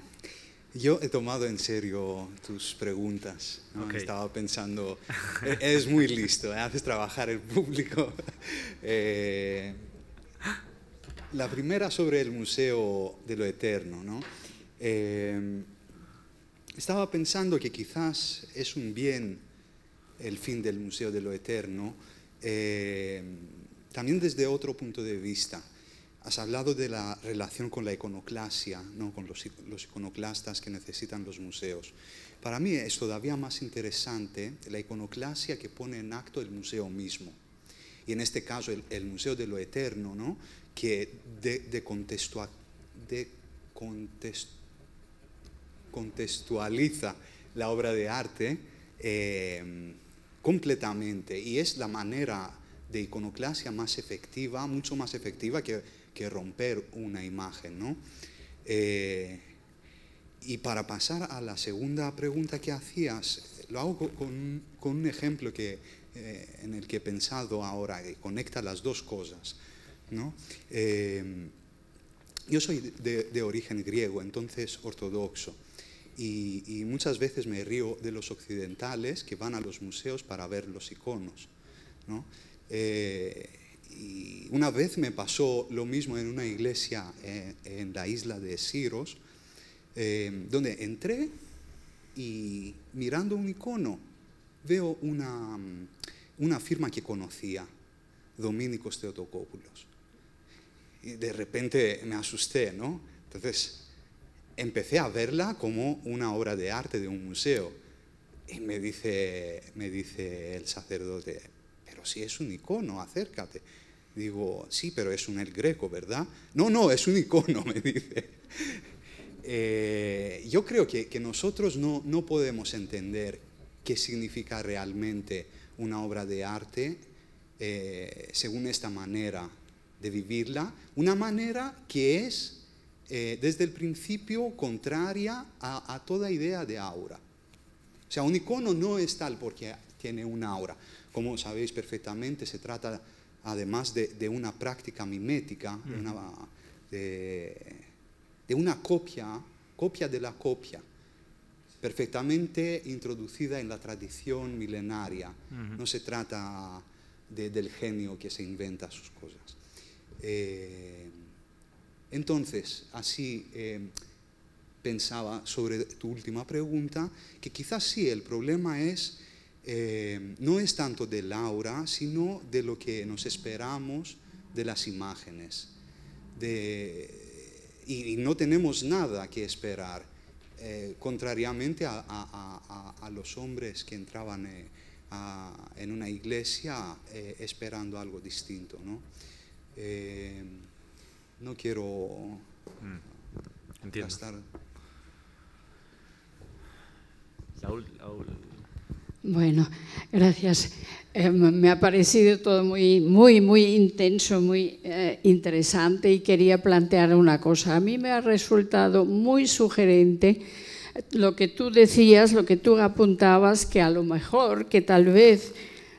yo he tomado en serio tus preguntas. ¿no? Estaba pensando, [laughs] e-, es muy listo, ¿eh? haces trabajar el público. [laughs] Eh, la primera sobre el Museo de lo Eterno. ¿no? Eh, estaba pensando que quizás es un bien el fin del Museo de lo Eterno, también desde otro punto de vista. Has hablado de la relación con la iconoclasia, con los, iconoclastas que necesitan los museos. Para mí es todavía más interesante la iconoclasia que pone en acto el museo mismo. Y en este caso el, Museo de lo Eterno, ¿no? que de, contextualiza la obra de arte eh, completamente. Y es la manera de iconoclasia más efectiva, mucho más efectiva que que romper una imagen, ¿no? Eh, y para pasar a la segunda pregunta que hacías, lo hago con, un ejemplo que, eh, en el que he pensado ahora, que conecta las dos cosas. Eh, yo soy de, origen griego, entonces ortodoxo, y, muchas veces me río de los occidentales que van a los museos para ver los iconos. ¿no? y una vez me pasó lo mismo en una iglesia eh, en, la isla de Siros, eh, donde entré y mirando un icono veo una, una firma que conocía, Dominicos Teotocópulos. Y de repente me asusté, ¿no? Entonces empecé a verla como una obra de arte de un museo. Y me dice, me dice el sacerdote, pero si es un icono, acércate. Digo, sí, pero es un el greco, ¿verdad? No, no, es un icono, [laughs] me dice. Eh, yo creo que, nosotros no, no, podemos entender qué significa realmente una obra de arte eh, según esta manera de vivirla, una manera que es eh, desde el principio contraria a, a, toda idea de aura. O sea, un icono no es tal porque tiene una aura. Como sabéis perfectamente, se trata además de, una práctica mimética, de, una copia, copia de la copia, perfectamente introducida en la tradición milenaria. No se trata del genio que se inventa sus cosas. Eh, entonces, así eh, pensaba sobre tu última pregunta, que quizás sí, el problema es eh, no es tanto de Laura sino de lo que nos esperamos de las imágenes. y, no tenemos nada que esperar, eh, contrariamente a, los hombres que entraban eh, en una iglesia esperando algo distinto. No, quiero mm. Bueno, gracias. Eh, me ha parecido todo muy, muy, muy intenso, muy eh, interesante y quería plantear una cosa. A mí me ha resultado muy sugerente lo que tú decías, lo que tú apuntabas, que a lo mejor, que tal vez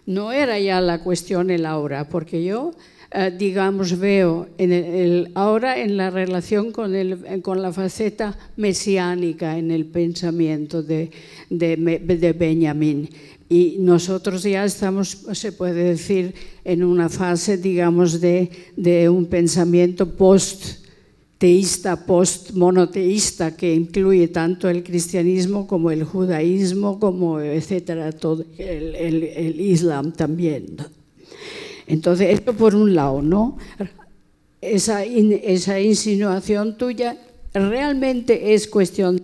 no era ya la cuestión el ahora, porque yo eh, digamos, veo en ahora en la relación con, la faceta mesiánica en el pensamiento de, de, de Benjamín. Y nosotros ya estamos, se puede decir, en una fase, digamos, de, un pensamiento post teísta, post-monoteísta, que incluye tanto el cristianismo como el judaísmo, como etcétera, todo el, el islam también. Entonces, esto por un lado, ¿no? Esa, insinuación tuya realmente es cuestión,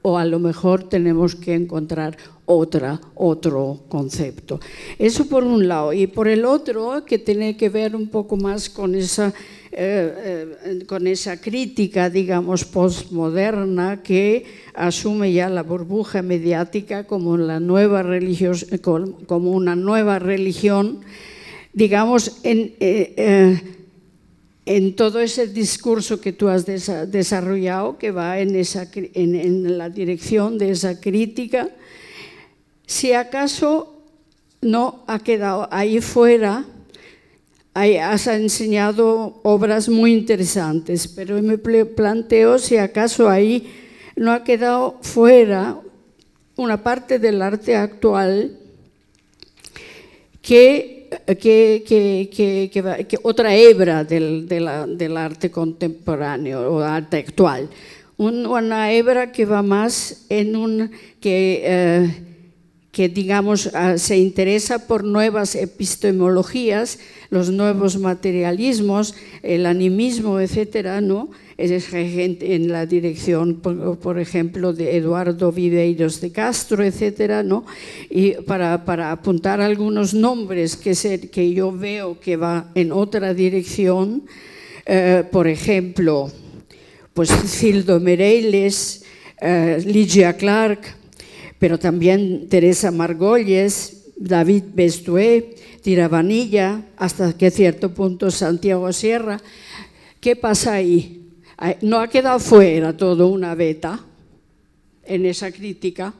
o a lo mejor tenemos que encontrar otra, otro concepto. Eso por un lado. Y por el otro, que tiene que ver un poco más con esa, eh, eh, con esa crítica, digamos, postmoderna que asume ya la burbuja mediática como, la nueva religios, como una nueva religión digamos, eh, eh, en, todo ese discurso que tú has desarrollado, que va en, esa, en, la dirección de esa crítica, si acaso no ha quedado ahí fuera, has enseñado obras muy interesantes, pero me planteo si acaso ahí no ha quedado fuera una parte del arte actual que que, que, que, que otra hebra del, del, arte contemporáneo o arte actual. una hebra que va más en un que, eh, que digamos, ah, se interesa por nuevas epistemologías, los nuevos materialismos, el animismo, etcétera, ¿no? es en la dirección, por, ejemplo, de Eduardo Viveiros de Castro, etcétera, ¿no? Y para, apuntar algunos nombres que, que yo veo que va en otra dirección, eh, por ejemplo, pues Cildo Mereiles, eh, Ligia Clark, pero también Teresa Margolles, David Bestué, Tiravanilla, hasta que cierto punto Santiago Sierra. ¿Qué pasa ahí? no ha quedado fuera todo una beta en esa crítica.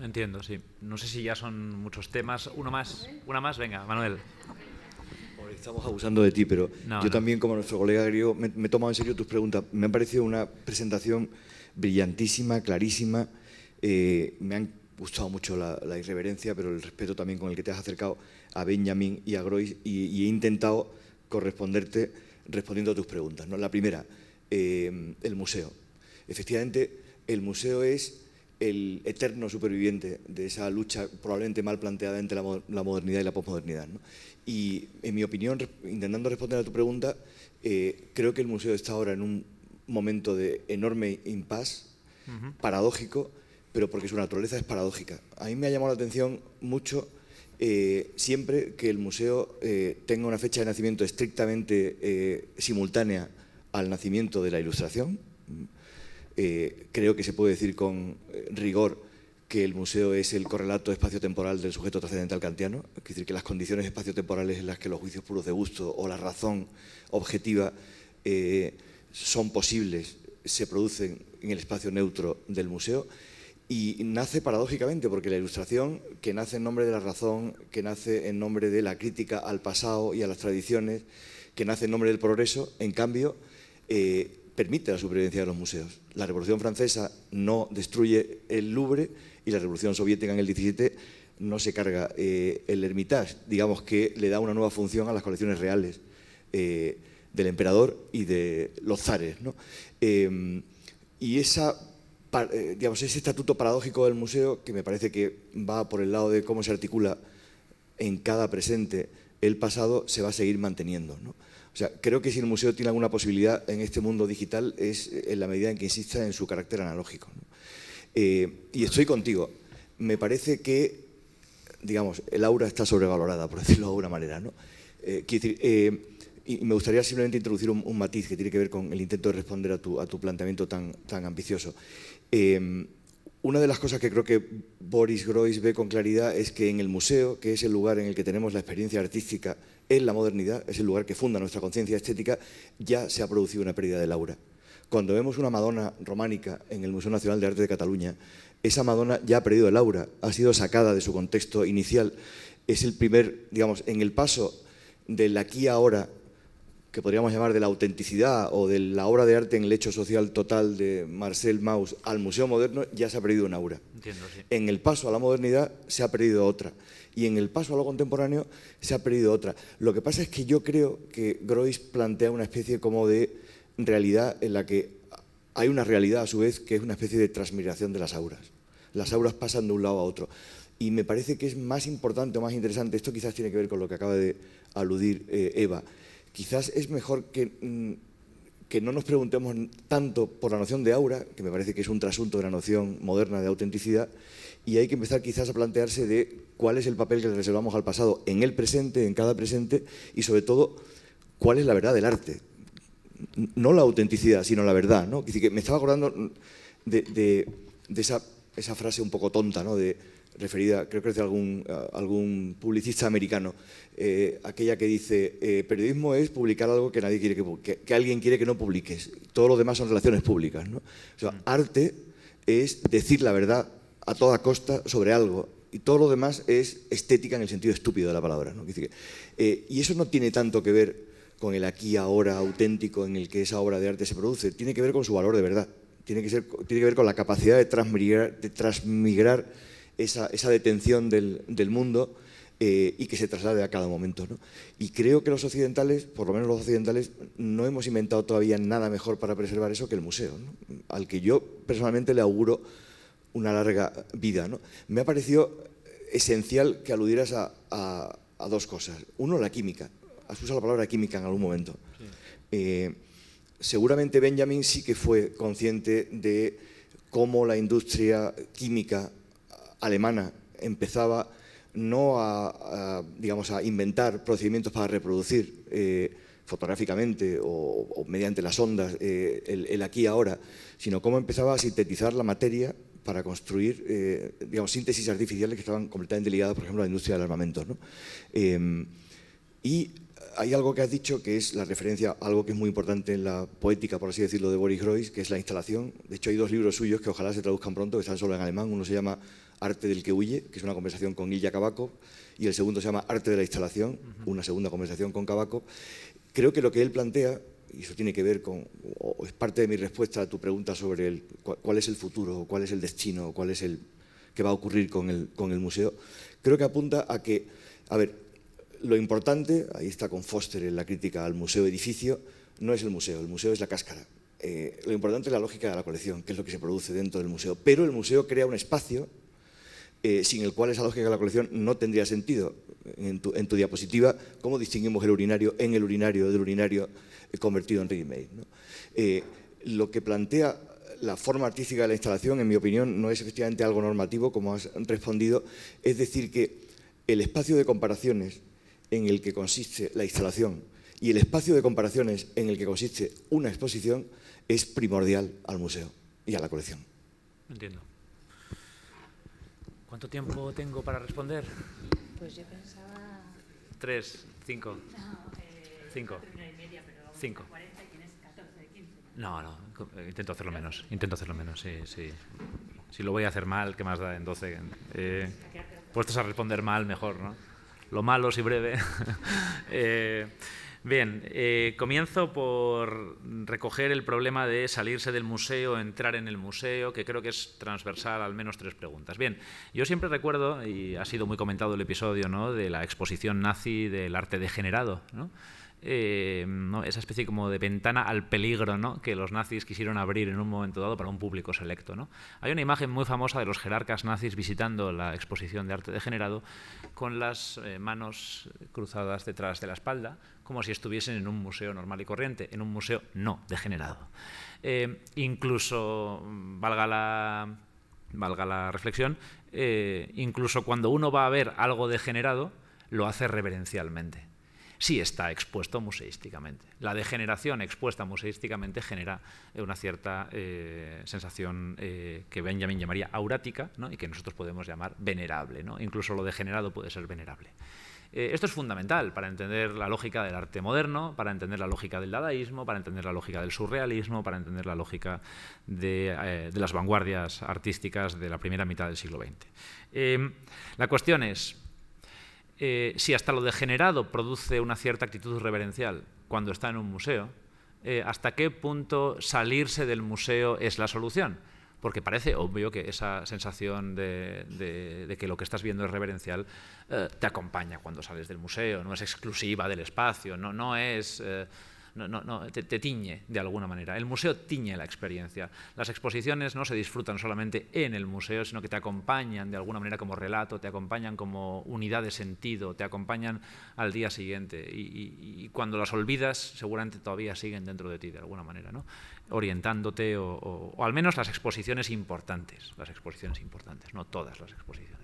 Entiendo, sí. No sé si ya son muchos temas. Uno más, una más, venga, Manuel. Estamos abusando de ti, pero yo también, como nuestro colega griego, me, he tomado en serio tus preguntas. Me ha parecido una presentación brillantísima, clarísima. Eh, me han gustado mucho la, irreverencia, pero el respeto también con el que te has acercado a Benjamín y a Grois y he intentado corresponderte respondiendo a tus preguntas. ¿no? La primera, eh, el museo. Efectivamente, el museo es el eterno superviviente de esa lucha probablemente mal planteada entre la, modernidad y la posmodernidad. Y en mi opinión, intentando responder a tu pregunta, eh, creo que el museo está ahora en un momento de enorme impasse, paradójico, pero porque su naturaleza es paradójica. A mí me ha llamado la atención mucho eh, siempre que el museo eh, tenga una fecha de nacimiento estrictamente eh, simultánea al nacimiento de la Ilustración. creo que se puede decir con rigor que el museo es el correlato espacio-temporal del sujeto trascendental kantiano, es decir, que las condiciones espacio-temporales en las que los juicios puros de gusto o la razón objetiva son posibles se producen en el espacio neutro del museo y nace paradójicamente, porque la ilustración, que nace en nombre de la razón, que nace en nombre de la crítica al pasado y a las tradiciones, que nace en nombre del progreso, en cambio, eh, permite la supervivencia de los museos. La Revolución Francesa no destruye el Louvre y la Revolución Soviética en el 17 no se carga eh, el Hermitage, digamos que le da una nueva función a las colecciones reales eh, del emperador y de los zares. y esa eh, ese estatuto paradójico del museo, que me parece que va por el lado de cómo se articula en cada presente el pasado, se va a seguir manteniendo. O sea, creo que si el museo tiene alguna posibilidad en este mundo digital es en la medida en que insista en su carácter analógico. Eh, y estoy contigo. Me parece que, digamos, el aura está sobrevalorada, por decirlo de alguna manera. Eh, y me gustaría simplemente introducir un, matiz que tiene que ver con el intento de responder a tu, planteamiento tan, tan ambicioso. Em, una de las cosas que creo que Boris Groys ve con claridad es que en el museo, que es el lugar en el que tenemos la experiencia artística en la modernidad, es el lugar que funda nuestra conciencia estética, ya se ha producido una pérdida de Laura. Cuando vemos una Madonna románica en el Museo Nacional de Arte de Cataluña, esa Madonna ya ha perdido el aura, ha sido sacada de su contexto inicial. Es el primer, digamos, en el paso del aquí a ahora que podríamos llamar de la autenticidad o de la obra de arte en el hecho social total de Marcel Mauss al Museo Moderno, ya se ha perdido una aura. En el paso a la modernidad se ha perdido otra. Y en el paso a lo contemporáneo se ha perdido otra. Lo que pasa es que yo creo que Groys plantea una especie como de realidad en la que hay una realidad a su vez que es una especie de transmigración de las auras. Las auras pasan de un lado a otro. Y me parece que es más importante o más interesante, esto quizás tiene que ver con lo que acaba de aludir eh, Eva, quizás es mejor que, mm, que no nos preguntemos tanto por la noción de aura, que me parece que es un trasunto de la noción moderna de autenticidad, y hay que empezar quizás a plantearse de cuál es el papel que le reservamos al pasado en el presente, en cada presente, y sobre todo, cuál es la verdad del arte. No la autenticidad, sino la verdad. ¿no? me estaba acordando de, esa, esa, frase un poco tonta, ¿no? de referida, creo que es de algún, eh, algún publicista americano, eh, aquella que dice, eh, periodismo es publicar algo que nadie quiere que, que, que, alguien quiere que no publiques, todo lo demás son relaciones públicas. sea, mm. arte es decir la verdad a toda costa sobre algo, y todo lo demás es estética en el sentido estúpido de la palabra. y eso no tiene tanto que ver con el aquí ahora auténtico en el que esa obra de arte se produce, tiene que ver con su valor de verdad, tiene que, ser, tiene que ver con la capacidad de transmigrar, de transmigrar esa, detención del, mundo eh, y que se traslade a cada momento. Y creo que los occidentales, por lo menos los occidentales, no hemos inventado todavía nada mejor para preservar eso que el museo, al que yo personalmente le auguro una larga vida. Me ha parecido esencial que aludieras a, dos cosas. Uno, la química. Has usado la palabra química en algún momento. Eh, seguramente Benjamin sí que fue consciente de cómo la industria química alemana empezaba no a, digamos, a inventar procedimientos para reproducir eh, fotográficamente o, mediante las ondas eh, el, aquí ahora, sino cómo empezaba a sintetizar la materia para construir eh, digamos, síntesis artificiales que estaban completamente ligadas, por ejemplo, a la industria del armamento. Em, y hay algo que has dicho que es la referencia algo que es muy importante en la poética, por así decirlo, de Boris Groys, que es la instalación. De hecho, hay dos libros suyos que ojalá se traduzcan pronto, que están solo en alemán. Uno se llama Arte del que huye, que es una conversación con Illa Cabaco, y el segundo se llama Arte de la instalación, una segunda conversación con Cabaco. Creo que lo que él plantea, y eso tiene que ver con, o es parte de mi respuesta a tu pregunta sobre el, cuál es el futuro, cuál es el destino, cuál es el que va a ocurrir con el, con el museo, creo que apunta a que, a ver, lo importante, ahí está con Foster en la crítica al museo-edificio, no es el museo, el museo es la cáscara, eh, lo importante es la lógica de la colección, que es lo que se produce dentro del museo. Pero el museo crea un espacio eh, sin el cual esa lógica de la colección no tendría sentido. En tu, diapositiva, cómo distinguimos el urinario en el urinario del urinario eh, convertido en ready eh, lo que plantea la forma artística de la instalación, en mi opinión, no es efectivamente algo normativo, como has respondido, es decir, que el espacio de comparaciones en el que consiste la instalación y el espacio de comparaciones en el que consiste una exposición es primordial al museo y a la colección. Entiendo. ¿Cuánto tiempo tengo para responder? Pues yo pensaba... Tres, cinco. Eh, cinco. cinco. No, no, eh, intento hacerlo menos, intento hacerlo menos, sí, Si lo voy a hacer mal, ¿qué más da en doce? Eh, puestos a responder mal, mejor, ¿no? Lo malo, si breve. [laughs] Eh, Bien, eh, comienzo por recoger el problema de salirse del museo, entrar en el museo, que creo que es transversal al menos tres preguntas. Bien, yo siempre recuerdo, y ha sido muy comentado el episodio ¿no? de la exposición nazi del arte degenerado, ¿no? Eh, esa especie como de ventana al peligro ¿no? que los nazis quisieron abrir en un momento dado para un público selecto. Hay una imagen muy famosa de los jerarcas nazis visitando la exposición de arte degenerado con las eh, manos cruzadas detrás de la espalda, como si estuviesen en un museo normal y corriente, en un museo no degenerado. Eh, incluso, valga la reflexión, incluso cuando uno va a ver algo degenerado, lo hace reverencialmente sí está expuesto museísticamente. La degeneración expuesta museísticamente genera eh, una cierta eh, sensación eh, que Benjamin llamaría aurática y que nosotros podemos llamar venerable. ¿no? Incluso lo degenerado puede ser venerable. esto es fundamental para entender la lógica del arte moderno, para entender la lógica del dadaísmo, para entender la lógica del surrealismo, para entender la lógica de, las vanguardias artísticas de la primera mitad del siglo XX. la cuestión es, eh, si hasta lo degenerado produce una cierta actitud reverencial cuando está en un museo, eh, hasta qué punto salirse del museo es la solución. Porque parece obvio que esa sensación de, que lo que estás viendo es reverencial eh, te acompaña cuando sales del museo, no es exclusiva del espacio, no, no es no, no, te, tiñe de alguna manera. El museo tiñe la experiencia. Las exposiciones no se disfrutan solamente en el museo, sino que te acompañan de alguna manera como relato, te acompañan como unidad de sentido, te acompañan al día siguiente. Y, cuando las olvidas, seguramente todavía siguen dentro de ti de alguna manera, ¿no? orientándote o al menos las exposiciones importantes, las exposiciones importantes, no todas las exposiciones.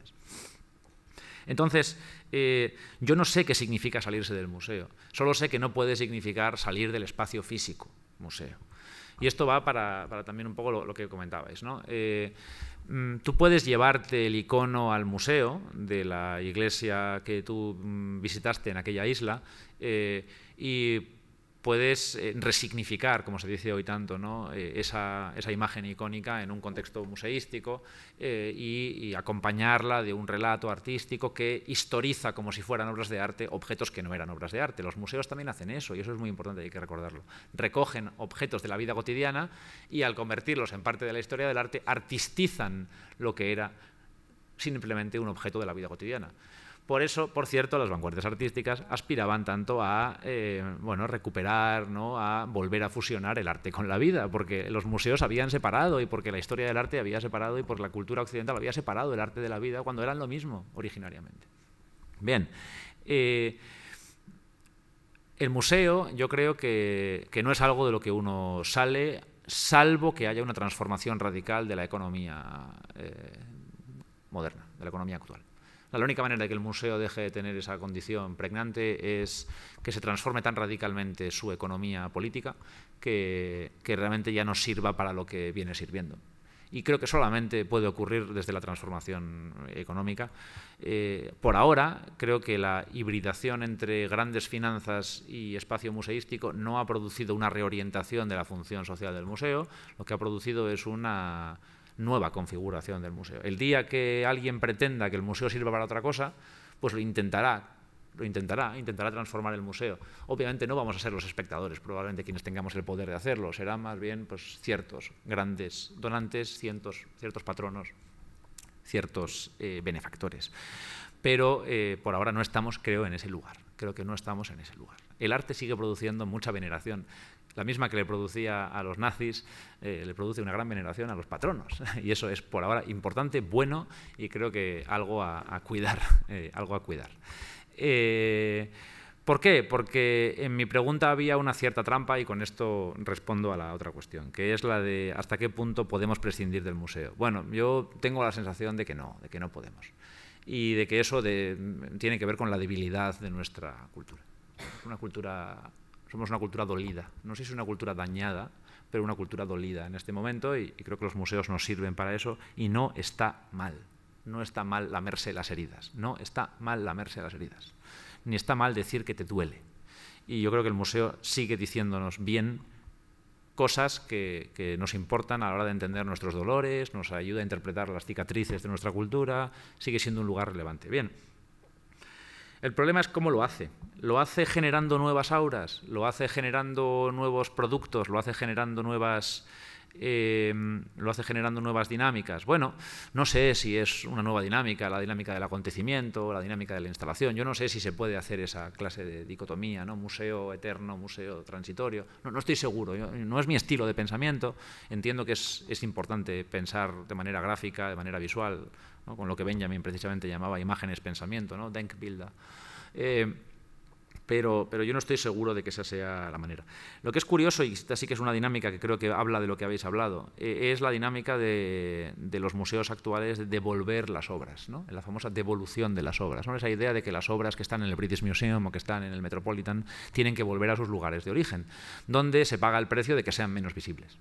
Entonces, eh, yo no sé qué significa salirse del museo, solo sé que no puede significar salir del espacio físico, museo. Y esto va para, también un poco lo, que comentabais. ¿no? Eh, mm, tú puedes llevarte el icono al museo de la iglesia que tú mm, visitaste en aquella isla eh, y puedes eh, resignificar, como se dice hoy tanto, eh, esa, imagen icónica en un contexto museístico eh, y, y, acompañarla de un relato artístico que historiza como si fueran obras de arte objetos que no eran obras de arte. Los museos también hacen eso y eso es muy importante, hay que recordarlo. Recogen objetos de la vida cotidiana y al convertirlos en parte de la historia del arte, artistizan lo que era simplemente un objeto de la vida cotidiana. Por eso, por cierto, las vanguardias artísticas aspiraban tanto a eh, bueno, recuperar, ¿no? a volver a fusionar el arte con la vida, porque los museos habían separado y porque la historia del arte había separado y porque la cultura occidental había separado el arte de la vida cuando eran lo mismo originariamente. Bien. Eh, el museo yo creo que, no es algo de lo que uno sale, salvo que haya una transformación radical de la economía eh, moderna, de la economía actual. La única manera de que el museo deje de tener esa condición pregnante es que se transforme tan radicalmente su economía política que, realmente ya no sirva para lo que viene sirviendo y creo que solamente puede ocurrir desde la transformación económica. Eh, por ahora, creo que la hibridación entre grandes finanzas y espacio museístico no ha producido una reorientación de la función social del museo, lo que ha producido es una nueva configuración del museo. El día que alguien pretenda que el museo sirva para otra cosa, pues lo intentará, lo intentará, intentará transformar el museo. Obviamente no vamos a ser los espectadores, probablemente quienes tengamos el poder de hacerlo, serán más bien pues, ciertos grandes donantes, ciertos patronos, ciertos eh, benefactores. Pero eh, por ahora no estamos, creo, en ese lugar. Creo que no estamos en ese lugar. El arte sigue produciendo mucha veneración la misma que le producía a los nazis, eh, le produce una gran veneración a los patronos. [laughs] Y eso es por ahora importante, bueno y creo que algo a, cuidar. [laughs] Eh, algo a cuidar. Eh, ¿Por qué? Porque en mi pregunta había una cierta trampa y con esto respondo a la otra cuestión, que es la de hasta qué punto podemos prescindir del museo. Bueno, yo tengo la sensación de que no, de que no podemos. Y de que eso tiene que ver con la debilidad de nuestra cultura. Una cultura somos una cultura dolida. No sé si es una cultura dañada, pero una cultura dolida en este momento y, creo que los museos nos sirven para eso y no está mal. No está mal lamerse las heridas, no está mal lamerse las heridas, ni está mal decir que te duele. Y yo creo que el museo sigue diciéndonos bien cosas que, que nos importan a la hora de entender nuestros dolores, nos ayuda a interpretar las cicatrices de nuestra cultura, sigue siendo un lugar relevante. Bien, el problema es cómo lo hace. ¿Lo hace generando nuevas auras? ¿Lo hace generando nuevos productos? ¿Lo hace generando nuevas Em, lo hace generando nuevas dinámicas. Bueno, no sé si es una nueva dinámica, la dinámica del acontecimiento, la dinámica de la instalación. Yo no sé si se puede hacer esa clase de dicotomía, ¿no? museo eterno, museo transitorio. No, estoy seguro, no es mi estilo de pensamiento. Entiendo que es, importante pensar de manera gráfica, de manera visual, con lo que Benjamin precisamente llamaba imágenes pensamiento, ¿no? Denkbilder. Eh, pero, yo no estoy seguro de que esa sea la manera. Lo que es curioso, y esta sí que es una dinámica que creo que habla de lo que habéis hablado, eh, es la dinámica de, los museos actuales de devolver las obras, ¿no? la famosa devolución de las obras, esa idea de que las obras que están en el British Museum o que están en el Metropolitan tienen que volver a sus lugares de origen, donde se paga el precio de que sean menos visibles.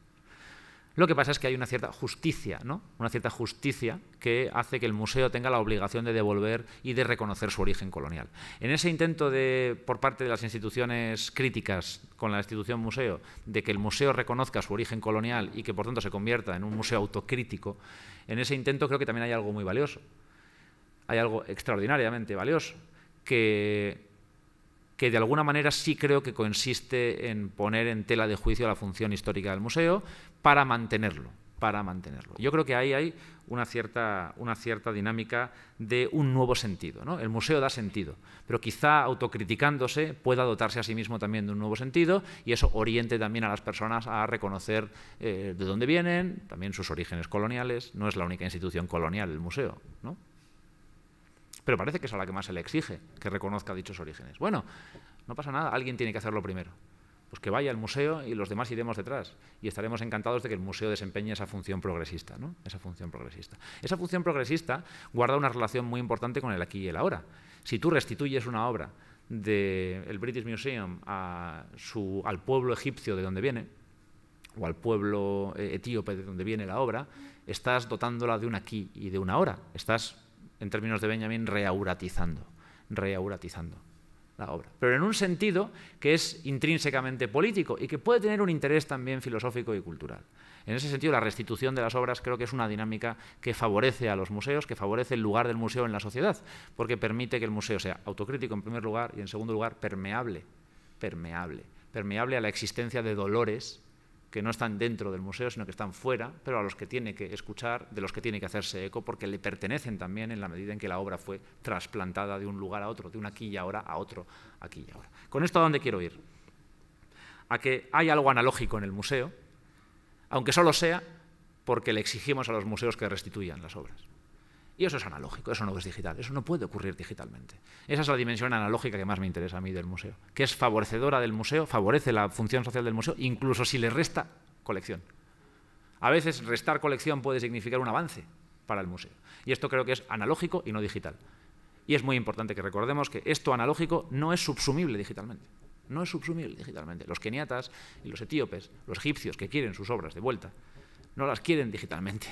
Lo que pasa es que hay una cierta justicia, ¿no? Una cierta justicia que hace que el museo tenga la obligación de devolver y de reconocer su origen colonial. En ese intento de, por parte de las instituciones críticas con la institución museo, de que el museo reconozca su origen colonial y que por tanto se convierta en un museo autocrítico, en ese intento creo que también hay algo muy valioso. Hay algo extraordinariamente valioso que que de alguna manera sí creo que consiste en poner en tela de juicio la función histórica del museo, para mantenerlo, para mantenerlo. Yo creo que ahí hay una cierta, una cierta dinámica de un nuevo sentido. ¿no? El museo da sentido, pero quizá autocriticándose pueda dotarse a sí mismo también de un nuevo sentido y eso oriente también a las personas a reconocer eh, de dónde vienen, también sus orígenes coloniales. No es la única institución colonial el museo, ¿no? pero parece que es a la que más se le exige que reconozca dichos orígenes. Bueno, no pasa nada, alguien tiene que hacerlo primero pues que vaya al museo y los demás iremos detrás. Y estaremos encantados de que el museo desempeñe esa función progresista. ¿no? Esa función progresista. Esa función progresista guarda una relación muy importante con el aquí y el ahora. Si tú restituyes una obra del British Museum al pueblo egipcio de donde viene, o al pueblo eh, etíope de donde viene la obra, estás dotándola de un aquí y de una ahora. Estás, en términos de Benjamin, reauratizando. Reauratizando la obra, pero en un sentido que es intrínsecamente político y que puede tener un interés también filosófico y cultural. En ese sentido, la restitución de las obras creo que es una dinámica que favorece a los museos, que favorece el lugar del museo en la sociedad, porque permite que el museo sea autocrítico en primer lugar y en segundo lugar permeable, permeable, permeable a la existencia de dolores que no están dentro del museo, sino que están fuera, pero a los que tiene que escuchar, de los que tiene que hacerse eco, porque le pertenecen también en la medida en que la obra fue trasplantada de un lugar a otro, de una aquí y ahora a otro aquí y ahora. ¿Con esto a dónde quiero ir? A que hay algo analógico en el museo, aunque solo sea porque le exigimos a los museos que restituyan las obras. Y eso es analógico, eso no es digital, eso no puede ocurrir digitalmente. Esa es la dimensión analógica que más me interesa a mí del museo, que es favorecedora del museo, favorece la función social del museo, incluso si le resta colección. A veces restar colección puede significar un avance para el museo. Y esto creo que es analógico y no digital. Y es muy importante que recordemos que esto analógico no es subsumible digitalmente. No es subsumible digitalmente. Los keniatas y los etíopes, los egipcios que quieren sus obras de vuelta, no las quieren digitalmente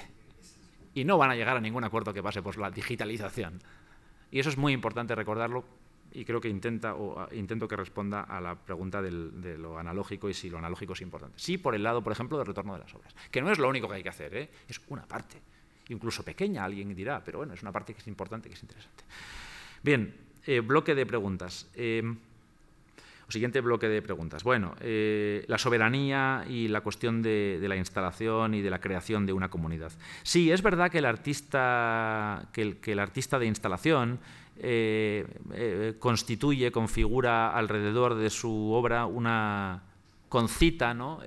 y no van a llegar a ningún acuerdo que pase por la digitalización. Y eso es muy importante recordarlo y creo que intenta, o ah, intento que responda a la pregunta de lo analógico y si lo analógico es importante. Sí, por el lado, por ejemplo, del retorno de las obras, que no es lo único que hay que hacer, ¿eh? es una parte, incluso pequeña, alguien dirá, pero bueno, es una parte que es importante, que es interesante. Bien, eh, bloque de preguntas. Em, siguiente bloque de preguntas. Bueno, eh, la soberanía y la cuestión de, la instalación y de la creación de una comunidad. Sí, es verdad que el artista, que el, artista de instalación eh, eh, constituye, configura alrededor de su obra una concita, ¿no?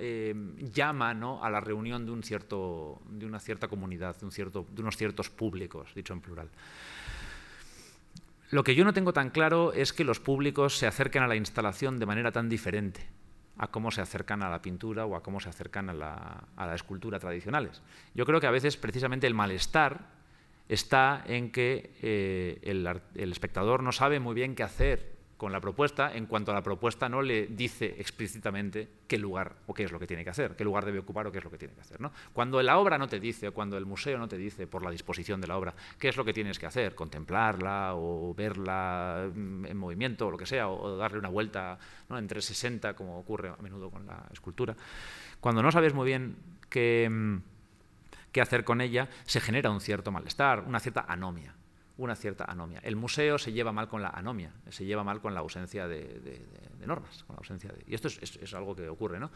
llama a la reunión de, un cierto, de una cierta comunidad, de, un cierto, de unos ciertos públicos, dicho en plural. Lo que yo no tengo tan claro es que los públicos se acerquen a la instalación de manera tan diferente a cómo se acercan a la pintura o a cómo se acercan a la, escultura tradicionales. Yo creo que a veces precisamente el malestar está en que eh, el espectador no sabe muy bien qué hacer con la propuesta en cuanto a la propuesta no le dice explícitamente qué lugar o qué es lo que tiene que hacer, qué lugar debe ocupar o qué es lo que tiene que hacer. Cuando la obra no te dice, o cuando el museo no te dice por la disposición de la obra qué es lo que tienes que hacer, contemplarla o verla mm, en movimiento o lo que sea, o darle una vuelta entre 60, como ocurre a menudo con la escultura, cuando no sabes muy bien qué, mm, qué hacer con ella, se genera un cierto malestar, una cierta anomia una cierta anomia. El museo se lleva mal con la anomia, se lleva mal con la ausencia de, normas, con la ausencia de, y esto es, algo que ocurre. ¿no?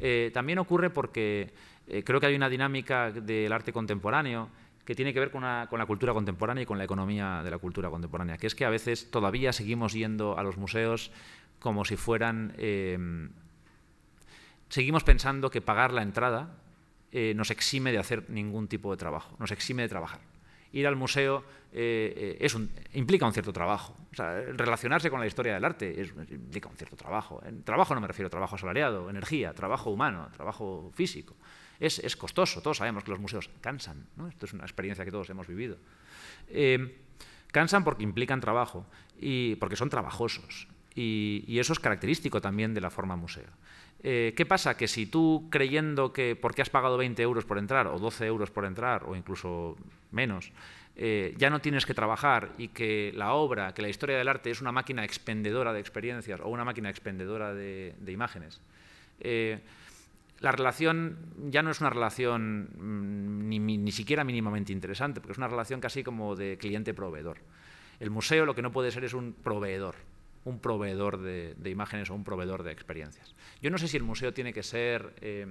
Eh, también ocurre porque eh, creo que hay una dinámica del arte contemporáneo que tiene que ver con, la cultura contemporánea y con la economía de la cultura contemporánea, que es que a veces todavía seguimos yendo a los museos como si fueran... Eh, seguimos pensando que pagar la entrada nos exime de hacer ningún tipo de trabajo, nos exime de trabajar ir al museo eh, eh, es un, implica un cierto trabajo. relacionarse con la historia del arte implica un cierto trabajo. En trabajo no me refiero a trabajo asalariado, energía, trabajo humano, trabajo físico. Es, costoso, todos sabemos que los museos cansan. Esto es una experiencia que todos hemos vivido. Eh, cansan porque implican trabajo y porque son trabajosos. Y, y eso es característico también de la forma museo. Eh, ¿Qué pasa? Que si tú creyendo que porque has pagado 20 euros por entrar o 12 euros por entrar o incluso menos, eh, ya no tienes que trabajar y que la obra, que la historia del arte es una máquina expendedora de experiencias o una máquina expendedora de, imágenes, eh, la relación ya no es una relación mm, ni, ni siquiera mínimamente interesante, porque es una relación casi como de cliente-proveedor. El museo lo que no puede ser es un proveedor, un proveedor de, imágenes o un proveedor de experiencias. Yo no sé si el museo tiene que ser eh,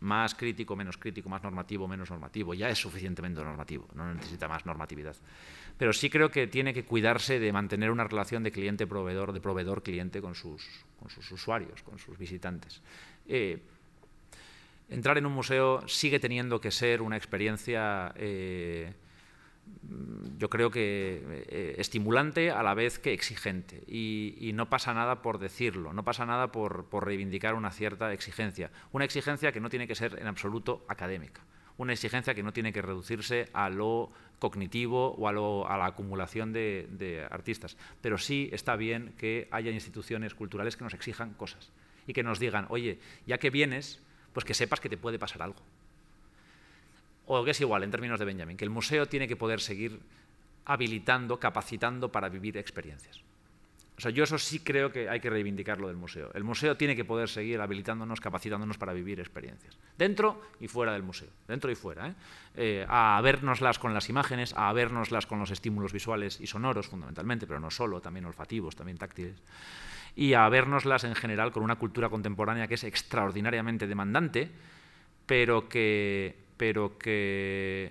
más crítico, menos crítico, más normativo, menos normativo. Ya es suficientemente normativo, no necesita más normatividad. Pero sí creo que tiene que cuidarse de mantener una relación de cliente-proveedor, de proveedor-cliente con sus, usuarios, con sus visitantes. Eh, entrar en un museo sigue teniendo que ser una experiencia... Eh, Mm, yo creo que eh, estimulante a la vez que exigente. Y, no pasa nada por decirlo, no pasa nada por, reivindicar una cierta exigencia. Una exigencia que no tiene que ser en absoluto académica. Una exigencia que no tiene que reducirse a lo cognitivo o a, lo, a la acumulación de artistas. Pero sí está bien que haya instituciones culturales que nos exijan cosas y que nos digan, oye, ya que vienes, pues que sepas que te puede pasar algo o que es igual en términos de Benjamin, que el museo tiene que poder seguir habilitando, capacitando para vivir experiencias. O sea, yo eso sí creo que hay que reivindicarlo del museo. El museo tiene que poder seguir habilitándonos, capacitándonos para vivir experiencias. Dentro y fuera del museo. Dentro y fuera. ¿eh? Eh, a vernoslas con las imágenes, a vernoslas con los estímulos visuales y sonoros, fundamentalmente, pero no solo, también olfativos, también táctiles. Y a vernoslas en general con una cultura contemporánea que es extraordinariamente demandante, pero que pero que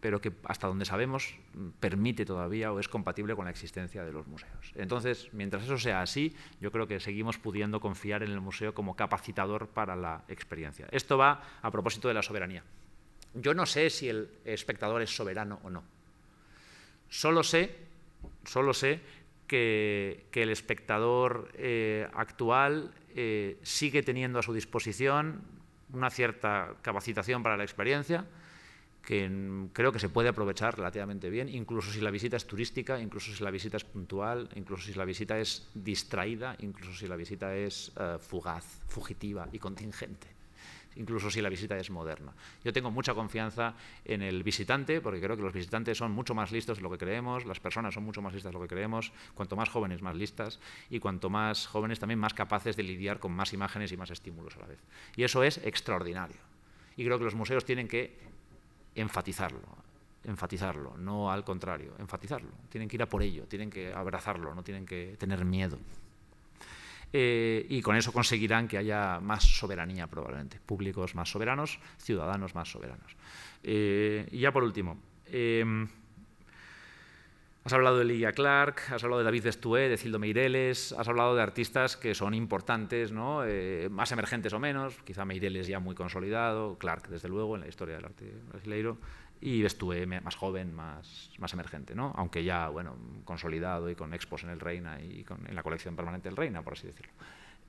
pero que hasta donde sabemos permite todavía o es compatible con la existencia de los museos. Entonces, mientras eso sea así, yo creo que seguimos pudiendo confiar en el museo como capacitador para la experiencia. Esto va a propósito de la soberanía. Yo no sé si el espectador es soberano o no. Solo sé, solo sé que, el espectador eh, actual eh, sigue teniendo a su disposición una cierta capacitación para la experiencia que creo que se puede aprovechar relativamente bien, incluso si la visita es turística, incluso si la visita es puntual, incluso si la visita es distraída, incluso si la visita es eh, fugaz, fugitiva y contingente incluso si la visita es moderna. Yo tengo mucha confianza en el visitante, porque creo que los visitantes son mucho más listos de lo que creemos, las personas son mucho más listas de lo que creemos, cuanto más jóvenes, más listas, y cuanto más jóvenes, también más capaces de lidiar con más imágenes y más estímulos a la vez. Y eso es extraordinario. Y creo que los museos tienen que enfatizarlo, enfatizarlo, no al contrario, enfatizarlo. Tienen que ir a por ello, tienen que abrazarlo, no tienen que tener miedo. Eh, y con eso conseguirán que haya más soberanía probablemente, públicos más soberanos, ciudadanos más soberanos. Eh, y ya por último, em, has hablado de Ligia Clark, has hablado de David Destué, de Cildo Meireles, has hablado de artistas que son importantes, ¿no? Eh, más emergentes o menos, quizá Meireles ya muy consolidado, Clark desde luego en la historia del arte brasileiro y estuve eh, más joven, más, más emergente, Aunque ya, bueno, consolidado y con expos en el Reina y con, en la colección permanente del Reina, por así decirlo.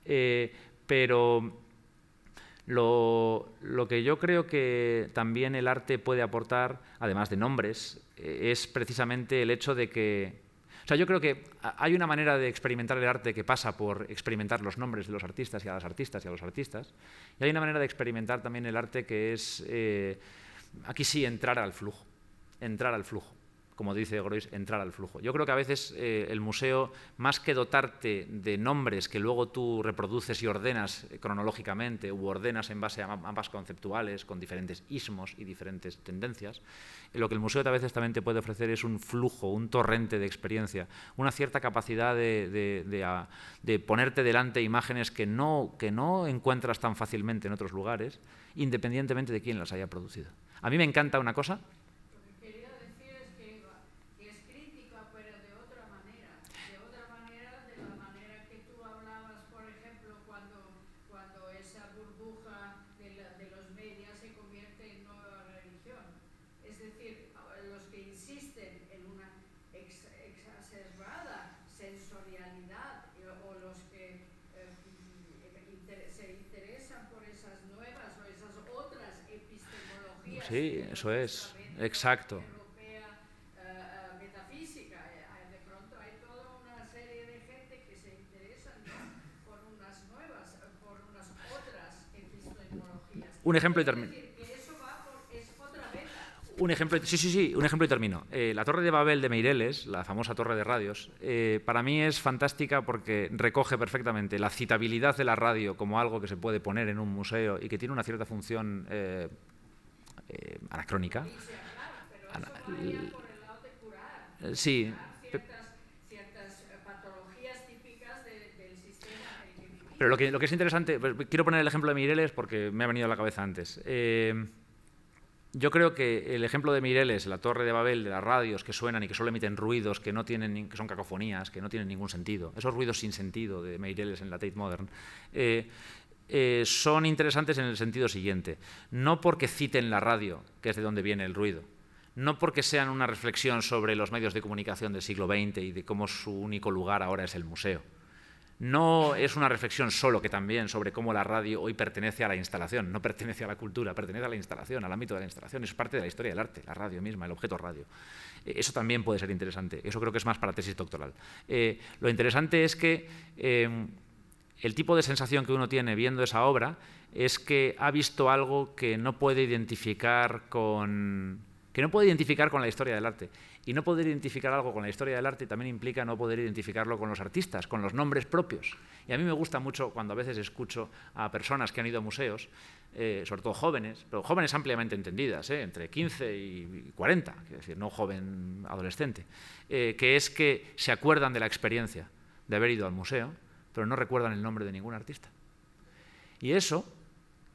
Eh, pero lo, que yo creo que también el arte puede aportar, además de nombres, eh, es precisamente el hecho de que... O sea, yo creo que hay una manera de experimentar el arte que pasa por experimentar los nombres de los artistas y a las artistas y a los artistas. Y hay una manera de experimentar también el arte que es... Aquí sí, entrar al flujo, entrar al flujo como dice Grois, entrar al flujo. Yo creo que a veces eh, el museo, más que dotarte de nombres que luego tú reproduces y ordenas cronológicamente u ordenas en base a ambas conceptuales con diferentes ismos y diferentes tendencias, lo que el museo a veces también te puede ofrecer es un flujo, un torrente de experiencia, una cierta capacidad de, de ah, ponerte delante imágenes que no encuentras tan fácilmente en otros lugares, independientemente de quién las haya producido. A mí me encanta una cosa Eso es, exacto. Un ejemplo y termino. Un ejemplo, sí, sí, sí, un ejemplo y termino. Eh, la Torre de Babel de Meireles, la famosa Torre de Radios, eh, para mí es fantástica porque recoge perfectamente la citabilidad de la radio como algo que se puede poner en un museo y que tiene una cierta función eh, eh, anacrónica. Eh, sí. Pero lo que, lo que, es interesante, pues, quiero poner el ejemplo de Mireles porque me ha venido a la cabeza antes. Eh, yo creo que el ejemplo de Mireles, la torre de Babel, de las radios que suenan y que solo emiten ruidos, que, no tienen, que son cacofonías, que no tienen ningún sentido, esos ruidos sin sentido de Mireles en la Tate Modern, eh, eh, son interesantes en el sentido siguiente. No porque citen la radio, que es de donde viene el ruido, no porque sean una reflexión sobre los medios de comunicación del siglo XX y de cómo su único lugar ahora es el museo. No es una reflexión solo que también sobre cómo la radio hoy pertenece a la instalación, no pertenece a la cultura, pertenece a la instalación, al ámbito de la instalación, es parte de la historia del arte, la radio misma, el objeto radio. Eh, eso también puede ser interesante, eso creo que es más para tesis doctoral. Eh, lo interesante es que el tipo de sensación que uno tiene viendo esa obra es que ha visto algo que no puede identificar con que no puede identificar con la historia del arte. Y no poder identificar algo con la historia del arte también implica no poder identificarlo con los artistas, con los nombres propios. Y a mí me gusta mucho cuando a veces escucho a personas que han ido a museos, eh, sobre todo jóvenes, pero jóvenes ampliamente entendidas, eh, entre 15 y 40, es decir, no joven adolescente, eh, que es que se acuerdan de la experiencia de haber ido al museo, pero no recuerdan el nombre de ningún artista. Y eso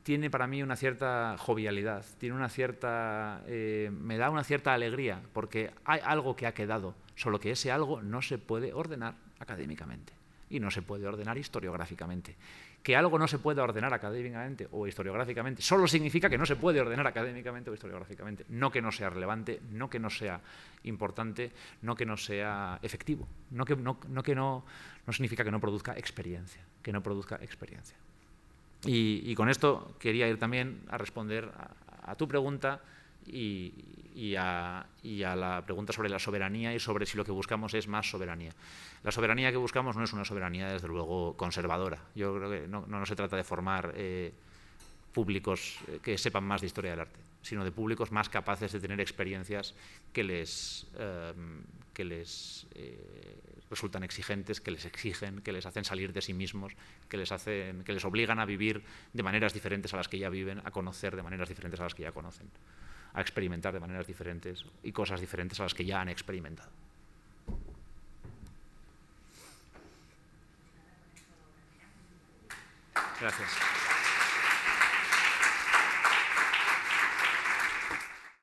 tiene para mí una cierta jovialidad, tiene una cierta, eh, me da una cierta alegría, porque hay algo que ha quedado, solo que ese algo no se puede ordenar académicamente y no se puede ordenar historiográficamente. Que algo no se pueda ordenar académicamente o historiográficamente solo significa que no se puede ordenar académicamente o historiográficamente, no que no sea relevante, no que no sea importante, no que no sea efectivo, no no, que no, no significa que no produzca experiencia, que no produzca experiencia. Y, con esto quería ir también a responder a, tu pregunta y, a, la pregunta sobre la soberanía y sobre si lo que buscamos es más soberanía. La soberanía que buscamos no es una soberanía, desde luego, conservadora. Yo creo que no, se trata de formar eh, públicos eh, que sepan más de historia del arte sino de públicos más capaces de tener experiencias que les, em, que les eh, resultan exigentes, que les exigen, que les hacen salir de sí mismos, que les, hacen, que les obligan a vivir de maneras diferentes a las que ya viven, a conocer de maneras diferentes a las que ya conocen, a experimentar de maneras diferentes y cosas diferentes a las que ya han experimentado. Gracias.